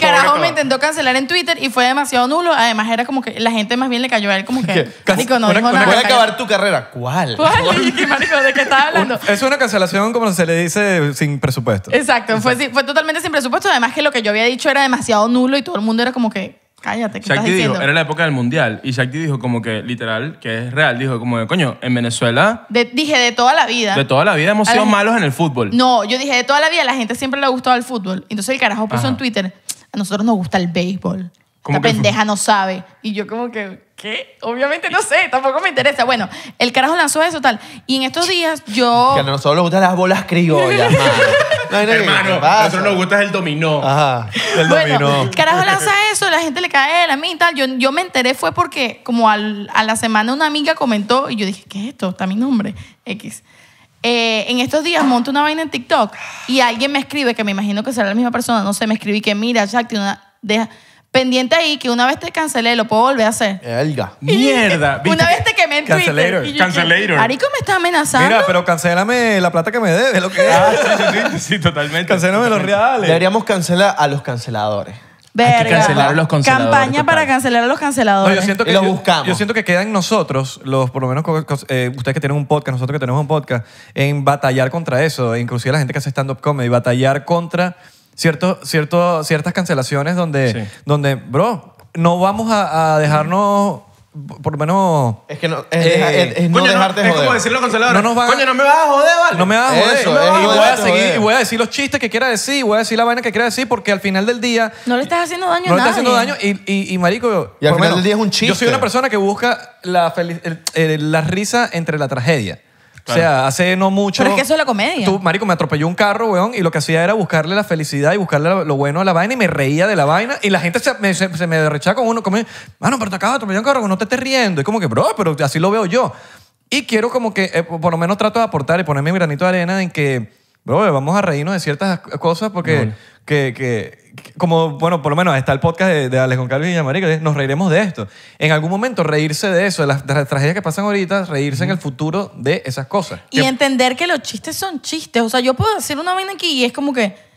carajo me intentó cancelar en Twitter y fue demasiado nulo. Además, era como que la gente más bien le cayó a él como que, a acabar tu carrera. ¿Cuál? ¿de qué estás hablando? Es una cancelación, como se le dice, sin presupuesto. Exacto, Fue, fue totalmente sin presupuesto. Además que lo que yo había dicho era demasiado nulo y todo el mundo era como que, cállate. ¿qué estás dijo, era la época del mundial y Shakti dijo como que literal, que es real, dijo como que coño, en Venezuela, dije de toda la vida. de toda la vida hemos sido malos en el fútbol. No, yo dije de toda la vida la gente siempre le ha gustado el fútbol. Entonces el carajo puso en Twitter, a nosotros nos gusta el béisbol. La pendeja no sabe. Y yo como que, ¿Qué? Obviamente no sé, tampoco me interesa. Bueno, el carajo lanzó eso tal. Y en estos días yo. Que a nosotros nos gustan las bolas criollas, No, no, Hermano, a nosotros nos gusta el dominó. Ajá, el bueno, El carajo lanza eso, la gente le cae él, a mí y tal. Yo, yo me enteré fue porque, como al, a la semana, una amiga comentó y yo dije, ¿qué es esto? Está mi nombre, X. Eh, en estos días monto una vaina en TikTok y alguien me escribe, que me imagino que será la misma persona, no sé, me escribe y que mira, Jack, tiene una. Pendiente ahí que una vez te cancelé, lo puedo volver a hacer. ¡Helga! Mierda. Una vez te quemé en Twitter. Cancelator. Arico me está amenazando. Mira, pero cancelame la plata que me debes, lo que ah, es. sí, totalmente. Cancélame los reales. Deberíamos cancelar a los canceladores. Verga. cancelar a los canceladores. Campaña para cancelar a los canceladores. yo siento que Lo buscamos. Yo, siento que quedan nosotros, los, por lo menos eh, ustedes que tienen un podcast, nosotros que tenemos un podcast, en batallar contra eso, inclusive la gente que hace stand-up comedy, batallar contra cierto, cierto, ciertas cancelaciones donde, donde bro, no vamos a, a dejarnos por lo menos. Es que no. Es, eh, es, es coño, no dejarte no, Es como decirlo No coño, no me vas a joder, vale. No me vas a joder. Eso, Y, voy a seguir, y voy a decir los chistes que quiera decir, y voy a decir la vaina que quiera decir, porque al final del día. No le estás haciendo daño no a nadie. No le estás haciendo daño. Y, y, y marico. Y al final del día es un chiste. Yo soy una persona que busca la, el, la risa entre la tragedia. O sea, hace no mucho. Pero es que eso es la comedia. Tú, marico, me atropelló un carro, weón, y lo que hacía era buscarle la felicidad y buscarle lo bueno a la vaina y me reía de la vaina. Y la gente se me, se, derrechaba con uno, como, mano, pero te acabas de atropellar un carro, no te estés riendo. Es como que, bro, pero así lo veo yo. Y quiero como que, eh, por lo menos trato de aportar y ponerme mi granito de arena en que bro, vamos a reírnos de ciertas cosas porque, que, que, como, bueno, por lo menos está el podcast de, de Alex Goncalves y que nos reiremos de esto. En algún momento reírse de eso, de las, tragedias que pasan ahorita, reírse en el futuro de esas cosas. Y entender que los chistes son chistes. O sea, yo puedo hacer una vaina aquí y es como que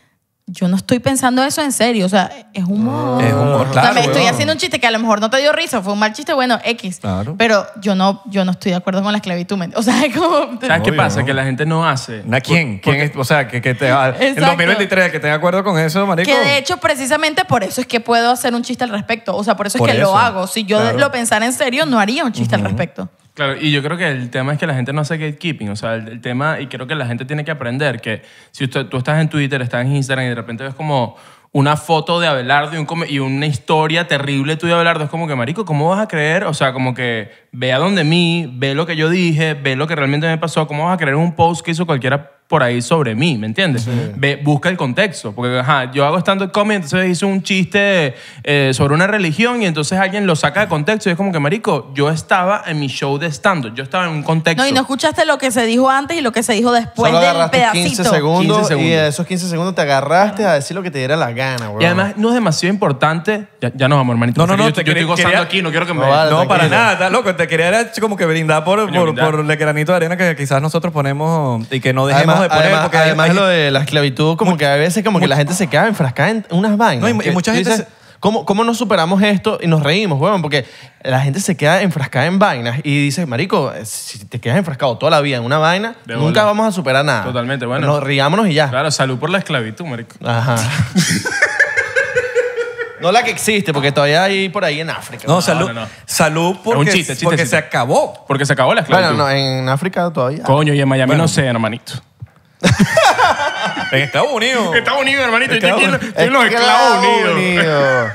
yo no estoy pensando eso en serio, o sea, es humor. Es humor, claro. me estoy haciendo un chiste que a lo mejor no te dio risa, fue un mal chiste, bueno, X. Claro. Pero yo no, yo no estoy de acuerdo con la esclavitud. O sea, es como... ¿Sabes qué pasa? Que la gente no hace. ¿A quién? ¿Quién es? o sea, que, que te va... En 2023, que esté de acuerdo con eso, marico. Que de hecho, precisamente por eso es que puedo hacer un chiste al respecto. O sea, por eso es que lo hago. Si yo lo pensara en serio, no haría un chiste al respecto. Claro, y yo creo que el tema es que la gente no hace gatekeeping, o sea, el, tema, y creo que la gente tiene que aprender que si tú estás en Twitter, estás en Instagram y de repente ves como una foto de Abelardo y, y una historia terrible tuya de Abelardo, es como que, marico, ¿cómo vas a creer? O sea, como que ve a donde mí, ve lo que yo dije, ve lo que realmente me pasó, ¿cómo vas a creer un post que hizo cualquiera por ahí sobre mí, ¿me entiendes? busca el contexto, porque ajá, yo hago stand-up comedy, entonces hice un chiste eh, sobre una religión y entonces alguien lo saca de contexto y es como que, marico, yo estaba en mi show de stand-up, yo estaba en un contexto. No, y no escuchaste lo que se dijo antes y lo que se dijo después del pedacito. 15 segundos, 15 segundos. y de esos 15 segundos te agarraste a decir lo que te diera la gana, güey. Y además no es demasiado importante, ya, no, amor, hermanito. No, no, no, yo, estoy gozando aquí, no quiero que me... No, no para nada, está loco, te quería como que brindar por, por, por el granito de arena que quizás nosotros ponemos y que no dejemos además, lo de la esclavitud, como que a veces como que la gente se queda enfrascada en unas vainas. y, muchas mucha gente... ¿Cómo, nos superamos esto y nos reímos, Porque la gente se queda enfrascada en vainas y dices, marico, si te quedas enfrascado toda la vida en una vaina, nunca vamos a superar nada. Totalmente, bueno. Nos riámonos y ya. Claro, salud por la esclavitud, marico. Ajá. No la que existe, porque todavía hay por ahí en África. No, salud. Salud porque, chiste, porque se acabó. Porque se acabó la esclavitud. Bueno, no, en África todavía. Coño, y en Miami no sé, hermanito en Estados Unidos. Estados Unidos, hermanito. en- los Esclavos Unidos.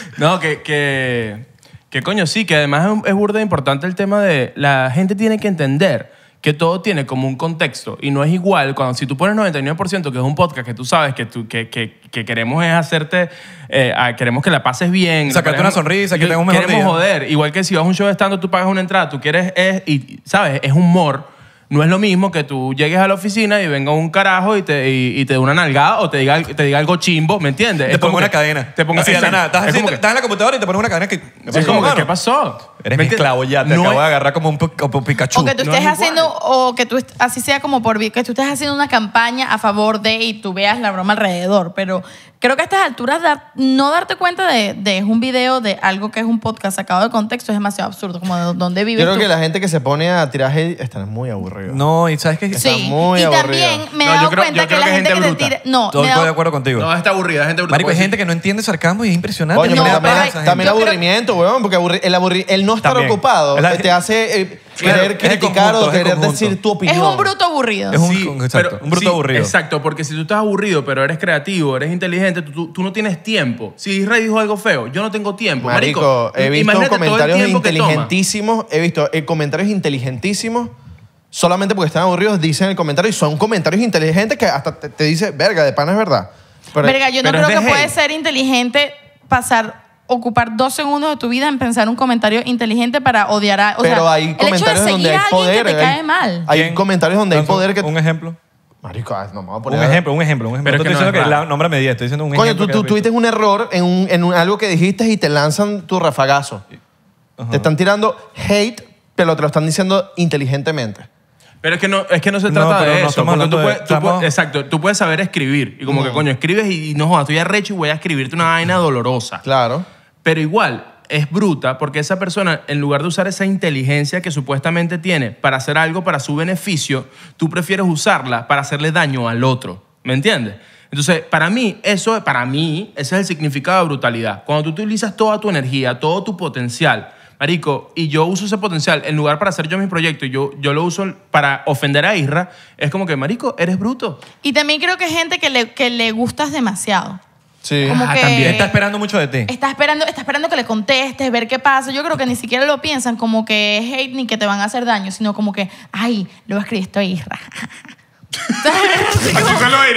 No, que, que, coño, sí, que además es, burda importante el tema de la gente tiene que entender que todo tiene como un contexto y no es igual cuando si tú pones 99% que es un podcast que tú sabes que tú que, que- que queremos es hacerte eh, queremos que la pases bien Sacarte una sonrisa, que tengas un queremos joder igual que si vas a un show estando tú pagas una entrada tú quieres es y sabes es humor no es lo mismo que tú llegues a la oficina y venga un carajo y te, y, y te dé una nalgada o te diga, te diga algo chimbo, ¿me entiendes? Te pongo una cadena. Te pongo una cadena. Estás, en la computadora y te pones una cadena que... que, ¿qué pasó? Eres mi esclavo ya, te acabo de agarrar como un, Pikachu. O que tú estés haciendo, o que tú, así sea como por que tú estés haciendo una campaña a favor de y tú veas la broma alrededor, pero creo que a estas alturas no darte cuenta de, de un video de algo que es un podcast sacado de contexto es demasiado absurdo, como de dónde vives Yo creo que la gente que se pone a tirar está muy aburrido No, y sabes que es muy aburrido Y también me he dado cuenta que, la gente, que te tira... No, Estoy de acuerdo contigo. No, está aburrida, gente Marico, hay pues gente que no entiende sarcasmo y es impresionante. Oye, también, el aburrimiento, weón, porque el, el no estar ocupado te hace eh, querer criticar o querer decir tu opinión. Es un bruto aburrido. Es un- bruto aburrido. Exacto, porque si tú estás aburrido, pero eres creativo, eres inteligente, tú, no tienes tiempo. Si Israel dijo algo feo, yo no tengo tiempo. Marico, he visto comentarios inteligentísimos, he visto eh, comentarios inteligentísimos solamente porque están aburridos, dicen el comentario y son comentarios inteligentes que hasta te, dice, verga, de pan es verdad. Verga, yo no creo que puede ser inteligente pasar ocupar dos segundos de tu vida en pensar un comentario inteligente para odiar a. O Pero sea, hay comentarios donde hay poder, que hay- comentarios donde hay poder que. Un ejemplo. Marico, ah, no me voy a poner. Un ejemplo, un ejemplo, Pero que estoy diciendo que el nombre medio estoy diciendo un ejemplo. Coño, tú tuviste un error en, en algo que dijiste y te lanzan tu rafagazo. Te están tirando hate, pero te lo están diciendo inteligentemente. Pero es que no, es que no se trata de eso. exacto, tú puedes saber escribir. Y como que, coño, escribes y, no jodas, estoy arrecho y voy a escribirte una vaina dolorosa. Claro pero igual es bruta porque esa persona, en lugar de usar esa inteligencia que supuestamente tiene para hacer algo para su beneficio, tú prefieres usarla para hacerle daño al otro. ¿Me entiendes? Entonces, para mí, eso, para mí, ese es el significado de brutalidad. Cuando tú utilizas toda tu energía, todo tu potencial, marico, y yo uso ese potencial en lugar para hacer yo mi proyecto, yo, yo lo uso para ofender a Isra, es como que, marico, eres bruto. Y también creo que hay gente que le, que le gustas demasiado. Sí. también. Está esperando mucho de ti. Está esperando, está esperando que le contestes, ver qué pasa. Yo creo que ni siquiera lo piensan como que es hate ni que te van a hacer daño, sino como que, ay, lo va a escribir esto a Isra.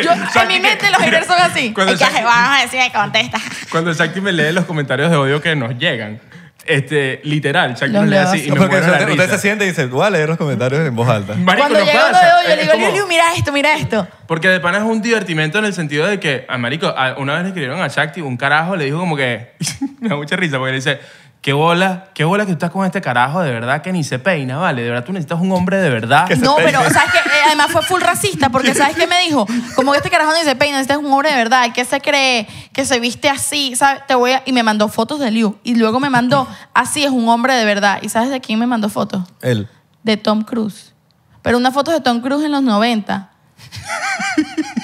Yo, en mi mente los haters son así. Cuando se a decir, contesta. Cuando Shakti me lee los comentarios de odio que nos llegan, este, literal, Chuck le así y me muero la usted, se siente y dice, voy a leer los comentarios en voz alta. Cuando no llega yo le digo, mira esto, mira esto. Porque de pana es un divertimento en el sentido de que, a ah, marico, ah, una vez le escribieron a Shakti, un carajo le dijo como que, me da mucha risa, porque le dice, qué bola, qué bola que tú estás con este carajo de verdad que ni se peina, ¿vale? De verdad tú necesitas un hombre de verdad. No, pero sabes eh, además fue full racista porque sabes qué me dijo, como que este carajo ni se peina, este es un hombre de verdad, qué se cree, que se viste así, ¿sabes? Te voy y me mandó fotos de Liu y luego me mandó así es un hombre de verdad y sabes de quién me mandó fotos? Él. De Tom Cruise. Pero una foto de Tom Cruise en los 90.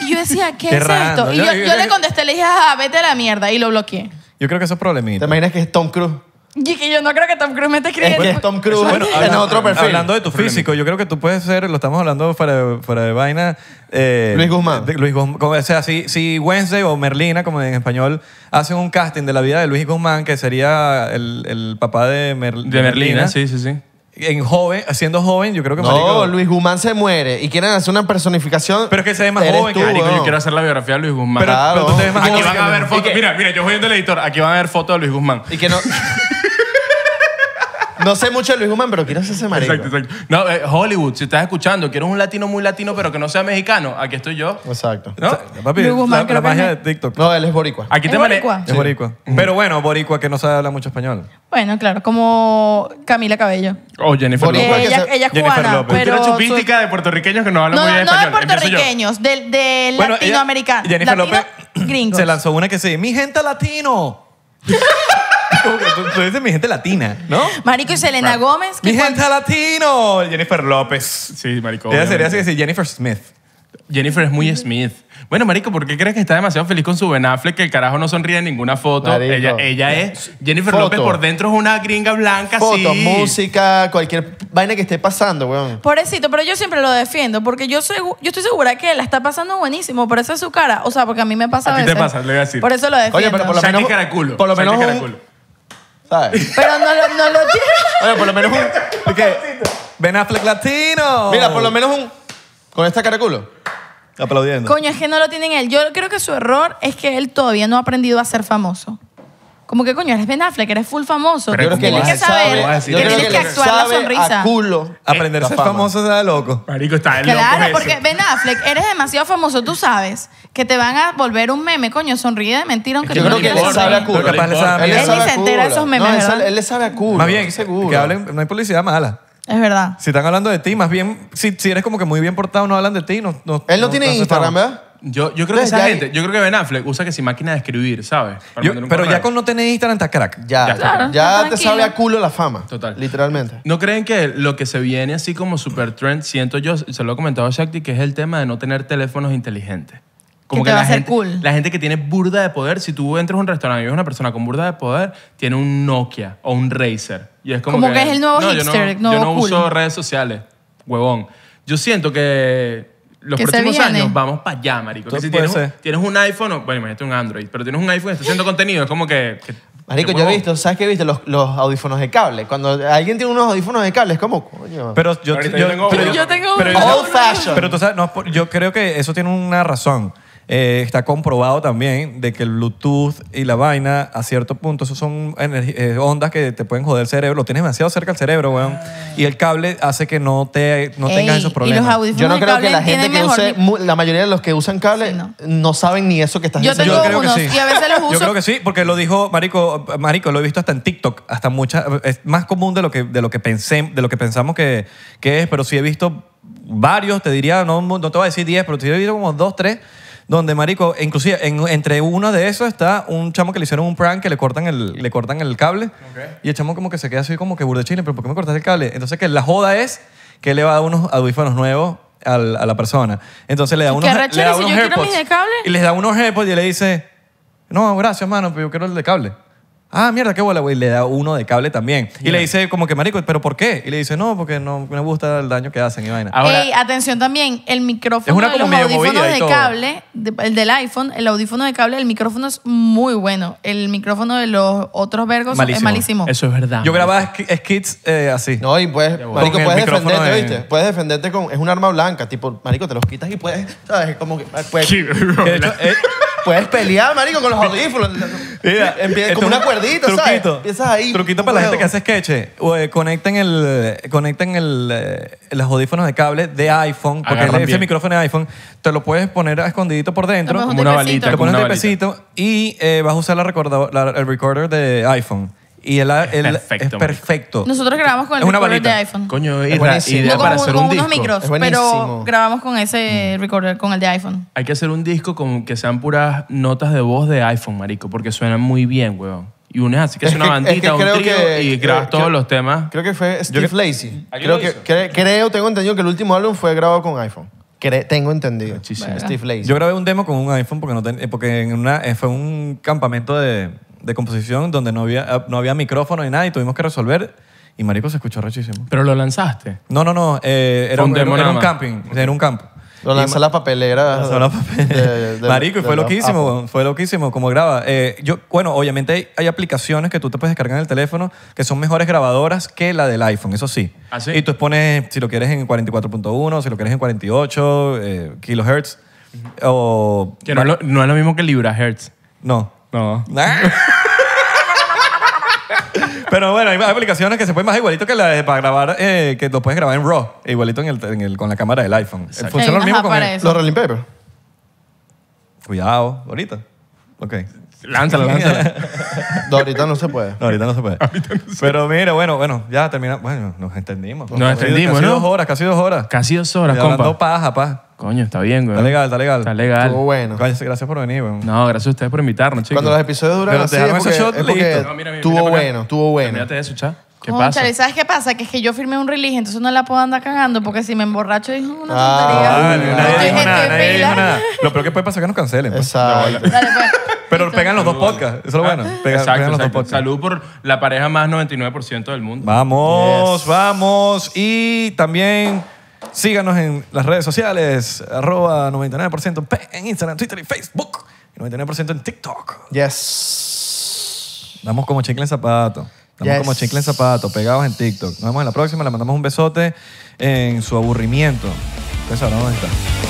Y yo decía, ¿qué, es esto? Y yo, le contesté, le dije, vete a la mierda y lo bloqueé. Yo creo que eso es problemita. ¿Te imaginas que es Tom Cruise? Y que yo no creo que Tom Cruise me esté Es es Tom Cruise bueno, en otro perfil. Hablando de tu físico, yo creo que tú puedes ser, lo estamos hablando fuera de, de vaina. Eh, Luis Guzmán. Luis Guzmán. O sea, si, si Wednesday o Merlina, como en español, hacen un casting de la vida de Luis Guzmán, que sería el, el papá de, Merlina de Merlina, sí, sí, sí. en joven, siendo joven, yo creo que No, Luis Guzmán se muere y quieren hacer una personificación. Pero es que se ve más joven, tú, yo quiero hacer la biografía de Luis Guzmán. Pero, Claro. tú te ves más Aquí van a ver fotos. Mira, mira, yo voy viendo el editor. Aquí van a ver fotos de Luis Guzmán. Y que no. No sé mucho de Luis Guzmán, pero quiero hacerse ese marico? Exacto, exacto. No, eh, Hollywood, si estás escuchando, quiero un latino muy latino, pero que no sea mexicano, aquí estoy yo. Exacto. Luis Guzmán, la, la magia de TikTok. No, él es boricua. Aquí te boricua? Es boricua. Pero bueno, boricua que no sabe hablar mucho español. Bueno, claro, como Camila Cabello. O oh, Jennifer López. ella, es Jennifer cubana, pero... Una chupística de puertorriqueños que no hablan muy bien no de español. puertorriqueños, de, de latinoamericanos. Jennifer López se lanzó una que se dice, mi gente latino. tú, dices mi gente latina, ¿no? Marico y Selena Gómez. Mi gente latino. Jennifer López. Sí, marico. Ella sería así que Jennifer Smith. Jennifer es muy Smith. Bueno, marico, ¿por qué crees que está demasiado feliz con su Ben que el carajo no sonríe en ninguna foto? Ella, es Jennifer López por dentro es una gringa blanca Foto, música, cualquier vaina que esté pasando, weón. Pobrecito, pero yo siempre lo defiendo porque yo, yo estoy segura que la está pasando buenísimo, por eso es su cara. O sea, porque a mí me pasa A ti te pasa, le voy a decir. Por eso lo defiendo. Oye, pero por lo menos, por lo menos pero no lo, no lo tiene. Oye, por lo menos un. ¿Qué? a Affleck latino. Mira, por lo menos un. Con esta cara Aplaudiendo. Coño, es que no lo tienen él. Yo creo que su error es que él todavía no ha aprendido a ser famoso. Como que, coño, eres Ben Affleck, eres full famoso. Pero tienes que saber, que tienes que, actuar la sonrisa. A culo aprender a ser famoso se da loco. Marico, está Claro, porque Ben Affleck, eres demasiado famoso, tú sabes que te van a volver un meme, coño, sonríe de mentira aunque Yo creo que él sabe a culo. capaz le sabe a Él ni se entera esos memes, él, le sabe a culo. Más bien, seguro. que hablen, no hay publicidad mala. Es verdad. Si están hablando de ti, más bien, si, si eres como que muy bien portado, no hablan de ti. Él no tiene Instagram, ¿verdad? Yo, yo creo que esa gente, yo creo que Ben Affleck usa que sin máquina de escribir, ¿sabes? pero ya con no tener Instagram está crack. Ya, Ya, te sabe a culo la fama. Total. Literalmente. ¿No creen que lo que se viene así como super trend, siento yo, se lo he comentado a Shakti, que es el tema de no tener teléfonos inteligentes? Que te va a gente, cool. la gente que tiene burda de poder, si tú entras a un restaurante y ves una persona con burda de poder, tiene un Nokia o un Razer. Y es como, que es el nuevo no- Yo no, uso redes sociales, huevón. Yo siento que los próximos años vamos para allá, marico. tienes, un, iPhone, bueno, imagínate un Android, pero tienes un iPhone y estás haciendo contenido, es como que... marico, yo he visto, ¿sabes qué he visto? Los, los, audífonos de cable. Cuando alguien tiene unos audífonos de cable, es como, Pero yo, yo, tengo, pero, Yo tengo Old fashion. Pero tú sabes, no, yo creo que eso tiene una razón. Eh, está comprobado también de que el Bluetooth y la vaina, a cierto punto, son eh, ondas que te pueden joder el cerebro. Lo tienes demasiado cerca al cerebro, weón. Ah. Y el cable hace que no, te, no tengas esos problemas. Yo no creo que la gente que use, la mayoría de los que usan cable no. saben ni eso que estás Yo creo que sí. y a veces los Yo creo que sí, porque lo dijo Marico, lo he visto hasta en TikTok, hasta muchas, es más común de lo que, de lo que pensé, de lo que pensamos que, es, pero sí he visto varios, te diría, no, no te voy a decir 10, pero te he visto como dos, tres donde, marico, inclusive entre uno de esos está un chamo que le hicieron un prank que le cortan el, le cortan el cable y el chamo como que se queda así como que burde chile, pero ¿por qué me cortaste el cable? Entonces que la joda es que le va a unos audífonos nuevos a la persona. Entonces le da unos, le da y les da unos y le dice, no, gracias, mano, pero yo quiero el de cable. Ah, mierda, qué bola, güey. Le da uno de cable también. Y le dice como que, marico, ¿pero por qué? Y le dice, no, porque no me gusta el daño que hacen y vaina. atención también, el micrófono Es una de los de cable, el del iPhone, el audífono de cable, el micrófono es muy bueno. El micrófono de los otros vergos es Malísimo. eso es verdad. Yo grababa skits eh, así. No, y puedes, marico, puedes defenderte, ¿viste? Puedes defenderte con... Es un arma blanca, tipo, marico, te los quitas y puedes, ¿sabes? Como que... Eh, puedes, eh, puedes pelear, marico, con los audífonos truquito, ¿sabes? ahí. Truquito para la gente que hace sketches. Eh. Eh, conecten, el, conecten el, eh, los audífonos de cable de iPhone, porque ese micrófono de iPhone, te lo puedes poner escondidito por dentro. Como una balita. Te pones un y vas a usar la el recorder de iPhone. Y el, es perfecto. Nosotros grabamos con el recorder de iPhone. Coño, es una idea con, hacer unos micros, pero grabamos con ese mm. recorder, con el de iPhone. Hay que hacer un disco con que sean puras notas de voz de iPhone, marico, porque suenan muy bien, weón y una así que es, una bandita, un trío y eh, grabas todos los temas. Creo que fue Steve Lazy Creo que, ah, creo, tengo entendido que el último álbum fue grabado con iPhone. tengo entendido. Steve Yo grabé un demo con un iPhone porque, no porque en una, eh, fue un campamento de, de, composición donde no había, no había micrófono ni nada y tuvimos que resolver. Y marico se escuchó rechísimo. ¿Pero lo lanzaste? No, no, no. Eh, era, un, era, un camping. Era un campo. Lo lanza la papelera. la papelera. Marico, y fue loquísimo, fue loquísimo como graba. Eh, yo, bueno, obviamente hay, aplicaciones que tú te puedes descargar en el teléfono que son mejores grabadoras que la del iPhone, eso sí. ¿Ah, y tú pones, si lo quieres en 44.1, si lo quieres en 48 eh, kilohertz, o... Que no, es lo mismo que libra hertz. No. No. Ah. Pero bueno, hay aplicaciones que se pueden más igualito que la para grabar, eh, que lo puedes grabar en RAW, igualito en el, con la cámara del iPhone. Funciona lo mismo con el- Los rolling paper. Cuidado, ahorita. Ok. Lánzalo, lánzalo. ahorita no se puede. No, ahorita no se puede. Pero mira, bueno, bueno, ya terminamos. Bueno, nos entendimos. Nos entendimos, casi dos horas, casi dos horas. Casi dos horas, Y hablando dos paja, paja. Coño, está bien, güey. Está legal, está legal. Está legal. Estuvo bueno. Gracias, por venir, güey. No, gracias a ustedes por invitarnos, chicos. Cuando los episodios duran Pero así, porque, estuvo bueno, estuvo bueno. Mírate eso, chá. ¿Qué gracias, pasa? ¿sabes qué pasa? Que es que yo firmé un release, entonces no la puedo andar cagando porque si me emborracho ah, dijo una tontería. No, no, no. nada, Lo peor que puede pasar es que nos cancelen. O pues. Exacto. Pues. Pues. Pero pegan los dos podcasts. Eso es lo ah. bueno. exacto, los dos podcasts. Salud por la pareja más 99% del mundo. Vamos, vamos. Y también Síganos en las redes sociales, arroba 99% en Instagram, Twitter y Facebook. Y 99% en TikTok. Yes. Damos como chicle en zapato. Estamos como chicle en zapato, pegados en TikTok. Nos vemos en la próxima, le mandamos un besote en su aburrimiento. Ustedes dónde está.